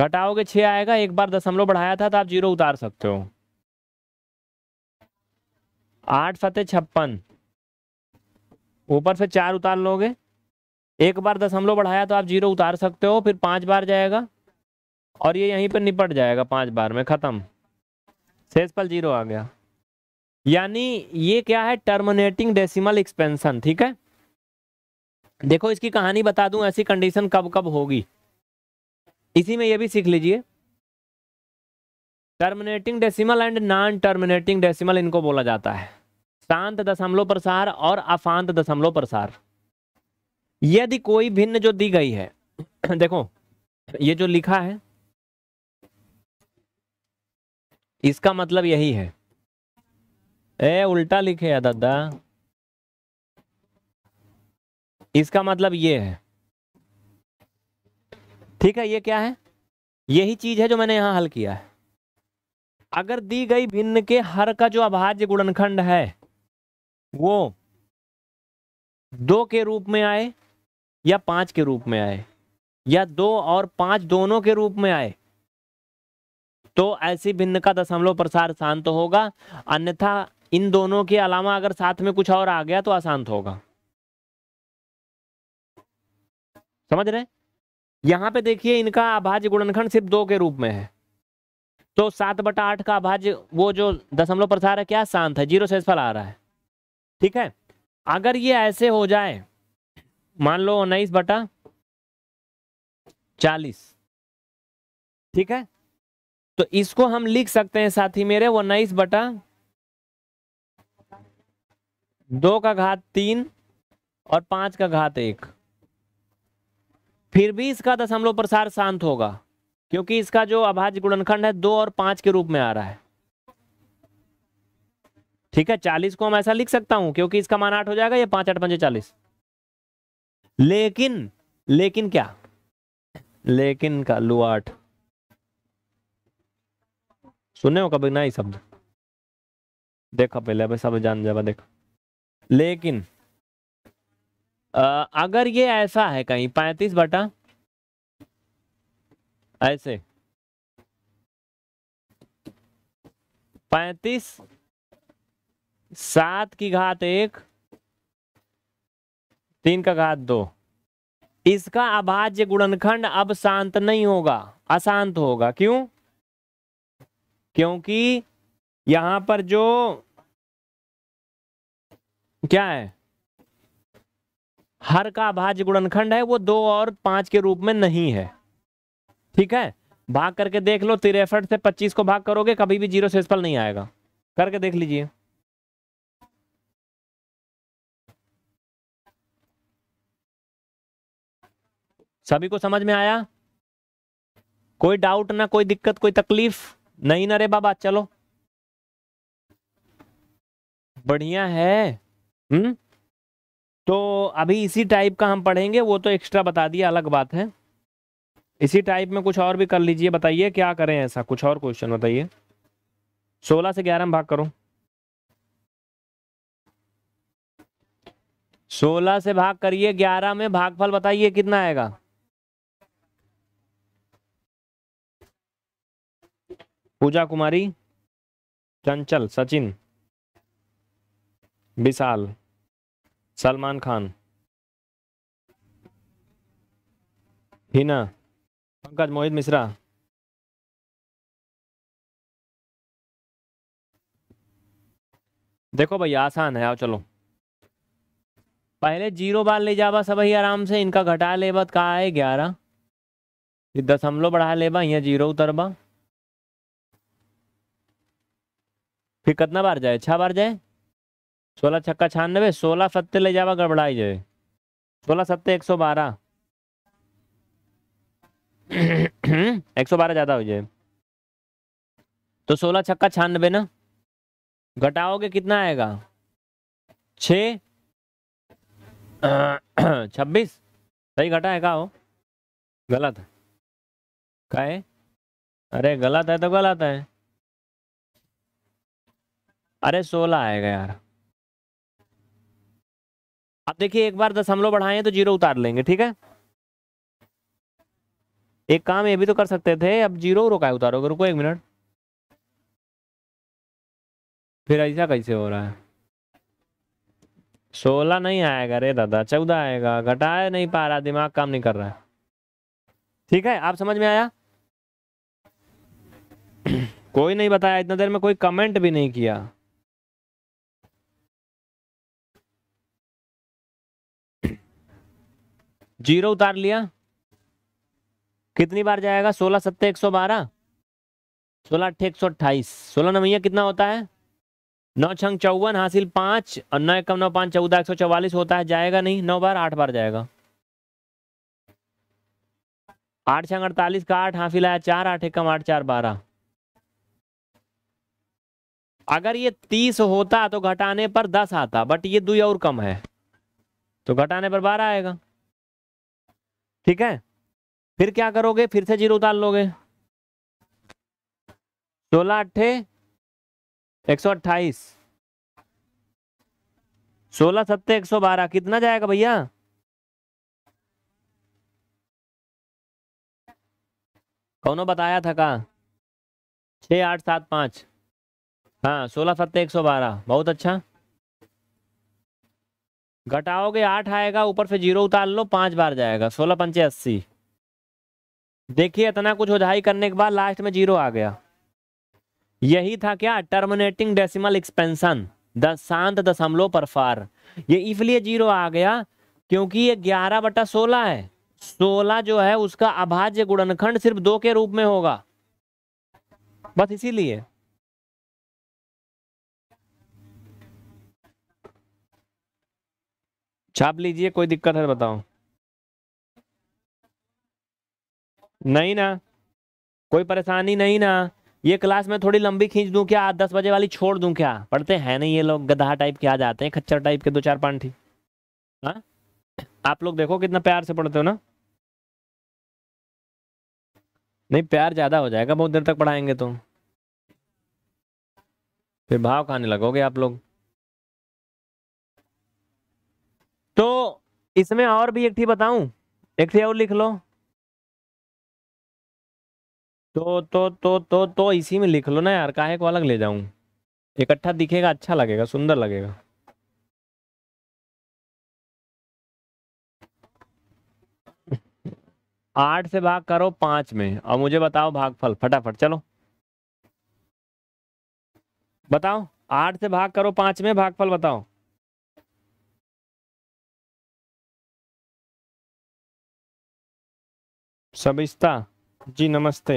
घटाओगे छ आएगा एक बार दशमलव बढ़ाया था तो आप जीरो उतार सकते हो आठ सतह छप्पन ऊपर से चार उतार लोगे एक बार दशमलव बढ़ाया तो आप जीरो उतार सकते हो फिर पांच बार जाएगा और ये यहीं पर निपट जाएगा पांच बार में ख़त्म शेषफल जीरो आ गया यानी ये क्या है टर्मिनेटिंग डेसिमल एक्सपेंशन ठीक है देखो इसकी कहानी बता दूं ऐसी कंडीशन कब कब होगी इसी में ये भी सीख लीजिए terminating decimal and non terminating decimal इनको बोला जाता है शांत दशमलव प्रसार और अफांत दशमलव प्रसार यदि कोई भिन्न जो दी गई है देखो ये जो लिखा है इसका मतलब यही है ए उल्टा लिखे है दादा इसका मतलब ये है ठीक है ये क्या है यही चीज है जो मैंने यहां हल किया है अगर दी गई भिन्न के हर का जो अभाज्य गुणनखंड है वो दो के रूप में आए या पांच के रूप में आए या दो और पांच दोनों के रूप में आए तो ऐसी भिन्न का दशमलव प्रसार शांत होगा अन्यथा इन दोनों के अलावा अगर साथ में कुछ और आ गया तो अशांत होगा समझ रहे यहां पे देखिए इनका अभाज्य गुणनखंड सिर्फ दो के रूप में है तो सात बटा आठ का अभाज्य वो जो दशमलव प्रसार है क्या शांत है जीरो सेसफल आ रहा है ठीक है अगर ये ऐसे हो जाए मान लो उन्नीस बटा चालीस ठीक है तो इसको हम लिख सकते हैं साथी मेरे उन्नीस बटा दो का घात तीन और पांच का घात एक फिर भी इसका दशमलव प्रसार शांत होगा क्योंकि इसका जो अभाज्य गुणनखंड है दो और पांच के रूप में आ रहा है ठीक है चालीस को हम ऐसा लिख सकता हूं क्योंकि इसका मान आठ हो जाएगा ये पांच आठ पंजे चालीस लेकिन लेकिन क्या लेकिन का लू आठ सुने हो कभी ना ही शब्द देखा पहले अब सब जान जावा देखा लेकिन अगर ये ऐसा है कहीं पैंतीस बटा ऐसे पैंतीस सात की घात एक तीन का घात दो इसका अभाज्य गुणनखंड अब शांत नहीं होगा अशांत होगा क्यों क्योंकि यहां पर जो क्या है हर का भाज्य गुणनखंड है वो दो और पांच के रूप में नहीं है ठीक है भाग करके देख लो तिरफट से पच्चीस को भाग करोगे कभी भी जीरो शेषफल नहीं आएगा करके देख लीजिए सभी को समझ में आया कोई डाउट ना कोई दिक्कत कोई तकलीफ नहीं ना रे बाबा चलो बढ़िया है हम्म तो अभी इसी टाइप का हम पढ़ेंगे वो तो एक्स्ट्रा बता दिया अलग बात है इसी टाइप में कुछ और भी कर लीजिए बताइए क्या करें ऐसा कुछ और क्वेश्चन बताइए सोलह से ग्यारह में भाग करो सोलह से भाग करिए ग्यारह में भागफल बताइए कितना आएगा पूजा कुमारी चंचल सचिन विशाल सलमान खान हिना पंकज मोहित मिश्रा देखो भैया आसान है आओ चलो पहले जीरो बार ले जाबा सब ही आराम से इनका घटा लेबा तो कहा है ग्यारह ये दशमलव बढ़ा लेबा यहाँ जीरो उतरबा फिर कितना बार जाए छः बार जाए सोलह छक्का छानबे सोलह सत्ते ले जावा गड़बड़ाई जाए सोलह सत्ते एक सौ बारह एक सौ बारह ज़्यादा हो जाए तो सोलह छक्का छानबे ना घटाओगे कितना आएगा छ छब्बीस सही घटा है का हो गलत का है अरे गलत है तो गलत है अरे सोलह आएगा यार अब देखिए एक बार दशमलव बढ़ाएं तो जीरो उतार लेंगे ठीक है एक काम ये भी तो कर सकते थे अब जीरो रोका उतारोगे रुको एक मिनट फिर ऐसा कैसे हो रहा है सोलह नहीं आएगा रे दादा चौदह आएगा घटाया नहीं पा रहा दिमाग काम नहीं कर रहा है ठीक है आप समझ में आया कोई नहीं बताया इतना देर में कोई कमेंट भी नहीं किया जीरो उतार लिया कितनी बार जाएगा सोलह सत्तर एक सौ बारह सोलह अट्ठे एक सौ अट्ठाईस सोलह नवैया कितना होता है नौ छंग चौवन हासिल पाँच और नौ एकम नौ पाँच चौदह एक सौ चौवालीस होता है जाएगा नहीं नौ बार आठ बार जाएगा आठ छंग अड़तालीस का आठ हासिल आया चार आठ एकम आठ चार बारह अगर ये तीस होता तो घटाने पर दस आता बट ये दुई और कम है तो घटाने पर बारह आएगा ठीक है फिर क्या करोगे फिर से जीरो उतार लोगे सोलह अट्ठे एक सौ अट्ठाईस सोलह सत्ते एक सौ बारह कितना जाएगा भैया कौनों बताया था का छ आठ सात पाँच हाँ सोलह सत्ते एक सौ बारह बहुत अच्छा घटाओगे आठ आएगा ऊपर से जीरो उतार लो पांच बार जाएगा सोलह पंचे अस्सी देखिए इतना कुछ उधाई करने के बाद लास्ट में जीरो आ गया यही था क्या टर्मिनेटिंग डेसिमल एक्सपेंशन द शांत दशमलव पर फार ये इसलिए जीरो आ गया क्योंकि ये ग्यारह बटा सोलह है सोलह जो है उसका अभाज्य गुणनखंड सिर्फ दो के रूप में होगा बस इसीलिए छाप लीजिए कोई दिक्कत है तो बताओ नहीं ना कोई परेशानी नहीं ना ये क्लास में थोड़ी लंबी खींच दूं क्या आठ दस बजे वाली छोड़ दूं क्या पढ़ते हैं नहीं ये लोग गधा टाइप के आ जाते हैं खच्चर टाइप के दो चार पांठी हाँ आप लोग देखो कितना प्यार से पढ़ते हो ना नहीं प्यार ज़्यादा हो जाएगा बहुत देर तक पढ़ाएंगे तो फिर भाव खाने लगोगे आप लोग तो इसमें और भी एक थी बताऊं एक थी और लिख लो तो तो तो तो तो इसी में लिख लो ना यार काहे को अलग ले जाऊं इकट्ठा दिखेगा अच्छा लगेगा सुंदर लगेगा आठ से भाग करो पांच में और मुझे बताओ भागफल फटाफट चलो बताओ आठ से भाग करो पांच में भागफल बताओ सबिस्ता जी नमस्ते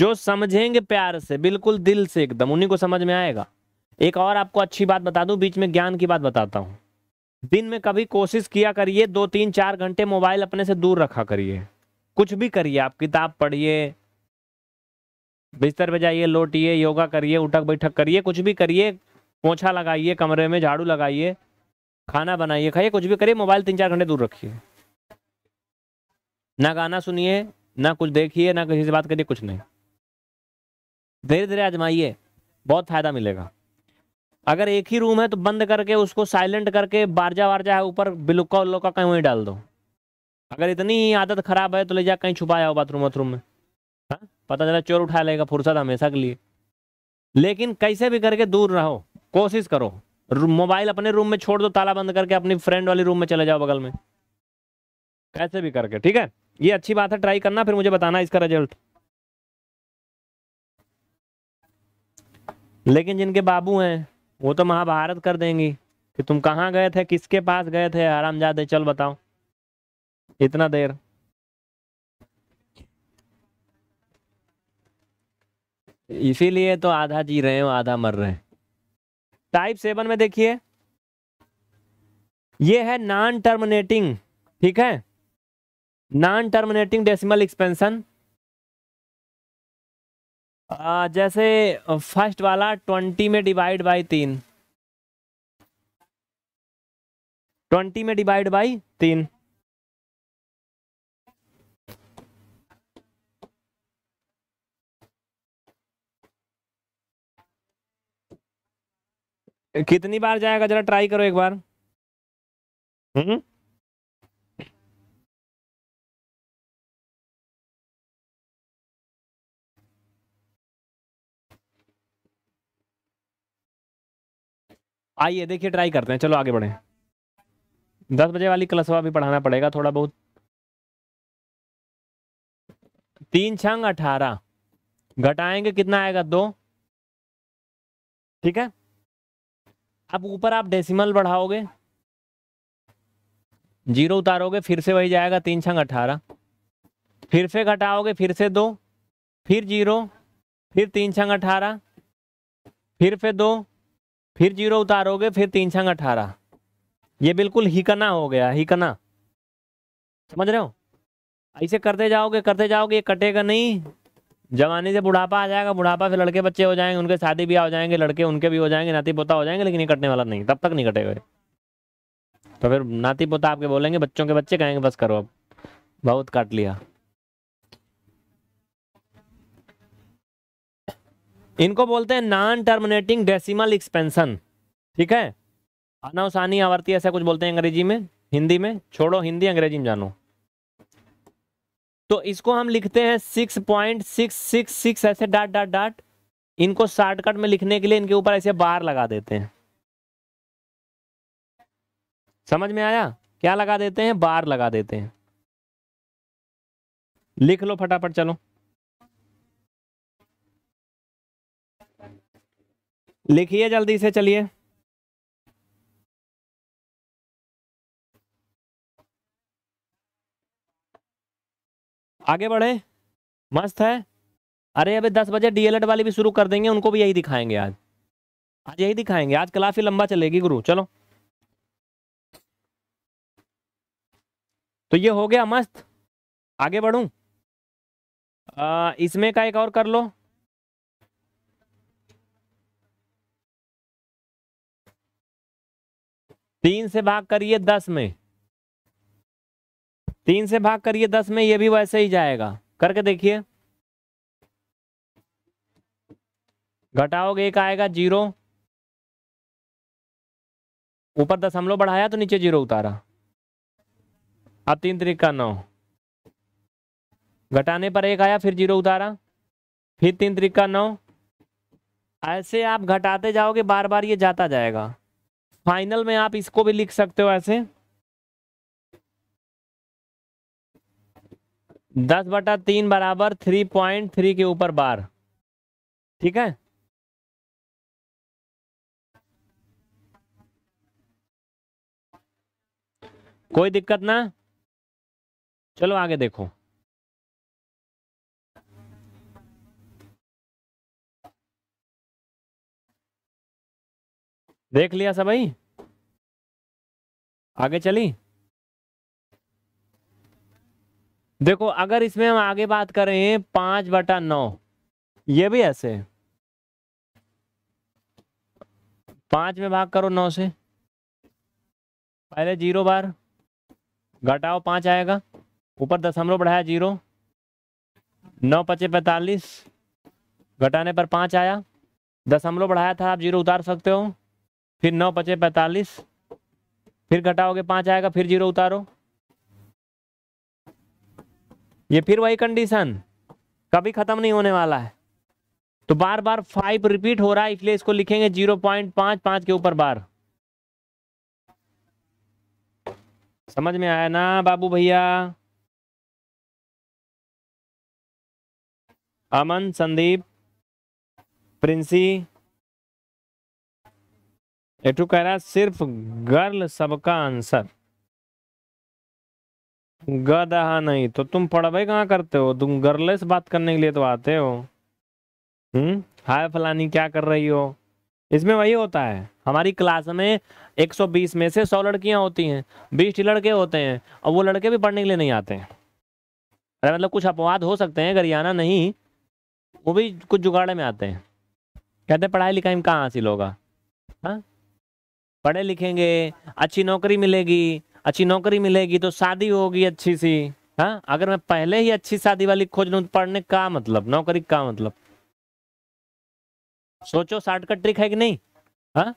जो समझेंगे प्यार से बिल्कुल दिल से एकदम उन्हीं को समझ में आएगा एक और आपको अच्छी बात बता दूं बीच में ज्ञान की बात बताता हूं दिन में कभी कोशिश किया करिए दो तीन चार घंटे मोबाइल अपने से दूर रखा करिए कुछ भी करिए आप किताब पढ़िए बिस्तर पे जाइए लौटिए योगा करिए उठक बैठक करिए कुछ भी करिए पोछा लगाइए कमरे में झाड़ू लगाइए खाना बनाइए खाइए कुछ भी करिए मोबाइल तीन चार घंटे दूर रखिए ना गाना सुनिए ना कुछ देखिए ना किसी से बात करिए कुछ नहीं धीरे धीरे आजमाइए बहुत फ़ायदा मिलेगा अगर एक ही रूम है तो बंद करके उसको साइलेंट करके बारजा वारजा है ऊपर बिलुक्का उल्लुका कहीं वहीं डाल दो अगर इतनी आदत खराब है तो ले जा कहीं छुपाया हो बाथरूम वाथरूम में हाँ पता चला चोर उठा लेगा फुर्सत हमेशा के लिए लेकिन कैसे भी करके दूर रहो कोशिश करो मोबाइल अपने रूम में छोड़ दो ताला बंद करके अपनी फ्रेंड वाली रूम में चले जाओ बगल में कैसे भी करके ठीक है ये अच्छी बात है ट्राई करना फिर मुझे बताना इसका रिजल्ट लेकिन जिनके बाबू हैं वो तो महाभारत कर देंगी कि तुम कहाँ गए थे किसके पास गए थे आराम दे चल बताओ इतना देर इसीलिए तो आधा जी रहे हो आधा मर रहे हैं टाइप सेवन में देखिए ये है नॉन टर्मिनेटिंग ठीक है नॉन टर्मिनेटिंग डेसिमल एक्सपेंशन जैसे फर्स्ट वाला ट्वेंटी में डिवाइड बाय तीन ट्वेंटी में डिवाइड बाय तीन कितनी बार जाएगा जरा ट्राई करो एक बार हम्म आइए देखिए ट्राई करते हैं चलो आगे बढ़े दस बजे वाली क्लसवा भी पढ़ाना पड़ेगा थोड़ा बहुत तीन छंग अठारह घटाएंगे कितना आएगा दो ठीक है अब ऊपर आप डेसिमल बढ़ाओगे जीरो उतारोगे फिर से वही जाएगा तीन छंग अठारह फिर से घटाओगे फिर से दो फिर जीरो फिर तीन छंग अठारह फिर से दो फिर जीरो उतारोगे फिर तीन छंग अठारह ये बिल्कुल हिकना हो गया हिकना समझ रहे हो ऐसे करते जाओगे करते जाओगे ये कटेगा नहीं जवानी से बुढ़ापा आ जाएगा बुढ़ापा से लड़के बच्चे हो जाएंगे उनके शादी भी हो जाएंगे लड़के उनके भी हो जाएंगे नाती पोता हो जाएंगे लेकिन ये कटने वाला नहीं तब तक नहीं कटेगा तो फिर नाती पोता आपके बोलेंगे बच्चों के बच्चे कहेंगे बस करो अब बहुत काट लिया इनको बोलते हैं नॉन टर्मिनेटिंग डेसिमल एक्सपेंशन ठीक है अनवसानी आवर्ती ऐसा कुछ बोलते हैं अंग्रेजी में हिंदी में छोड़ो हिंदी अंग्रेजी में जानो तो इसको हम लिखते हैं six point six six six ऐसे डाट डाट डाट इनको शॉर्टकट में लिखने के लिए इनके ऊपर ऐसे बार लगा देते हैं समझ में आया क्या लगा देते हैं बार लगा देते हैं लिख लो फटाफट चलो लिखिए जल्दी से चलिए आगे बढ़े मस्त है अरे अभी दस बजे डीएलएड वाली भी शुरू कर देंगे उनको भी यही दिखाएंगे आज आज यही दिखाएंगे आज क्लास ही लंबा चलेगी गुरु चलो तो ये हो गया मस्त आगे बढ़ू इसमें का एक और कर लो तीन से भाग करिए दस में तीन से भाग करिए दस में ये भी वैसे ही जाएगा करके देखिए घटाओगे एक आएगा जीरो ऊपर दशमलव बढ़ाया तो नीचे जीरो उतारा अब तीन तरीक का नौ घटाने पर एक आया फिर जीरो उतारा फिर तीन तरीक का नौ ऐसे आप घटाते जाओगे बार बार ये जाता जाएगा फाइनल में आप इसको भी लिख सकते हो ऐसे दस बटा तीन बराबर थ्री पॉइंट थ्री के ऊपर बार ठीक है कोई दिक्कत ना चलो आगे देखो देख लिया भाई आगे चली देखो अगर इसमें हम आगे बात करें पांच बटा नौ ये भी ऐसे पांच में भाग करो नौ से पहले जीरो बार घटाओ पांच आएगा ऊपर दशमलव बढ़ाया जीरो नौ पचे पैतालीस घटाने पर पांच आया दशमलव बढ़ाया था आप जीरो उतार सकते हो फिर नौ पचे पैंतालीस फिर घटाओगे पांच आएगा फिर जीरो उतारो ये फिर वही कंडीशन कभी खत्म नहीं होने वाला है तो बार बार फाइव रिपीट हो रहा है इसलिए इसको लिखेंगे जीरो पॉइंट पांच पांच के ऊपर बार समझ में आया ना बाबू भैया अमन संदीप प्रिंसी एटू तो कह रहा सिर्फ गर्ल सबका आंसर गदहा हाँ नहीं तो तुम भाई कहाँ करते हो तुम गर्लेस से बात करने के लिए तो आते हो हम्म हाय फलानी क्या कर रही हो इसमें वही होता है हमारी क्लास में 120 में से 100 लड़कियां होती हैं 20 लड़के होते हैं और वो लड़के भी पढ़ने के लिए नहीं आते हैं अरे मतलब कुछ अपवाद हो सकते हैं गरियाना नहीं वो भी कुछ जुगाड़े में आते हैं कहते हैं पढ़ाई लिखाई में कहाँ हासिल होगा हाँ पढ़े लिखेंगे अच्छी नौकरी मिलेगी अच्छी नौकरी मिलेगी तो शादी होगी अच्छी सी हाँ अगर मैं पहले ही अच्छी शादी वाली खोज लू तो पढ़ने का मतलब नौकरी का मतलब सोचो शॉर्टकट ट्रिक है कि नहीं हाँ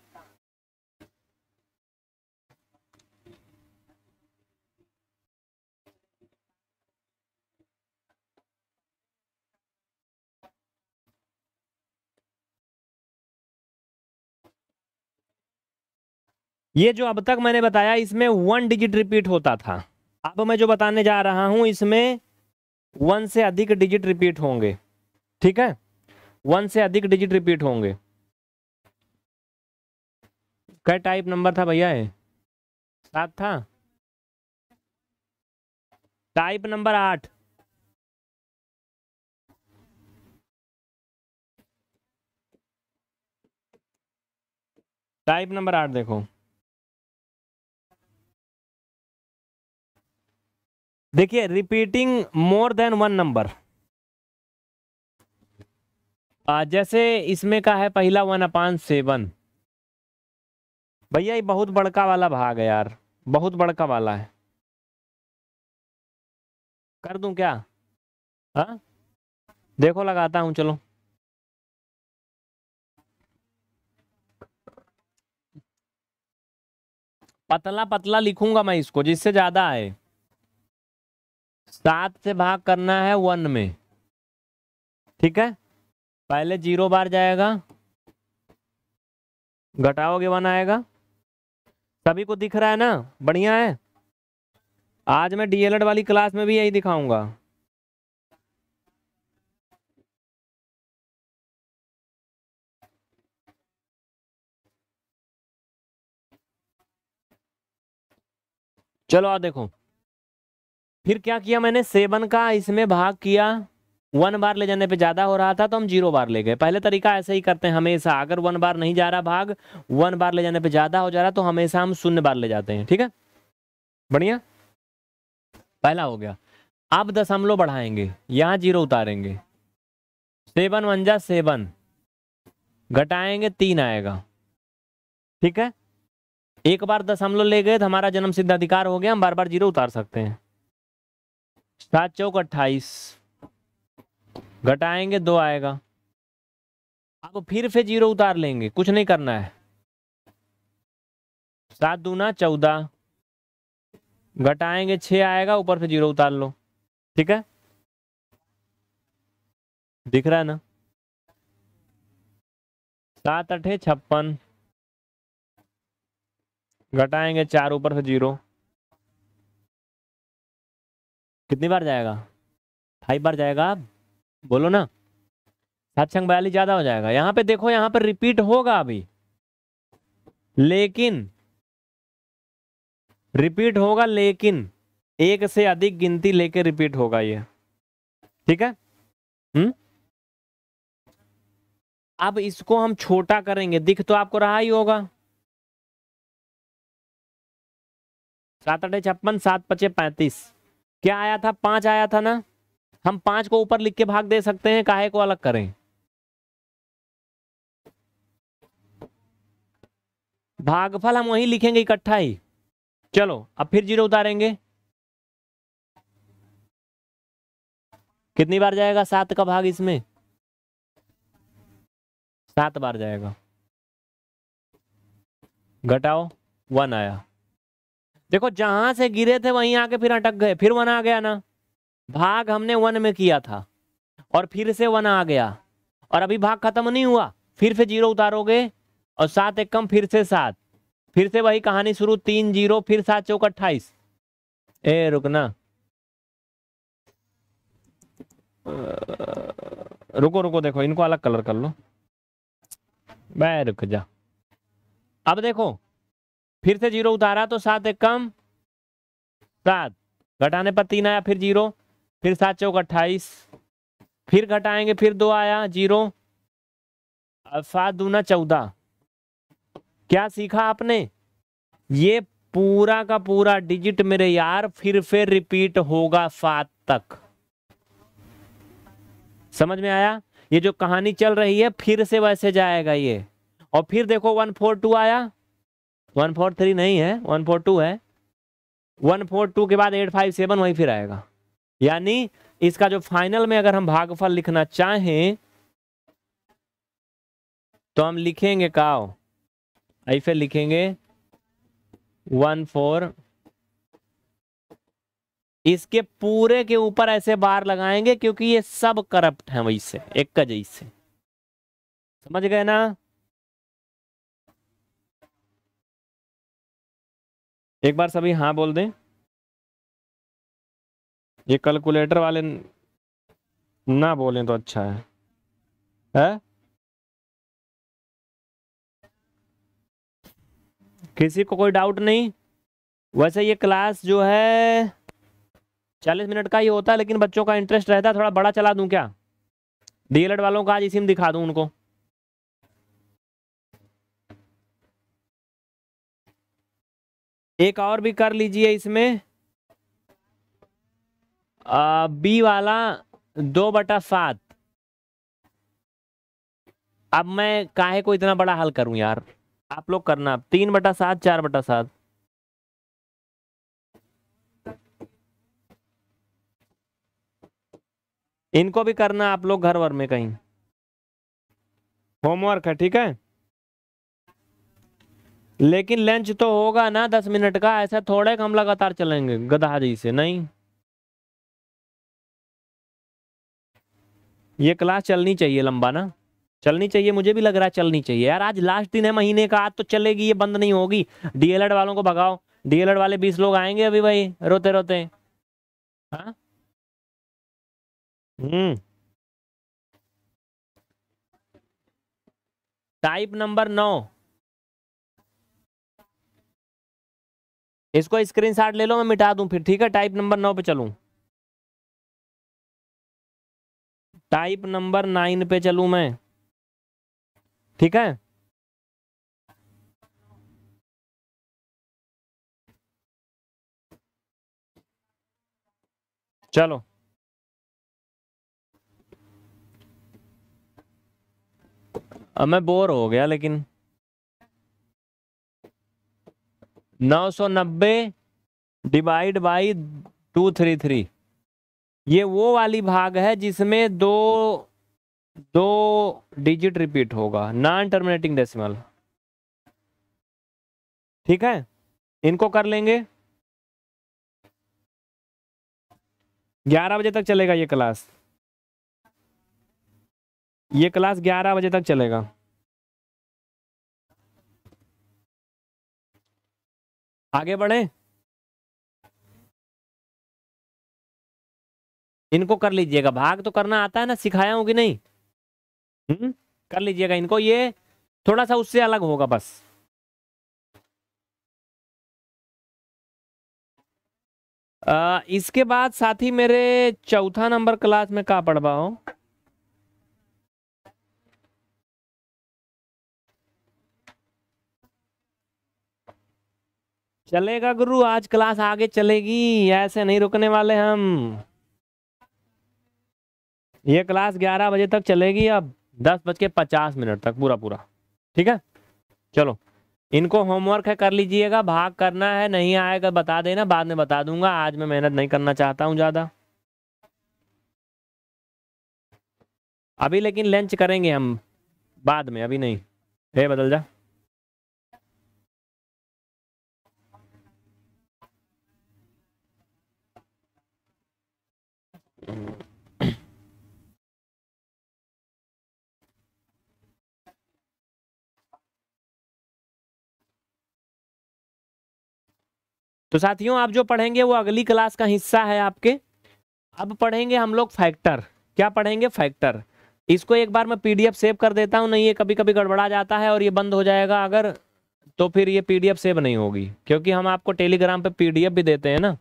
ये जो अब तक मैंने बताया इसमें वन डिजिट रिपीट होता था अब मैं जो बताने जा रहा हूं इसमें वन से अधिक डिजिट रिपीट होंगे ठीक है वन से अधिक डिजिट रिपीट होंगे क्या टाइप नंबर था भैया ये सात था टाइप नंबर आठ टाइप नंबर आठ देखो देखिए repeating more than one number जैसे इसमें का है पहला वन अपान सेवन भैया ये बहुत बड़का वाला भाग है यार बहुत बड़का वाला है कर दूं क्या हा? देखो लगाता हूं चलो पतला पतला लिखूंगा मैं इसको जिससे ज़्यादा आए सात से भाग करना है वन में ठीक है पहले जीरो बार जाएगा घटाओगे वन आएगा सभी को दिख रहा है ना बढ़िया है आज मैं डीएलएड वाली क्लास में भी यही दिखाऊंगा चलो आ देखो फिर क्या किया मैंने सेवन का इसमें भाग किया वन बार ले जाने पे ज़्यादा हो रहा था तो हम जीरो बार ले गए पहले तरीका ऐसे ही करते हैं हमेशा अगर वन बार नहीं जा रहा भाग वन बार ले जाने पे ज़्यादा हो जा रहा तो हमेशा हम शून्य बार ले जाते हैं ठीक है बढ़िया पहला हो गया अब दशमलव बढ़ाएंगे यहां जीरो उतारेंगे सेवन वंजा सेवन घटाएंगे तीन आएगा ठीक है एक बार दशमलव ले गए तो हमारा जन्म सिद्ध अधिकार हो गया हम बार बार जीरो उतार सकते हैं सात चौक अट्ठाईस घटाएंगे दो आएगा अब फिर से जीरो उतार लेंगे कुछ नहीं करना है सात दूना चौदह घटाएंगे छह आएगा ऊपर से जीरो उतार लो ठीक है दिख रहा है ना सात अठे छप्पन घटाएंगे चार ऊपर से जीरो कितनी बार जाएगा फाइव बार जाएगा बोलो ना सात छंग बयालीस ज़्यादा हो जाएगा यहाँ पे देखो यहाँ पर रिपीट होगा अभी लेकिन रिपीट होगा लेकिन एक से अधिक गिनती लेके रिपीट होगा ये ठीक है हम्म अब इसको हम छोटा करेंगे दिख तो आपको रहा ही होगा सात अठे छप्पन सात पचे पैंतीस क्या आया था पांच आया था ना हम पांच को ऊपर लिख के भाग दे सकते हैं काहे को अलग करें भागफल हम वही लिखेंगे इकट्ठा ही चलो अब फिर जीरो उतारेंगे कितनी बार जाएगा सात का भाग इसमें सात बार जाएगा घटाओ वन आया देखो जहां से गिरे थे वहीं आके फिर अटक गए फिर वन आ गया ना भाग हमने वन में किया था और फिर से वन आ गया और अभी भाग खत्म नहीं हुआ फिर से जीरो उतारोगे और सात एक कम फिर से सात फिर से वही कहानी शुरू तीन जीरो फिर सात चौक अट्ठाईस ए रुकना रुको रुको देखो इनको अलग कलर कर लो मैं रुक जा अब देखो फिर से जीरो उतारा तो सात एक कम सात घटाने पर तीन आया फिर जीरो फिर सात चौक अट्ठाईस फिर घटाएंगे फिर दो आया जीरो सात दूना चौदह क्या सीखा आपने ये पूरा का पूरा डिजिट मेरे यार फिर फिर रिपीट होगा सात तक समझ में आया ये जो कहानी चल रही है फिर से वैसे जाएगा ये और फिर देखो वन फोर टू आया वन फोर थ्री नहीं है वन फोर टू है वन फोर टू के बाद एट फाइव सेवन वहीं फिर आएगा यानी इसका जो फाइनल में अगर हम भागफल लिखना चाहें तो हम लिखेंगे काओ ऐसे लिखेंगे वन फोर इसके पूरे के ऊपर ऐसे बार लगाएंगे क्योंकि ये सब करप्ट वही से एक जैसे समझ गए ना एक बार सभी हाँ बोल दें ये कैलकुलेटर वाले ना बोलें तो अच्छा है है किसी को कोई डाउट नहीं वैसे ये क्लास जो है चालीस मिनट का ही होता है लेकिन बच्चों का इंटरेस्ट रहता है थोड़ा बड़ा चला दूं क्या डीएलएड e वालों का आज इसी में दिखा दूं उनको एक और भी कर लीजिए इसमें आ, बी वाला दो बटा सात अब मैं काहे को इतना बड़ा हल करूं यार आप लोग करना आप तीन बटा सात चार बटा सात इनको भी करना आप लोग घर वर में कहीं होमवर्क है ठीक है लेकिन लंच तो होगा ना दस मिनट का ऐसा थोड़े कम लगातार चलेंगे गदहारी से नहीं ये क्लास चलनी चाहिए लंबा ना चलनी चाहिए मुझे भी लग रहा है चलनी चाहिए यार आज लास्ट दिन है महीने का आज तो चलेगी ये बंद नहीं होगी डीएलएड वालों को भगाओ डीएलएड वाले बीस लोग आएंगे अभी भाई रोते रोते हाँ? हम्म टाइप नंबर नौ इसको स्क्रीनशॉट ले लो मैं मिटा दूं फिर ठीक है टाइप नंबर नौ पे चलूं टाइप नंबर नाइन पे चलूं मैं ठीक है चलो अब मैं बोर हो गया लेकिन नौ सौ नब्बे divide by two three three ये वो वाली भाग है जिसमें दो दो डिजिट रिपीट होगा नॉन टर्मिनेटिंग डेसिमल ठीक है इनको कर लेंगे ग्यारह बजे तक चलेगा ये क्लास ये क्लास ग्यारह बजे तक चलेगा आगे बढ़े इनको कर लीजिएगा भाग तो करना आता है ना सिखाया हूं कि नहीं हुँ? हम्म, कर लीजिएगा इनको ये थोड़ा सा उससे अलग होगा बस आ, इसके बाद साथी मेरे चौथा नंबर क्लास में का पढ़वा हो चलेगा गुरु आज क्लास आगे चलेगी ऐसे नहीं रुकने वाले हम ये क्लास 11 बजे तक चलेगी अब दस बज के पचास मिनट तक पूरा पूरा ठीक है चलो इनको होमवर्क है कर लीजिएगा भाग करना है नहीं आएगा बता देना बाद में बता दूंगा आज मैं मेहनत नहीं करना चाहता हूँ ज़्यादा अभी लेकिन लंच करेंगे हम बाद में अभी नहीं हे बदल जा तो साथियों आप जो पढ़ेंगे वो अगली क्लास का हिस्सा है आपके अब पढ़ेंगे हम लोग फैक्टर क्या पढ़ेंगे फैक्टर इसको एक बार मैं पीडीएफ सेव कर देता हूँ नहीं ये कभी कभी गड़बड़ा जाता है और ये बंद हो जाएगा अगर तो फिर ये पीडीएफ सेव नहीं होगी क्योंकि हम आपको टेलीग्राम पे पीडीएफ भी देते हैं ना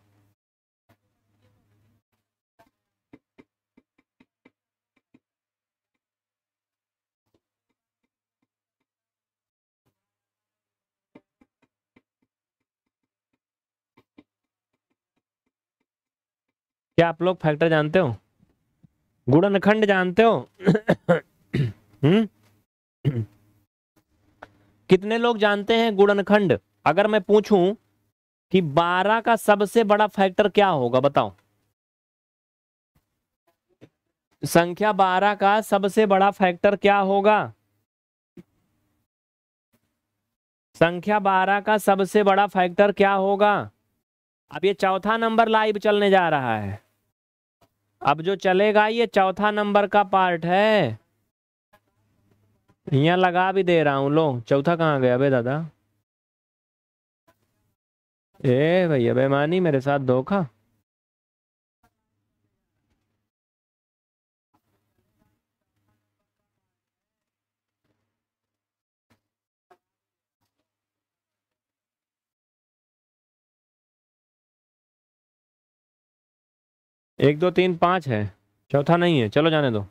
क्या आप लोग फैक्टर जानते हो गुणनखंड जानते हो हम्म? कितने लोग जानते हैं गुणनखंड अगर मैं पूछूं कि 12 का सबसे बड़ा फैक्टर क्या होगा बताओ संख्या 12 का सबसे बड़ा फैक्टर क्या होगा संख्या 12 का सबसे बड़ा फैक्टर क्या होगा अब ये चौथा नंबर लाइव चलने जा रहा है अब जो चलेगा ये चौथा नंबर का पार्ट है यहाँ लगा भी दे रहा हूँ लो चौथा कहाँ गया बे दादा ए भैया बेमानी मेरे साथ धोखा एक दो तीन पाँच है चौथा नहीं है चलो जाने दो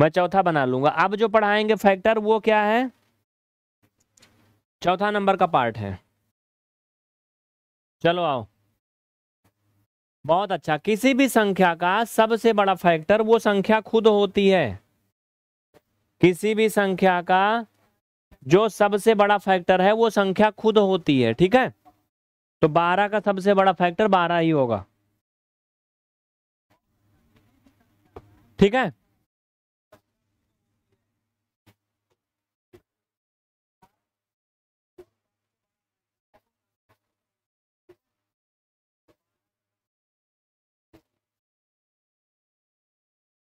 मैं चौथा बना लूंगा अब जो पढ़ाएंगे फैक्टर वो क्या है चौथा नंबर का पार्ट है चलो आओ बहुत अच्छा किसी भी संख्या का सबसे बड़ा फैक्टर वो संख्या खुद होती है किसी भी संख्या का जो सबसे बड़ा फैक्टर है वो संख्या खुद होती है ठीक है तो बारह का सबसे बड़ा फैक्टर बारह ही होगा ठीक है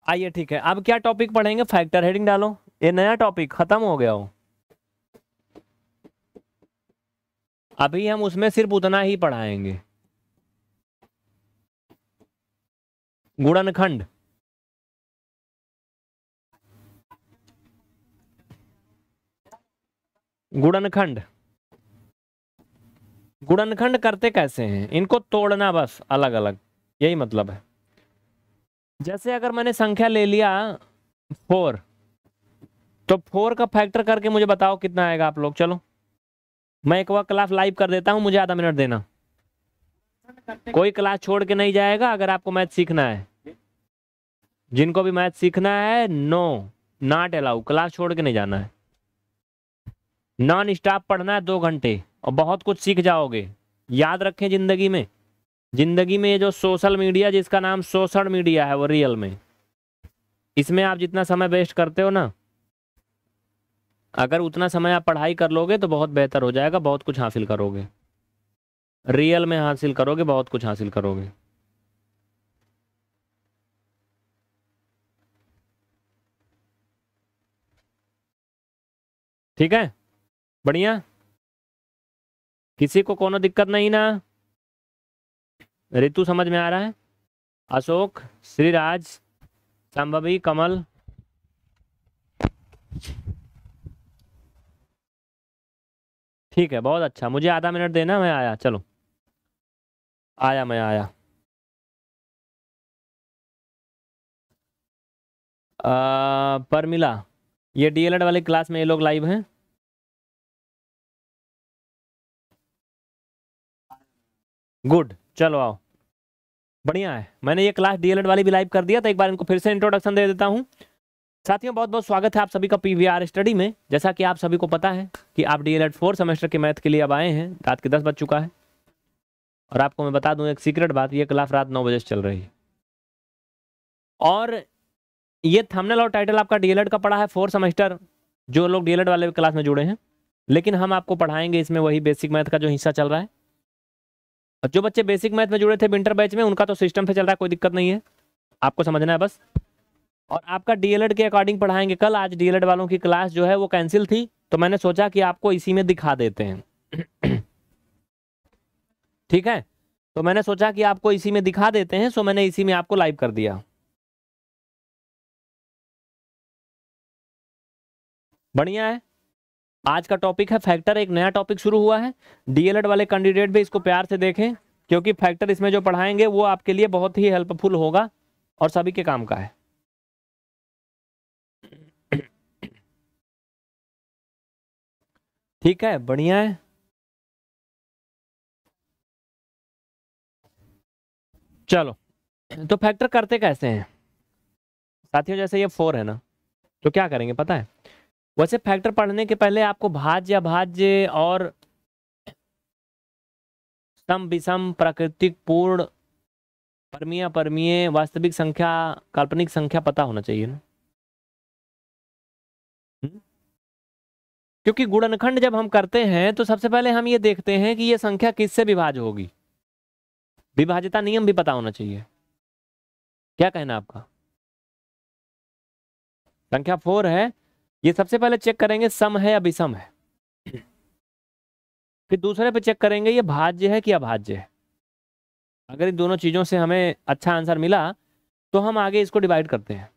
आइए ठीक है अब क्या टॉपिक पढ़ेंगे फैक्टर हेडिंग डालो ये नया टॉपिक खत्म हो गया हो अभी हम उसमें सिर्फ उतना ही पढ़ाएंगे गुणनखंड गुड़नखंड गुड़नखंड करते कैसे हैं इनको तोड़ना बस अलग अलग यही मतलब है जैसे अगर मैंने संख्या ले लिया फोर तो फोर का फैक्टर करके मुझे बताओ कितना आएगा आप लोग चलो मैं एक बार क्लास लाइव कर देता हूं मुझे आधा मिनट देना कोई क्लास छोड़ के नहीं जाएगा अगर आपको मैथ सीखना है जिनको भी मैथ सीखना है नो नॉट अलाउ क्लास छोड़ के नहीं जाना है नॉन स्टॉप पढ़ना है दो घंटे और बहुत कुछ सीख जाओगे याद रखें ज़िंदगी में ज़िंदगी में ये जो सोशल मीडिया जिसका नाम सोशल मीडिया है वो रियल में इसमें आप जितना समय वेस्ट करते हो ना अगर उतना समय आप पढ़ाई कर लोगे तो बहुत बेहतर हो जाएगा बहुत कुछ हासिल करोगे रियल में हासिल करोगे बहुत कुछ हासिल करोगे ठीक है बढ़िया किसी को कोनो दिक्कत नहीं ना ऋतु समझ में आ रहा है अशोक श्रीराज संभवी कमल ठीक है बहुत अच्छा मुझे आधा मिनट देना मैं आया चलो आया मैं आया आ, पर मिला ये डीएलएड वाली क्लास में ये लोग लाइव हैं गुड चलो आओ बढ़िया है मैंने ये क्लास डीएलएड वाली भी लाइव कर दिया तो एक बार इनको फिर से इंट्रोडक्शन दे देता हूँ साथियों बहुत बहुत स्वागत है आप सभी का पीवीआर स्टडी में जैसा कि आप सभी को पता है कि आप डीएलएड फोर सेमेस्टर के मैथ के लिए अब आए हैं रात के दस बज चुका है और आपको मैं बता दूं एक सीक्रेट बात ये क्लास रात नौ बजे से चल रही है और ये थंबनेल और टाइटल आपका डीएलएड का पढ़ा है फोर सेमेस्टर जो लोग डीएलएड वाले क्लास में जुड़े हैं लेकिन हम आपको पढ़ाएंगे इसमें वही बेसिक मैथ का जो हिस्सा चल रहा है और जो बच्चे बेसिक मैथ में जुड़े थे विंटर बैच में उनका तो सिस्टम से चल रहा है कोई दिक्कत नहीं है आपको समझना है बस और आपका डीएलएड के अकॉर्डिंग पढ़ाएंगे कल आज डीएलएड वालों की क्लास जो है वो कैंसिल थी तो मैंने सोचा कि आपको इसी में दिखा देते हैं ठीक है तो मैंने सोचा कि आपको इसी में दिखा देते हैं सो मैंने इसी में आपको लाइव कर दिया बढ़िया है आज का टॉपिक है फैक्टर एक नया टॉपिक शुरू हुआ है डीएलएड वाले कैंडिडेट भी इसको प्यार से देखें क्योंकि फैक्टर इसमें जो पढ़ाएंगे वो आपके लिए बहुत ही हेल्पफुल होगा और सभी के काम का है ठीक है बढ़िया है चलो तो फैक्टर करते कैसे हैं साथियों जैसे ये फोर है ना तो क्या करेंगे पता है वैसे फैक्टर पढ़ने के पहले आपको भाज्य अभाज्य और सम विषम प्राकृतिक पूर्ण परमीय परमीय वास्तविक संख्या काल्पनिक संख्या पता होना चाहिए ना हम्म? क्योंकि गुणनखंड जब हम करते हैं तो सबसे पहले हम ये देखते हैं कि ये संख्या किससे विभाज होगी विभाज्यता नियम भी पता होना चाहिए क्या कहना आपका संख्या फोर है ये सबसे पहले चेक करेंगे सम है या विषम है फिर दूसरे पे चेक करेंगे ये भाज्य है कि अभाज्य है अगर इन दोनों चीज़ों से हमें अच्छा आंसर मिला तो हम आगे इसको डिवाइड करते हैं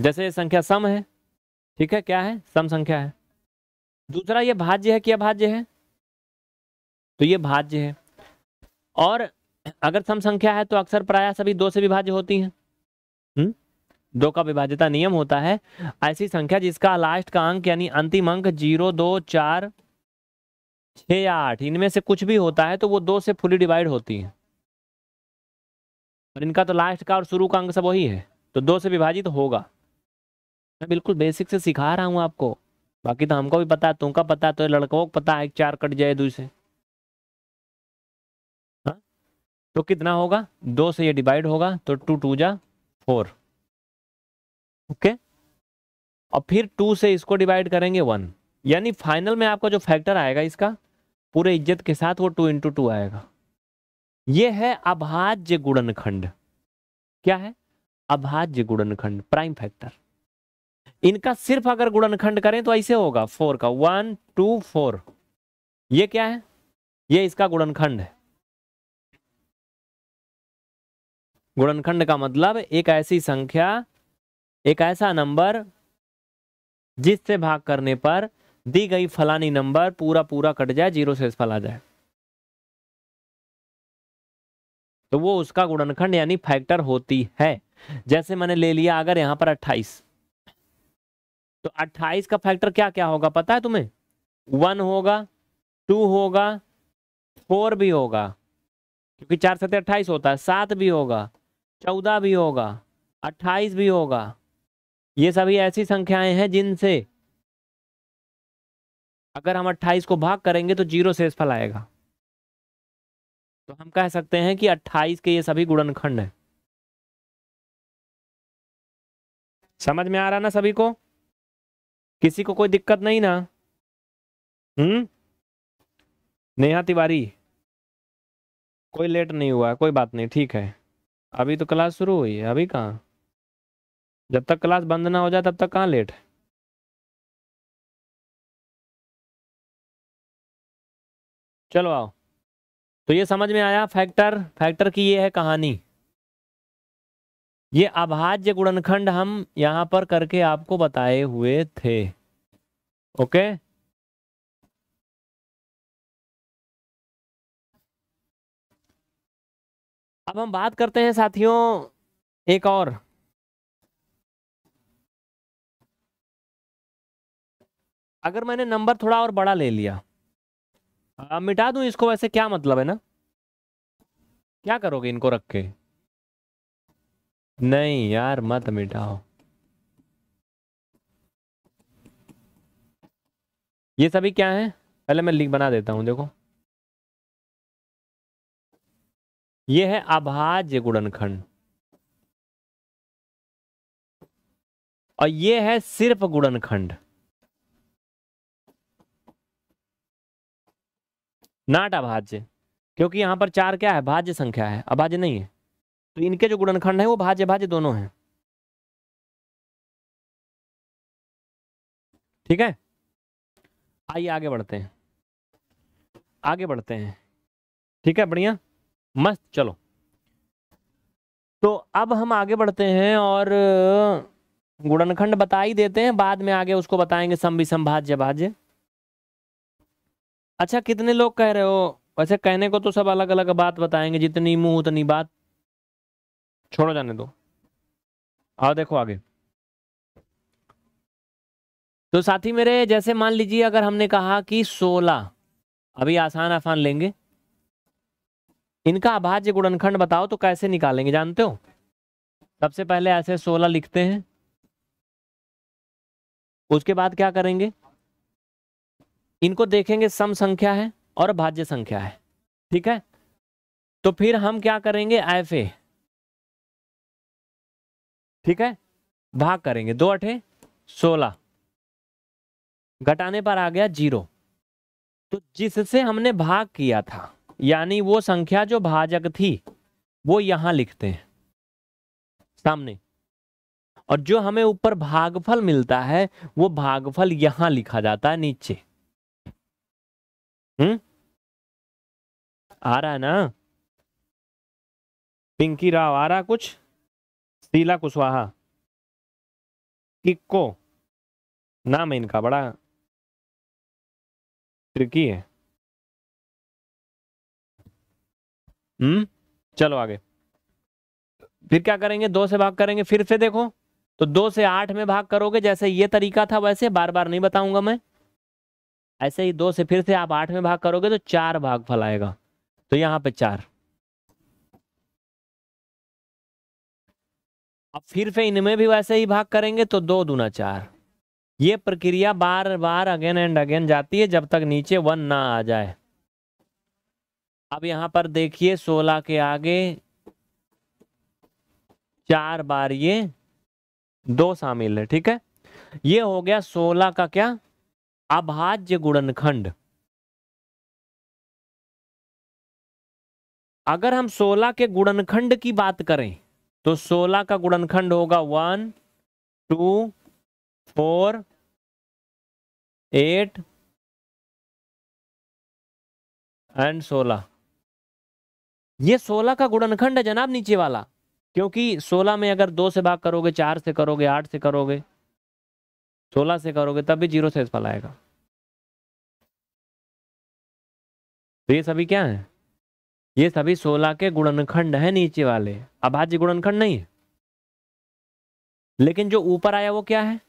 जैसे ये संख्या सम है ठीक है क्या है सम संख्या है दूसरा ये भाज्य है कि अभाज्य है तो ये भाज्य है और अगर सम संख्या है तो अक्सर प्राय सभी दो से विभाज्य होती हैं हम्म? दो का विभाजिता नियम होता है ऐसी संख्या जिसका लास्ट का अंक यानी अंतिम अंक जीरो दो चार छ या आठ इनमें से कुछ भी होता है तो वो दो से फुली डिवाइड होती है और इनका तो लास्ट का और शुरू का अंक सब वही है तो दो से विभाजित तो होगा मैं बिल्कुल बेसिक से सिखा रहा हूँ आपको बाकी तो हमको भी पता है तुमका पता है तो लड़कों को पता है चार कट जाए दूसरे हाँ? तो कितना होगा दो से ये डिवाइड होगा तो टू टू जा फोर ओके और फिर टू से इसको डिवाइड करेंगे वन यानी फाइनल में आपका जो फैक्टर आएगा इसका पूरे इज्जत के साथ वो टू इंटू टू आएगा ये है अभाज्य गुणनखंड क्या है अभाज्य गुणनखंड प्राइम फैक्टर इनका सिर्फ अगर गुणनखंड करें तो ऐसे होगा फोर का वन टू फोर ये क्या है ये इसका गुणनखंड है गुणनखंड का मतलब एक ऐसी संख्या एक ऐसा नंबर जिससे भाग करने पर दी गई फलानी नंबर पूरा पूरा कट जाए जीरो से फला जाए तो वो उसका गुणनखंड यानी फैक्टर होती है जैसे मैंने ले लिया अगर यहां पर 28 तो 28 का फैक्टर क्या क्या होगा पता है तुम्हें वन होगा टू होगा फोर भी होगा क्योंकि चार सत्य अट्ठाईस होता है सात भी होगा चौदह भी होगा अट्ठाईस भी होगा ये सभी ऐसी संख्याएं हैं जिनसे अगर हम 28 को भाग करेंगे तो जीरो शेष फल आएगा तो हम कह सकते हैं कि 28 के ये सभी गुणनखंड हैं समझ में आ रहा ना सभी को किसी को कोई दिक्कत नहीं ना हम्म नेहा तिवारी कोई लेट नहीं हुआ कोई बात नहीं ठीक है अभी तो क्लास शुरू हुई है अभी कहाँ जब तक क्लास बंद ना हो जाए तब तक कहाँ लेट है चलो आओ तो ये समझ में आया फैक्टर फैक्टर की ये है कहानी ये अभाज्य गुणनखंड हम यहां पर करके आपको बताए हुए थे ओके अब हम बात करते हैं साथियों एक और अगर मैंने नंबर थोड़ा और बड़ा ले लिया आ, मिटा दूं इसको वैसे क्या मतलब है ना क्या करोगे इनको रख के नहीं यार मत मिटाओ ये सभी क्या है पहले मैं लिख बना देता हूं देखो ये है अभाज्य गुणनखंड और ये है सिर्फ गुणनखंड नाट अभाज्य क्योंकि यहाँ पर चार क्या है भाज्य संख्या है अभाज्य नहीं है तो इनके जो गुणनखंड है वो भाज्य भाज्य दोनों हैं ठीक है आइए आगे बढ़ते हैं आगे बढ़ते हैं ठीक है बढ़िया मस्त चलो तो अब हम आगे बढ़ते हैं और गुणनखंड बता ही देते हैं बाद में आगे उसको बताएंगे सम विषम भाज्य भाज्य अच्छा कितने लोग कह रहे हो वैसे अच्छा, कहने को तो सब अलग अलग बात बताएंगे जितनी मुंह उतनी बात छोड़ो जाने दो आओ देखो आगे तो साथी मेरे जैसे मान लीजिए अगर हमने कहा कि सोलह अभी आसान आसान लेंगे इनका अभाज्य गुणनखंड बताओ तो कैसे निकालेंगे जानते हो सबसे पहले ऐसे सोलह लिखते हैं उसके बाद क्या करेंगे इनको देखेंगे सम संख्या है और भाज्य संख्या है ठीक है तो फिर हम क्या करेंगे एफ ए ठीक है भाग करेंगे दो अठे सोलह घटाने पर आ गया जीरो तो जिससे हमने भाग किया था यानी वो संख्या जो भाजक थी वो यहां लिखते हैं सामने और जो हमें ऊपर भागफल मिलता है वो भागफल यहां लिखा जाता है नीचे हम्म आ रहा है ना पिंकी राव आ रहा कुछ शीला कुशवाहा किक्को नाम है इनका बड़ा ट्रिकी है हम्म चलो आगे फिर क्या करेंगे दो से भाग करेंगे फिर से देखो तो दो से आठ में भाग करोगे जैसे ये तरीका था वैसे बार बार नहीं बताऊंगा मैं ऐसे ही दो से फिर से आप आठ में भाग करोगे तो चार भाग फल आएगा तो यहाँ पे चार अब फिर से इनमें भी वैसे ही भाग करेंगे तो दो दूना चार ये प्रक्रिया बार बार अगेन एंड अगेन जाती है जब तक नीचे वन ना आ जाए अब यहां पर देखिए सोलह के आगे चार बार ये दो शामिल है ठीक है ये हो गया सोलह का क्या अभाज्य गुणनखंड अगर हम 16 के गुणनखंड की बात करें तो 16 का गुणनखंड होगा one two four eight and सोलह ये सोलह का गुणनखंड है जनाब नीचे वाला क्योंकि सोलह में अगर दो से भाग करोगे चार से करोगे आठ से करोगे सोलह से करोगे तब भी जीरो इस आएगा तो ये सभी क्या है ये सभी सोलह के गुणनखंड है नीचे वाले अभाज्य गुणनखंड नहीं है लेकिन जो ऊपर आया वो क्या है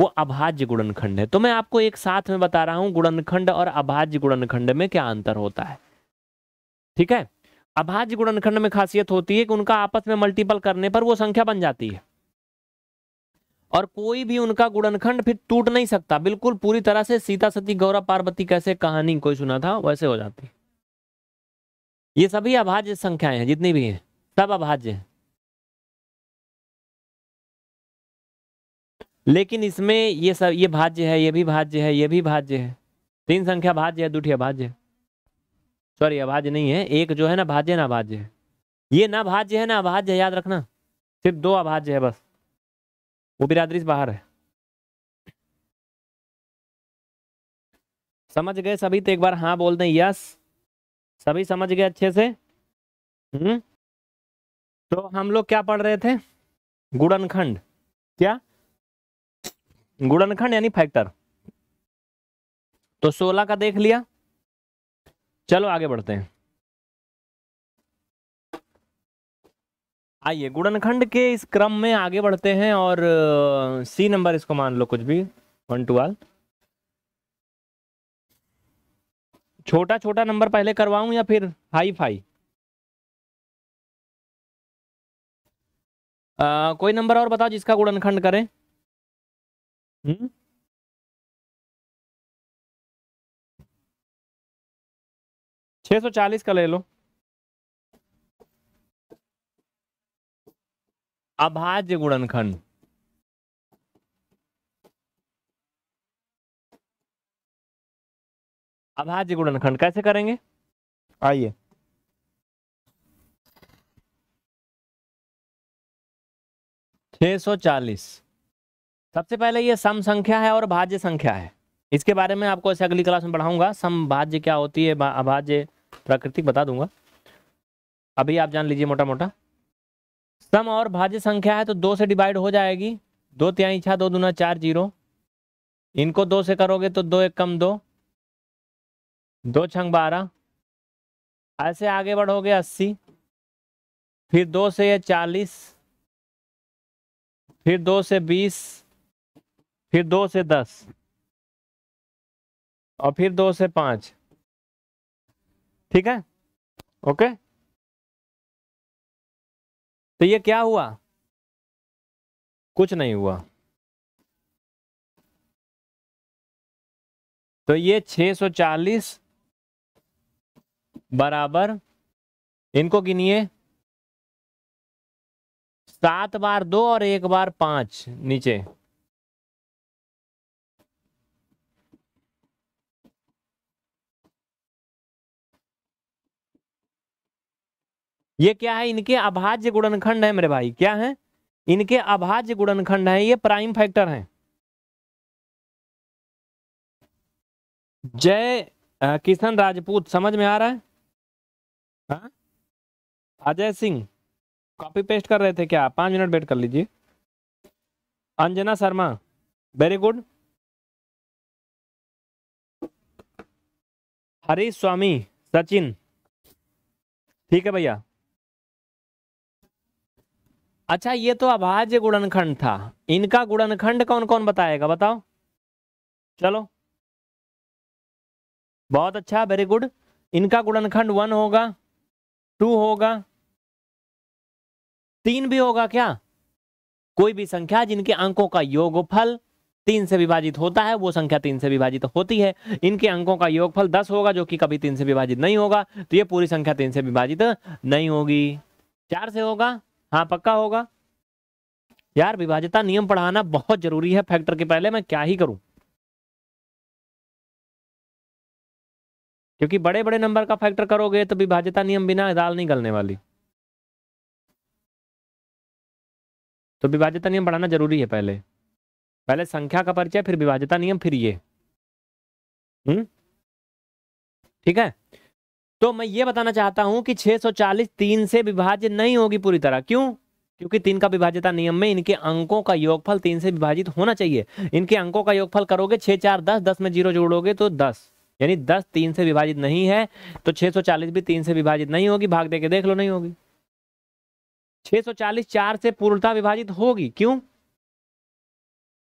वो अभाज्य गुणनखंड है तो मैं आपको एक साथ में बता रहा हूं गुणनखंड और अभाज्य गुणनखंड में क्या अंतर होता है ठीक है अभाज्य गुणनखंड में खासियत होती है कि उनका आपस में मल्टीपल करने पर वो संख्या बन जाती है और कोई भी उनका गुणनखंड फिर टूट नहीं सकता बिल्कुल पूरी तरह से सीता सती गौरा पार्वती कैसे कहानी कोई सुना था वैसे हो जाती ये सभी अभाज्य संख्याएं हैं जितनी भी हैं सब अभाज्य हैं लेकिन इसमें ये सब ये भाज्य है ये भी भाज्य है ये भी भाज्य है तीन संख्या भाज्य है दूठी अभाज्य सॉरी अभाज्य नहीं है एक जो है ना भाज्य ना अभाज्य है ये ना भाज्य है ना अभाज्य याद रखना सिर्फ दो अभाज्य है बस वो बिरादरी से बाहर है समझ गए सभी तो एक बार हाँ बोल दें यस सभी समझ गए अच्छे से हम्म तो हम लोग क्या पढ़ रहे थे गुड़नखंड क्या गुड़नखंड यानी फैक्टर तो सोलह का देख लिया चलो आगे बढ़ते हैं आइए गुड़नखंड के इस क्रम में आगे बढ़ते हैं और सी नंबर इसको मान लो कुछ भी वन टू आल छोटा छोटा नंबर पहले करवाऊं या फिर हाई फाई आ, कोई नंबर और बताओ जिसका गुणनखंड करें हुँ? हम्म? सौ चालीस का ले लो अभाज्य गुणनखंड अभाज्य गुणनखंड कैसे करेंगे आइए छह सौ चालीस सबसे पहले ये सम संख्या है और भाज्य संख्या है इसके बारे में आपको ऐसे अगली क्लास में पढ़ाऊंगा सम भाज्य क्या होती है अभाज्य प्राकृतिक बता दूंगा अभी आप जान लीजिए मोटा मोटा सम और भाज्य संख्या है तो दो से डिवाइड हो जाएगी दो त्याई छा दो दूना चार जीरो इनको दो से करोगे तो दो एक कम दो दो छंग बारह ऐसे आगे बढ़ोगे अस्सी फिर दो से ये चालीस फिर दो से बीस फिर दो से दस और फिर दो से पाँच ठीक है ओके तो ये क्या हुआ कुछ नहीं हुआ तो ये 640 बराबर इनको गिनिए सात बार दो और एक बार पांच नीचे ये क्या है इनके अभाज्य गुणनखंड है मेरे भाई क्या है इनके अभाज्य गुणनखंड है ये प्राइम फैक्टर है जय किशन राजपूत समझ में आ रहा है हाँ? अजय सिंह कॉपी पेस्ट कर रहे थे क्या पांच मिनट वेट कर लीजिए अंजना शर्मा वेरी गुड हरीश स्वामी सचिन ठीक है भैया अच्छा ये तो अभाज्य गुणनखंड था इनका गुणनखंड कौन कौन बताएगा बताओ चलो बहुत अच्छा वेरी गुड इनका गुणनखंड वन होगा टू होगा तीन भी होगा क्या कोई भी संख्या जिनके अंकों का योगफल तीन से विभाजित होता है वो संख्या तीन से विभाजित होती है इनके अंकों का योगफल दस होगा जो कि कभी तीन से विभाजित नहीं होगा तो ये पूरी संख्या तीन से विभाजित नहीं होगी चार से होगा हाँ पक्का होगा यार विभाजता नियम पढ़ाना बहुत जरूरी है फैक्टर के पहले मैं क्या ही करूं क्योंकि बड़े बड़े नंबर का फैक्टर करोगे तो विभाज्यता नियम बिना दाल नहीं गलने वाली तो विभाज्यता नियम बढ़ाना जरूरी है पहले पहले संख्या का परिचय फिर विभाज्यता नियम फिर ये हम्म ठीक है तो मैं ये बताना चाहता हूं कि 640 तीन से विभाज्य नहीं होगी पूरी तरह क्यों क्योंकि तीन का विभाज्यता नियम में इनके अंकों का योगफल तीन से विभाजित होना चाहिए इनके अंकों का योगफल करोगे छह चार दस दस में जीरो जोड़ोगे तो दस यानी दस तीन से विभाजित नहीं है तो 640 भी तीन से विभाजित नहीं होगी भाग दे के देख लो नहीं होगी 640 चार से पूर्णता विभाजित होगी क्यों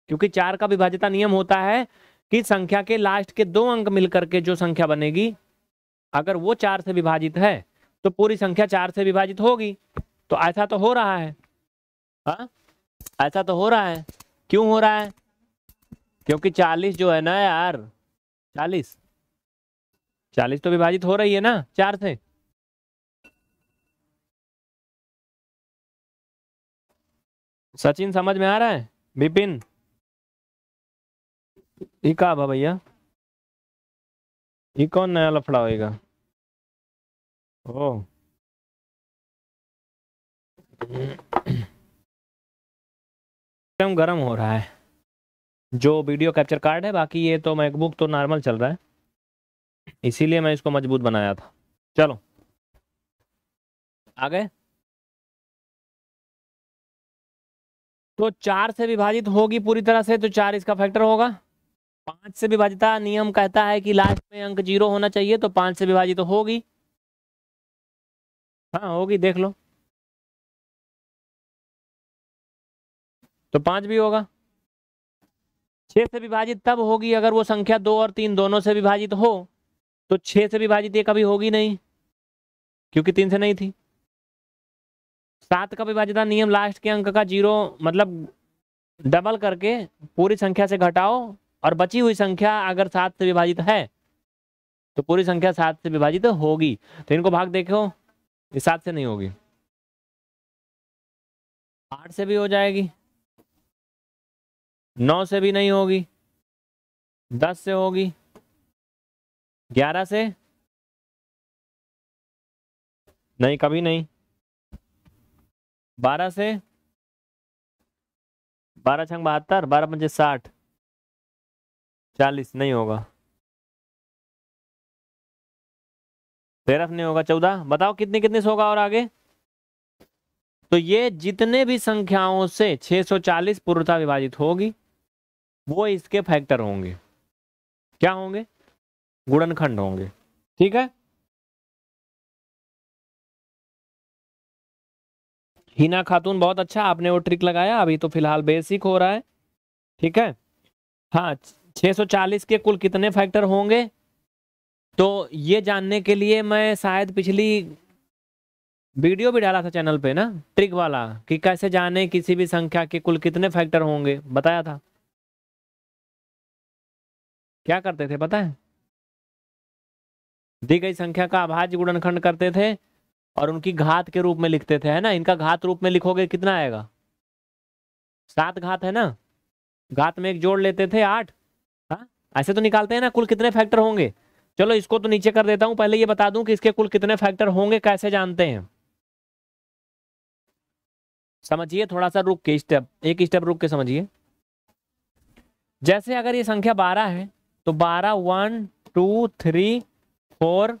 क्योंकि चार का विभाज्यता नियम होता है कि संख्या के लास्ट के दो अंक मिलकर के जो संख्या बनेगी अगर वो चार से विभाजित है तो पूरी संख्या चार से विभाजित होगी तो ऐसा तो हो रहा है हा? ऐसा तो हो रहा है क्यों हो रहा है क्योंकि चालीस जो है ना यार चालीस चालीस तो विभाजित हो रही है ना चार से सचिन समझ में आ रहा है विपिन ये कहा भैया ये कौन नया लफड़ा होएगा ओ एकदम गर्म हो रहा है जो वीडियो कैप्चर कार्ड है बाकी ये तो मैकबुक तो नॉर्मल चल रहा है इसीलिए मैं इसको मजबूत बनाया था चलो आ गए तो चार से विभाजित होगी पूरी तरह से तो चार इसका फैक्टर होगा पाँच से विभाजिता नियम कहता है कि लास्ट में अंक जीरो होना चाहिए तो पाँच से विभाजित तो होगी हाँ होगी देख लो तो पाँच भी होगा छः से विभाजित तब होगी अगर वो संख्या दो और तीन दोनों से विभाजित हो तो छः से विभाजित ये कभी होगी नहीं क्योंकि तीन से नहीं थी सात का विभाजित नियम लास्ट के अंक का जीरो मतलब डबल करके पूरी संख्या से घटाओ और बची हुई संख्या अगर सात से विभाजित है तो पूरी संख्या सात से विभाजित होगी तो इनको भाग देखो ये सात से नहीं होगी आठ से भी हो जाएगी नौ से भी नहीं होगी दस से होगी ग्यारह से नहीं कभी नहीं बारह से बारह छंग बहत्तर बारह पंचे साठ चालीस नहीं होगा तेरह नहीं होगा चौदह बताओ कितने कितने से होगा और आगे तो ये जितने भी संख्याओं से 640 पूर्णता विभाजित होगी वो इसके फैक्टर होंगे क्या होंगे गुणनखंड होंगे ठीक है हीना खातून बहुत अच्छा आपने वो ट्रिक लगाया अभी तो फिलहाल बेसिक हो रहा है ठीक है हाँ 640 के कुल कितने फैक्टर होंगे तो ये जानने के लिए मैं शायद पिछली वीडियो भी डाला था चैनल पे ना ट्रिक वाला कि कैसे जाने किसी भी संख्या के कुल कितने फैक्टर होंगे बताया था क्या करते थे पता है दी गई संख्या का अभाज्य गुणनखंड करते थे और उनकी घात के रूप में लिखते थे है ना इनका घात रूप में लिखोगे कितना आएगा सात घात है ना घात में एक जोड़ लेते थे आठ ऐसे तो निकालते हैं ना कुल कितने फैक्टर होंगे चलो इसको तो नीचे कर देता हूं पहले ये बता दूं कि इसके कुल कितने फैक्टर होंगे कैसे जानते हैं समझिए थोड़ा सा रुक के स्टेप एक स्टेप रुक के समझिए जैसे अगर ये संख्या बारह है तो बारह one two three four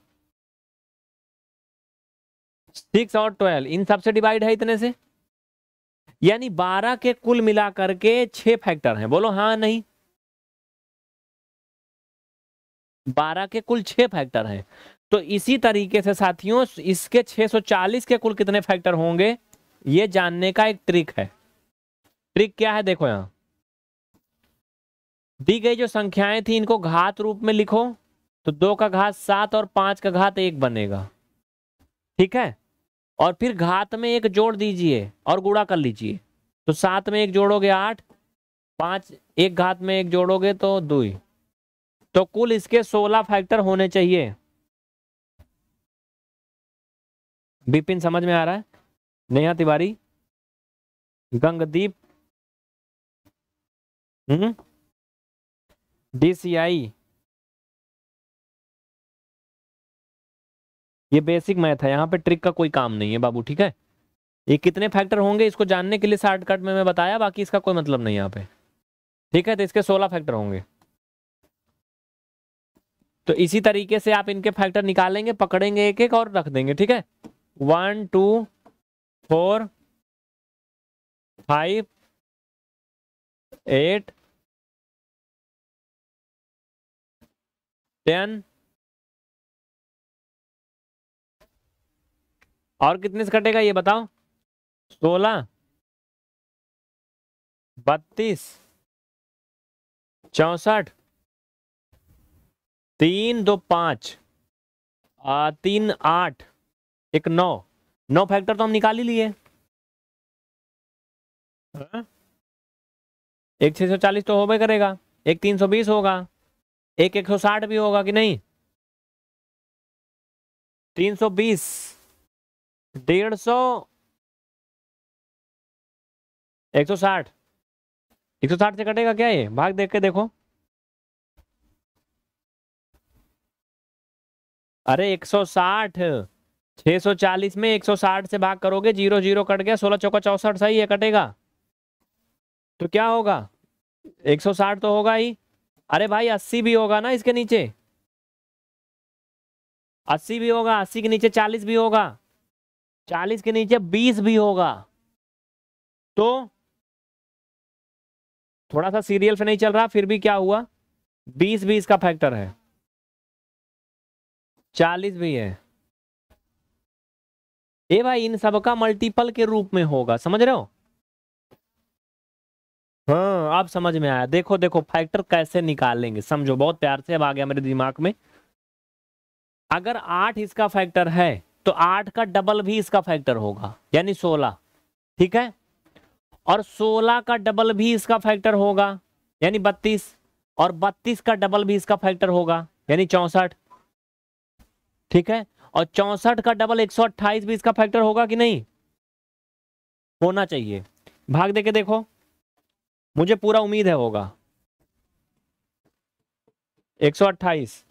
six और ट्वेल्व इन सबसे डिवाइड है इतने से यानी बारह के कुल मिला करके छह फैक्टर हैं बोलो हाँ नहीं बारह के कुल छः फैक्टर हैं तो इसी तरीके से साथियों इसके 640 के कुल कितने फैक्टर होंगे ये जानने का एक ट्रिक है ट्रिक क्या है देखो यहाँ दी गई जो संख्याएं थी इनको घात रूप में लिखो तो दो का घात सात और पांच का घात एक बनेगा ठीक है और फिर घात में एक जोड़ दीजिए और गुड़ा कर लीजिए तो सात में एक जोड़ोगे आठ पांच एक घात में एक जोड़ोगे तो दुई तो कुल इसके सोलह फैक्टर होने चाहिए बिपिन समझ में आ रहा है नेहा तिवारी गंगदीप हम्म डीसीआई ये बेसिक मैथ है यहाँ पे ट्रिक का कोई काम नहीं है बाबू ठीक है ये कितने फैक्टर होंगे इसको जानने के लिए शॉर्टकट में मैं बताया बाकी इसका कोई मतलब नहीं यहाँ पे ठीक है तो इसके सोलह फैक्टर होंगे तो इसी तरीके से आप इनके फैक्टर निकालेंगे पकड़ेंगे एक एक और रख देंगे ठीक है one two four five eight ten और कितने से कटेगा ये बताओ सोलह बत्तीस चौसठ तीन दो पाँच तीन आठ एक नौ नौ फैक्टर तो हम निकाल ही लिए हाँ? एक छः सौ चालीस तो होबे करेगा एक तीन सौ बीस होगा एक एक सौ साठ भी होगा कि नहीं तीन सौ बीस डेढ़ सौ एक सौ साठ एक सौ साठ से कटेगा क्या ये भाग देख के देखो अरे 160 640 में 160 से भाग करोगे जीरो जीरो कट गया सोलह चौका चौसठ सही है कटेगा तो क्या होगा 160 तो होगा ही अरे भाई 80 भी होगा ना इसके नीचे 80 भी होगा 80 के नीचे 40 भी होगा 40 के नीचे 20 भी होगा तो थोड़ा सा सीरियल से नहीं चल रहा फिर भी क्या हुआ 20 भी इसका फैक्टर है चालीस भी है ये भाई इन सब का मल्टीपल के रूप में होगा समझ रहे हो हाँ अब समझ में आया देखो देखो फैक्टर कैसे निकालेंगे समझो बहुत प्यार से अब आ गया मेरे दिमाग में अगर आठ इसका फैक्टर है तो आठ का डबल भी इसका फैक्टर होगा यानी सोलह ठीक है और सोलह का डबल भी इसका फैक्टर होगा यानी बत्तीस और बत्तीस का डबल भी इसका फैक्टर होगा यानी चौसठ ठीक है और चौसठ का डबल एक सौ अट्ठाईस भी इसका फैक्टर होगा कि नहीं होना चाहिए भाग दे के देखो मुझे पूरा उम्मीद है होगा एक सौ अट्ठाईस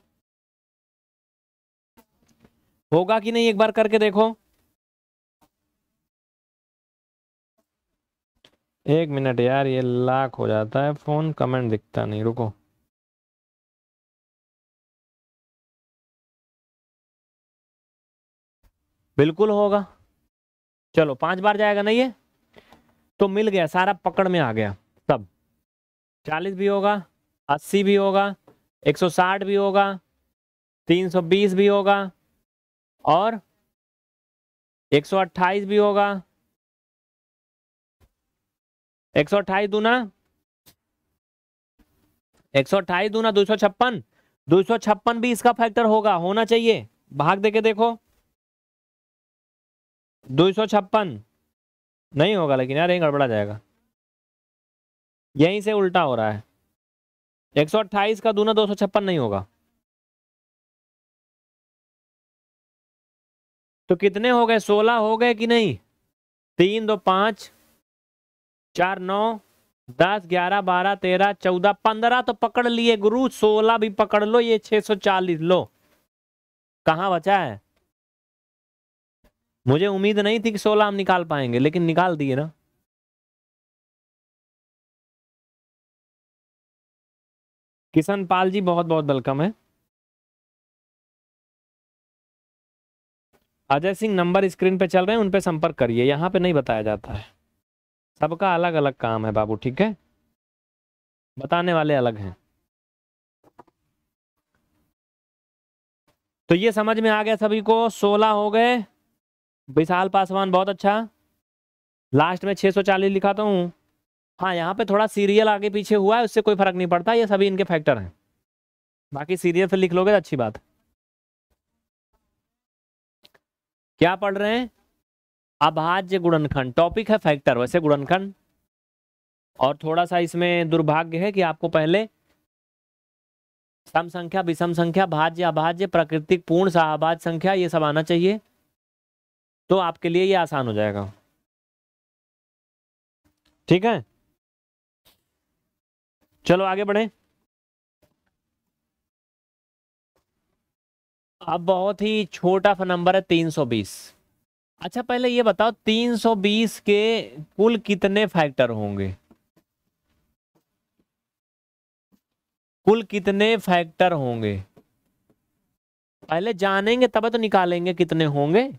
होगा कि नहीं एक बार करके देखो एक मिनट यार ये लाख हो जाता है फोन कमेंट दिखता नहीं रुको बिल्कुल होगा चलो पांच बार जाएगा नहीं ये तो मिल गया सारा पकड़ में आ गया सब चालीस भी होगा अस्सी भी होगा एक सौ साठ भी होगा तीन सौ बीस भी होगा और एक सौ अट्ठाईस भी होगा एक सौ अट्ठाईस दूना एक सौ अट्ठाईस दूना दो सौ छप्पन दो सौ छप्पन भी इसका फैक्टर होगा होना चाहिए भाग दे के देखो दो सौ छप्पन नहीं होगा लेकिन यार यही गड़बड़ा जाएगा यहीं से उल्टा हो रहा है एक सौ अट्ठाईस का दूना दो सौ छप्पन नहीं होगा तो कितने हो गए सोलह हो गए कि नहीं तीन दो पाँच चार नौ दस ग्यारह बारह तेरह चौदह पंद्रह तो पकड़ लिए गुरु सोलह भी पकड़ लो ये छह सौ चालीस लो कहाँ बचा है मुझे उम्मीद नहीं थी कि सोलह हम निकाल पाएंगे लेकिन निकाल दिए ना किशन पाल जी बहुत बहुत वेलकम है अजय सिंह नंबर स्क्रीन पे चल रहे हैं उन पे संपर्क करिए यहाँ पे नहीं बताया जाता है सबका अलग अलग काम है बाबू ठीक है बताने वाले अलग हैं तो ये समझ में आ गया सभी को सोलह हो गए विशाल पासवान बहुत अच्छा लास्ट में 640 लिखा तो हूँ हाँ यहाँ पे थोड़ा सीरियल आगे पीछे हुआ है उससे कोई फर्क नहीं पड़ता ये सभी इनके फैक्टर हैं बाकी सीरियल फिर लिख लोगे तो अच्छी बात क्या पढ़ रहे हैं अभाज्य गुणनखंड टॉपिक है फैक्टर वैसे गुणनखंड और थोड़ा सा इसमें दुर्भाग्य है कि आपको पहले सम संख्या विषम संख्या भाज्य अभाज्य प्राकृतिक पूर्ण साहबाज संख्या ये सब आना चाहिए तो आपके लिए ये आसान हो जाएगा ठीक है चलो आगे बढ़े अब बहुत ही छोटा नंबर है 320 अच्छा पहले ये बताओ 320 के कुल कितने फैक्टर होंगे कुल कितने फैक्टर होंगे पहले जानेंगे तब तो निकालेंगे कितने होंगे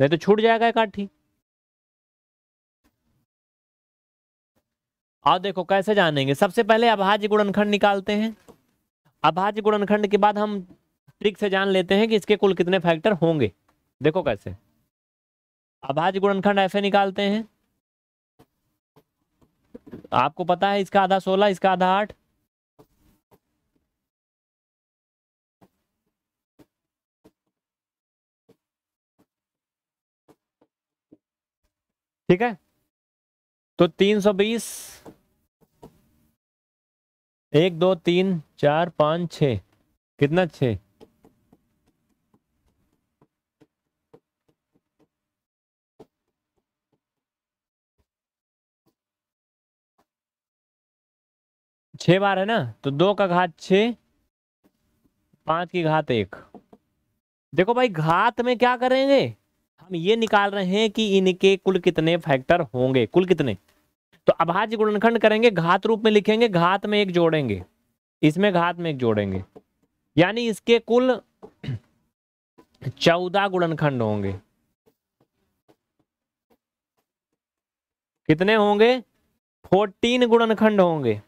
नहीं तो छूट जाएगा एक आठी देखो कैसे जानेंगे सबसे पहले अभाज्य गुणनखंड निकालते हैं अभाज्य गुणनखंड के बाद हम ट्रिक से जान लेते हैं कि इसके कुल कितने फैक्टर होंगे देखो कैसे अभाज्य गुणनखंड ऐसे निकालते हैं आपको पता है इसका आधा सोलह इसका आधा आठ ठीक है तो 320 एक दो तीन चार पांच छ कितना छ छ बार है ना तो दो का घात छ पांच की घात एक देखो भाई घात में क्या करेंगे हम ये निकाल रहे हैं कि इनके कुल कितने फैक्टर होंगे कुल कितने तो अभाज्य गुणनखंड करेंगे घात रूप में लिखेंगे घात में एक जोड़ेंगे इसमें घात में एक जोड़ेंगे यानी इसके कुल चौदह गुणनखंड होंगे कितने होंगे फोर्टीन गुणनखंड होंगे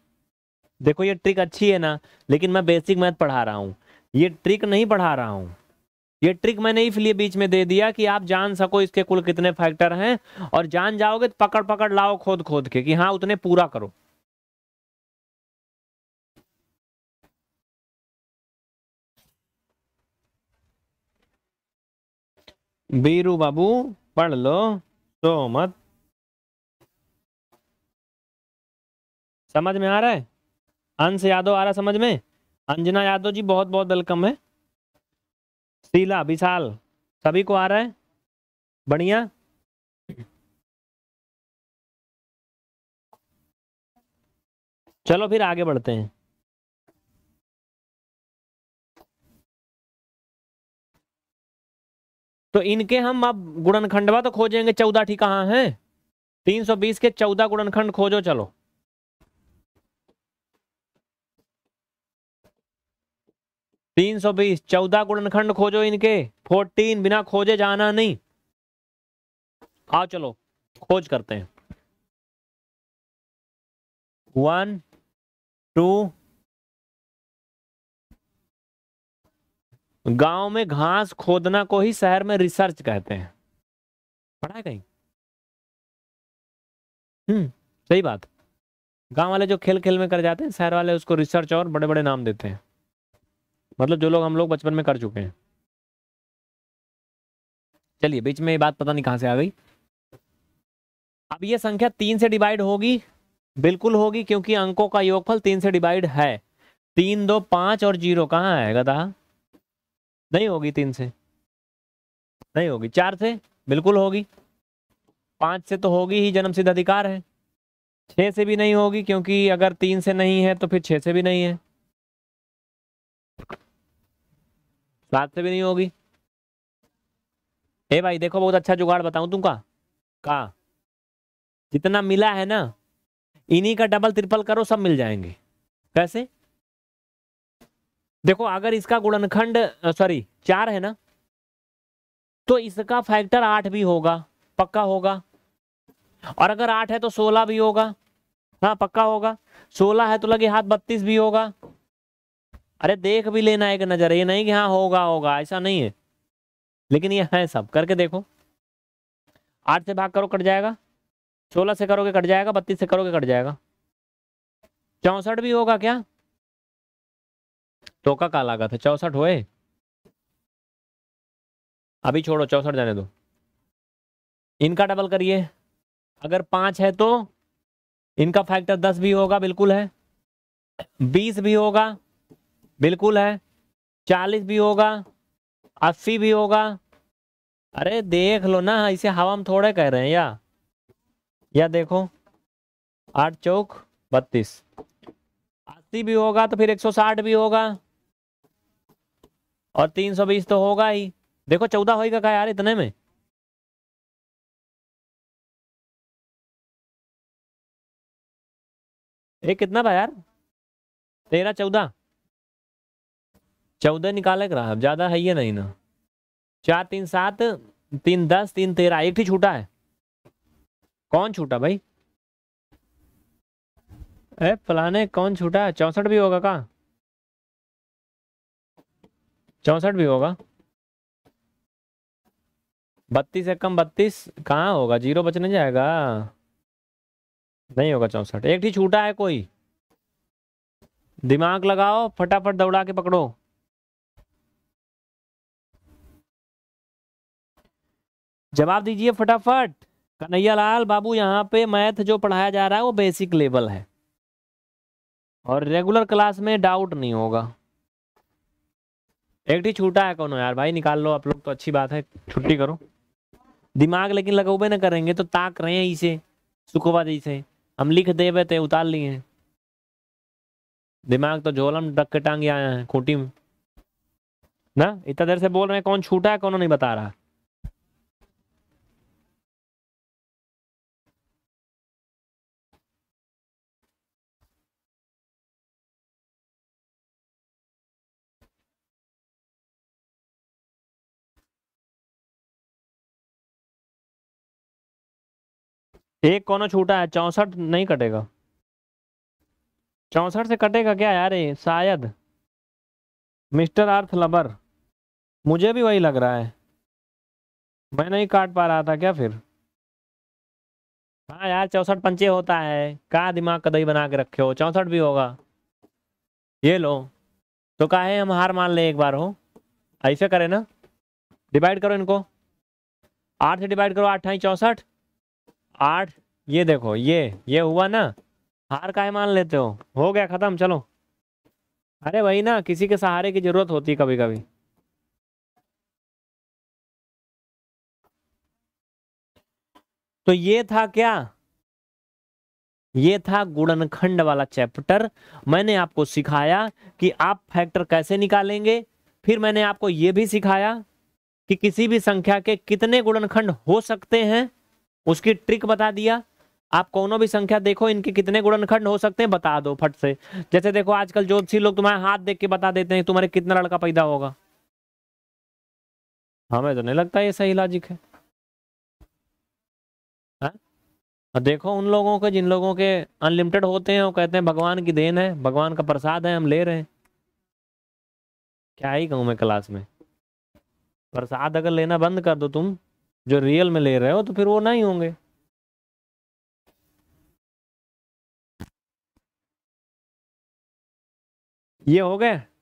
देखो ये ट्रिक अच्छी है ना लेकिन मैं बेसिक मैथ पढ़ा रहा हूं ये ट्रिक नहीं पढ़ा रहा हूं ये ट्रिक मैंने इसलिए बीच में दे दिया कि आप जान सको इसके कुल कितने फैक्टर हैं और जान जाओगे तो पकड़ पकड़ लाओ खोद खोद के कि हाँ उतने पूरा करो बीरू बाबू पढ़ लो तो मत समझ में आ रहा है अंश यादव आ रहा समझ में अंजना यादव जी बहुत बहुत वेलकम है शीला विशाल सभी को आ रहा है बढ़िया चलो फिर आगे बढ़ते हैं तो इनके हम अब गुणनखंडवा तो खोजेंगे चौदह ठीक कहाँ हैं 320 के चौदह गुणनखंड खोजो चलो तीन सौ बीस चौदह गुणनखंड खोजो इनके फोर्टीन बिना खोजे जाना नहीं आओ चलो खोज करते हैं वन टू गांव में घास खोदना को ही शहर में रिसर्च कहते हैं पढ़ा है कहीं हम्म सही बात गांव वाले जो खेल खेल में कर जाते हैं शहर वाले उसको रिसर्च और बड़े बड़े नाम देते हैं मतलब जो लोग हम लोग बचपन में कर चुके हैं चलिए बीच में ये बात पता नहीं कहां से आ गई अब ये संख्या तीन से डिवाइड होगी बिल्कुल होगी क्योंकि अंकों का योगफल तीन से डिवाइड है तीन दो पांच और जीरो कहाँ आएगा था नहीं होगी तीन से नहीं होगी चार से बिल्कुल होगी पांच से तो होगी ही जन्म सिद्ध अधिकार है छह से भी नहीं होगी क्योंकि अगर तीन से नहीं है तो फिर छह से भी नहीं है बात से भी नहीं होगी ए भाई देखो बहुत अच्छा जुगाड़ बताऊं तुमका का जितना मिला है ना इन्हीं का डबल ट्रिपल करो सब मिल जाएंगे कैसे देखो अगर इसका गुणनखंड सॉरी चार है ना तो इसका फैक्टर आठ भी होगा पक्का होगा और अगर आठ है तो सोलह भी होगा हाँ पक्का होगा सोलह है तो लगे हाथ बत्तीस भी होगा अरे देख भी लेना एक नज़र ये नहीं कि हाँ होगा होगा ऐसा नहीं है लेकिन ये है सब करके देखो आठ से भाग करो कट जाएगा सोलह से करोगे कट जाएगा बत्तीस से करोगे कट जाएगा चौंसठ भी होगा क्या तो का लागत है चौंसठ हुए अभी छोड़ो चौंसठ जाने दो इनका डबल करिए अगर पाँच है तो इनका फैक्टर दस भी होगा बिल्कुल है बीस भी होगा बिल्कुल है चालीस भी होगा अस्सी भी होगा अरे देख लो ना इसे हवा में थोड़े कह रहे हैं या या देखो आठ चौक बत्तीस अस्सी भी होगा तो फिर एक सौ साठ भी होगा और तीन सौ बीस तो होगा ही देखो चौदह होएगा क्या यार इतने में ये कितना था यार तेरह चौदह चौदह निकाले करा अब ज़्यादा है ये नहीं ना चार तीन सात तीन दस तीन तेरह एक ही छूटा है कौन छूटा भाई ए फलाने कौन छूटा है भी होगा का चौसठ भी होगा बत्तीस एक कम बत्तीस कहाँ होगा जीरो बचने जाएगा नहीं होगा चौसठ एक ही छूटा है कोई दिमाग लगाओ फटाफट दौड़ा के पकड़ो जवाब दीजिए फटाफट कन्हैया लाल बाबू यहाँ पे मैथ जो पढ़ाया जा रहा है वो बेसिक लेवल है और रेगुलर क्लास में डाउट नहीं होगा एक ही छूटा है कौन यार भाई निकाल लो आप लोग तो अच्छी बात है छुट्टी करो दिमाग लेकिन लगोबे ना करेंगे तो ताक रहे हैं इसे सुखोबा से हम लिख बे थे उतार लिए हैं दिमाग तो झोलम डक के टांग आया है खूटी में ना इतना देर से बोल रहे हैं कौन छूटा है कौन नहीं बता रहा एक कोना छूटा है चौंसठ नहीं कटेगा चौंसठ से कटेगा क्या यार ये शायद मिस्टर अर्थ लबर मुझे भी वही लग रहा है मैं नहीं काट पा रहा था क्या फिर हाँ यार चौंसठ पंचे होता है कहा दिमाग कदई बना के रखे हो चौंसठ भी होगा ये लो तो काहे हम हार मान ले एक बार हो ऐसे करें ना डिवाइड करो इनको आठ से डिवाइड करो आठ ढाई चौंसठ आठ ये देखो ये ये हुआ ना हार का मान लेते हो हो गया ख़त्म चलो अरे वही ना किसी के सहारे की ज़रूरत होती है कभी कभी तो ये था क्या ये था गुणनखंड वाला चैप्टर मैंने आपको सिखाया कि आप फैक्टर कैसे निकालेंगे फिर मैंने आपको ये भी सिखाया कि किसी भी संख्या के कितने गुणनखंड हो सकते हैं उसकी ट्रिक बता दिया आप कोनो भी संख्या देखो इनके कितने गुणनखंड हो सकते हैं बता दो फट से जैसे देखो आजकल ज्योतिषी लोग तुम्हारे हाथ देख के बता देते हैं तुम्हारे कितना लड़का पैदा होगा हमें तो नहीं लगता ये सही लॉजिक है हाँ? और देखो उन लोगों के जिन लोगों के अनलिमिटेड होते हैं वो कहते हैं भगवान की देन है भगवान का प्रसाद है हम ले रहे हैं क्या ही कहूं मैं क्लास में प्रसाद अगर लेना बंद कर दो तुम जो रियल में ले रहे हो तो फिर वो नहीं होंगे ये हो गए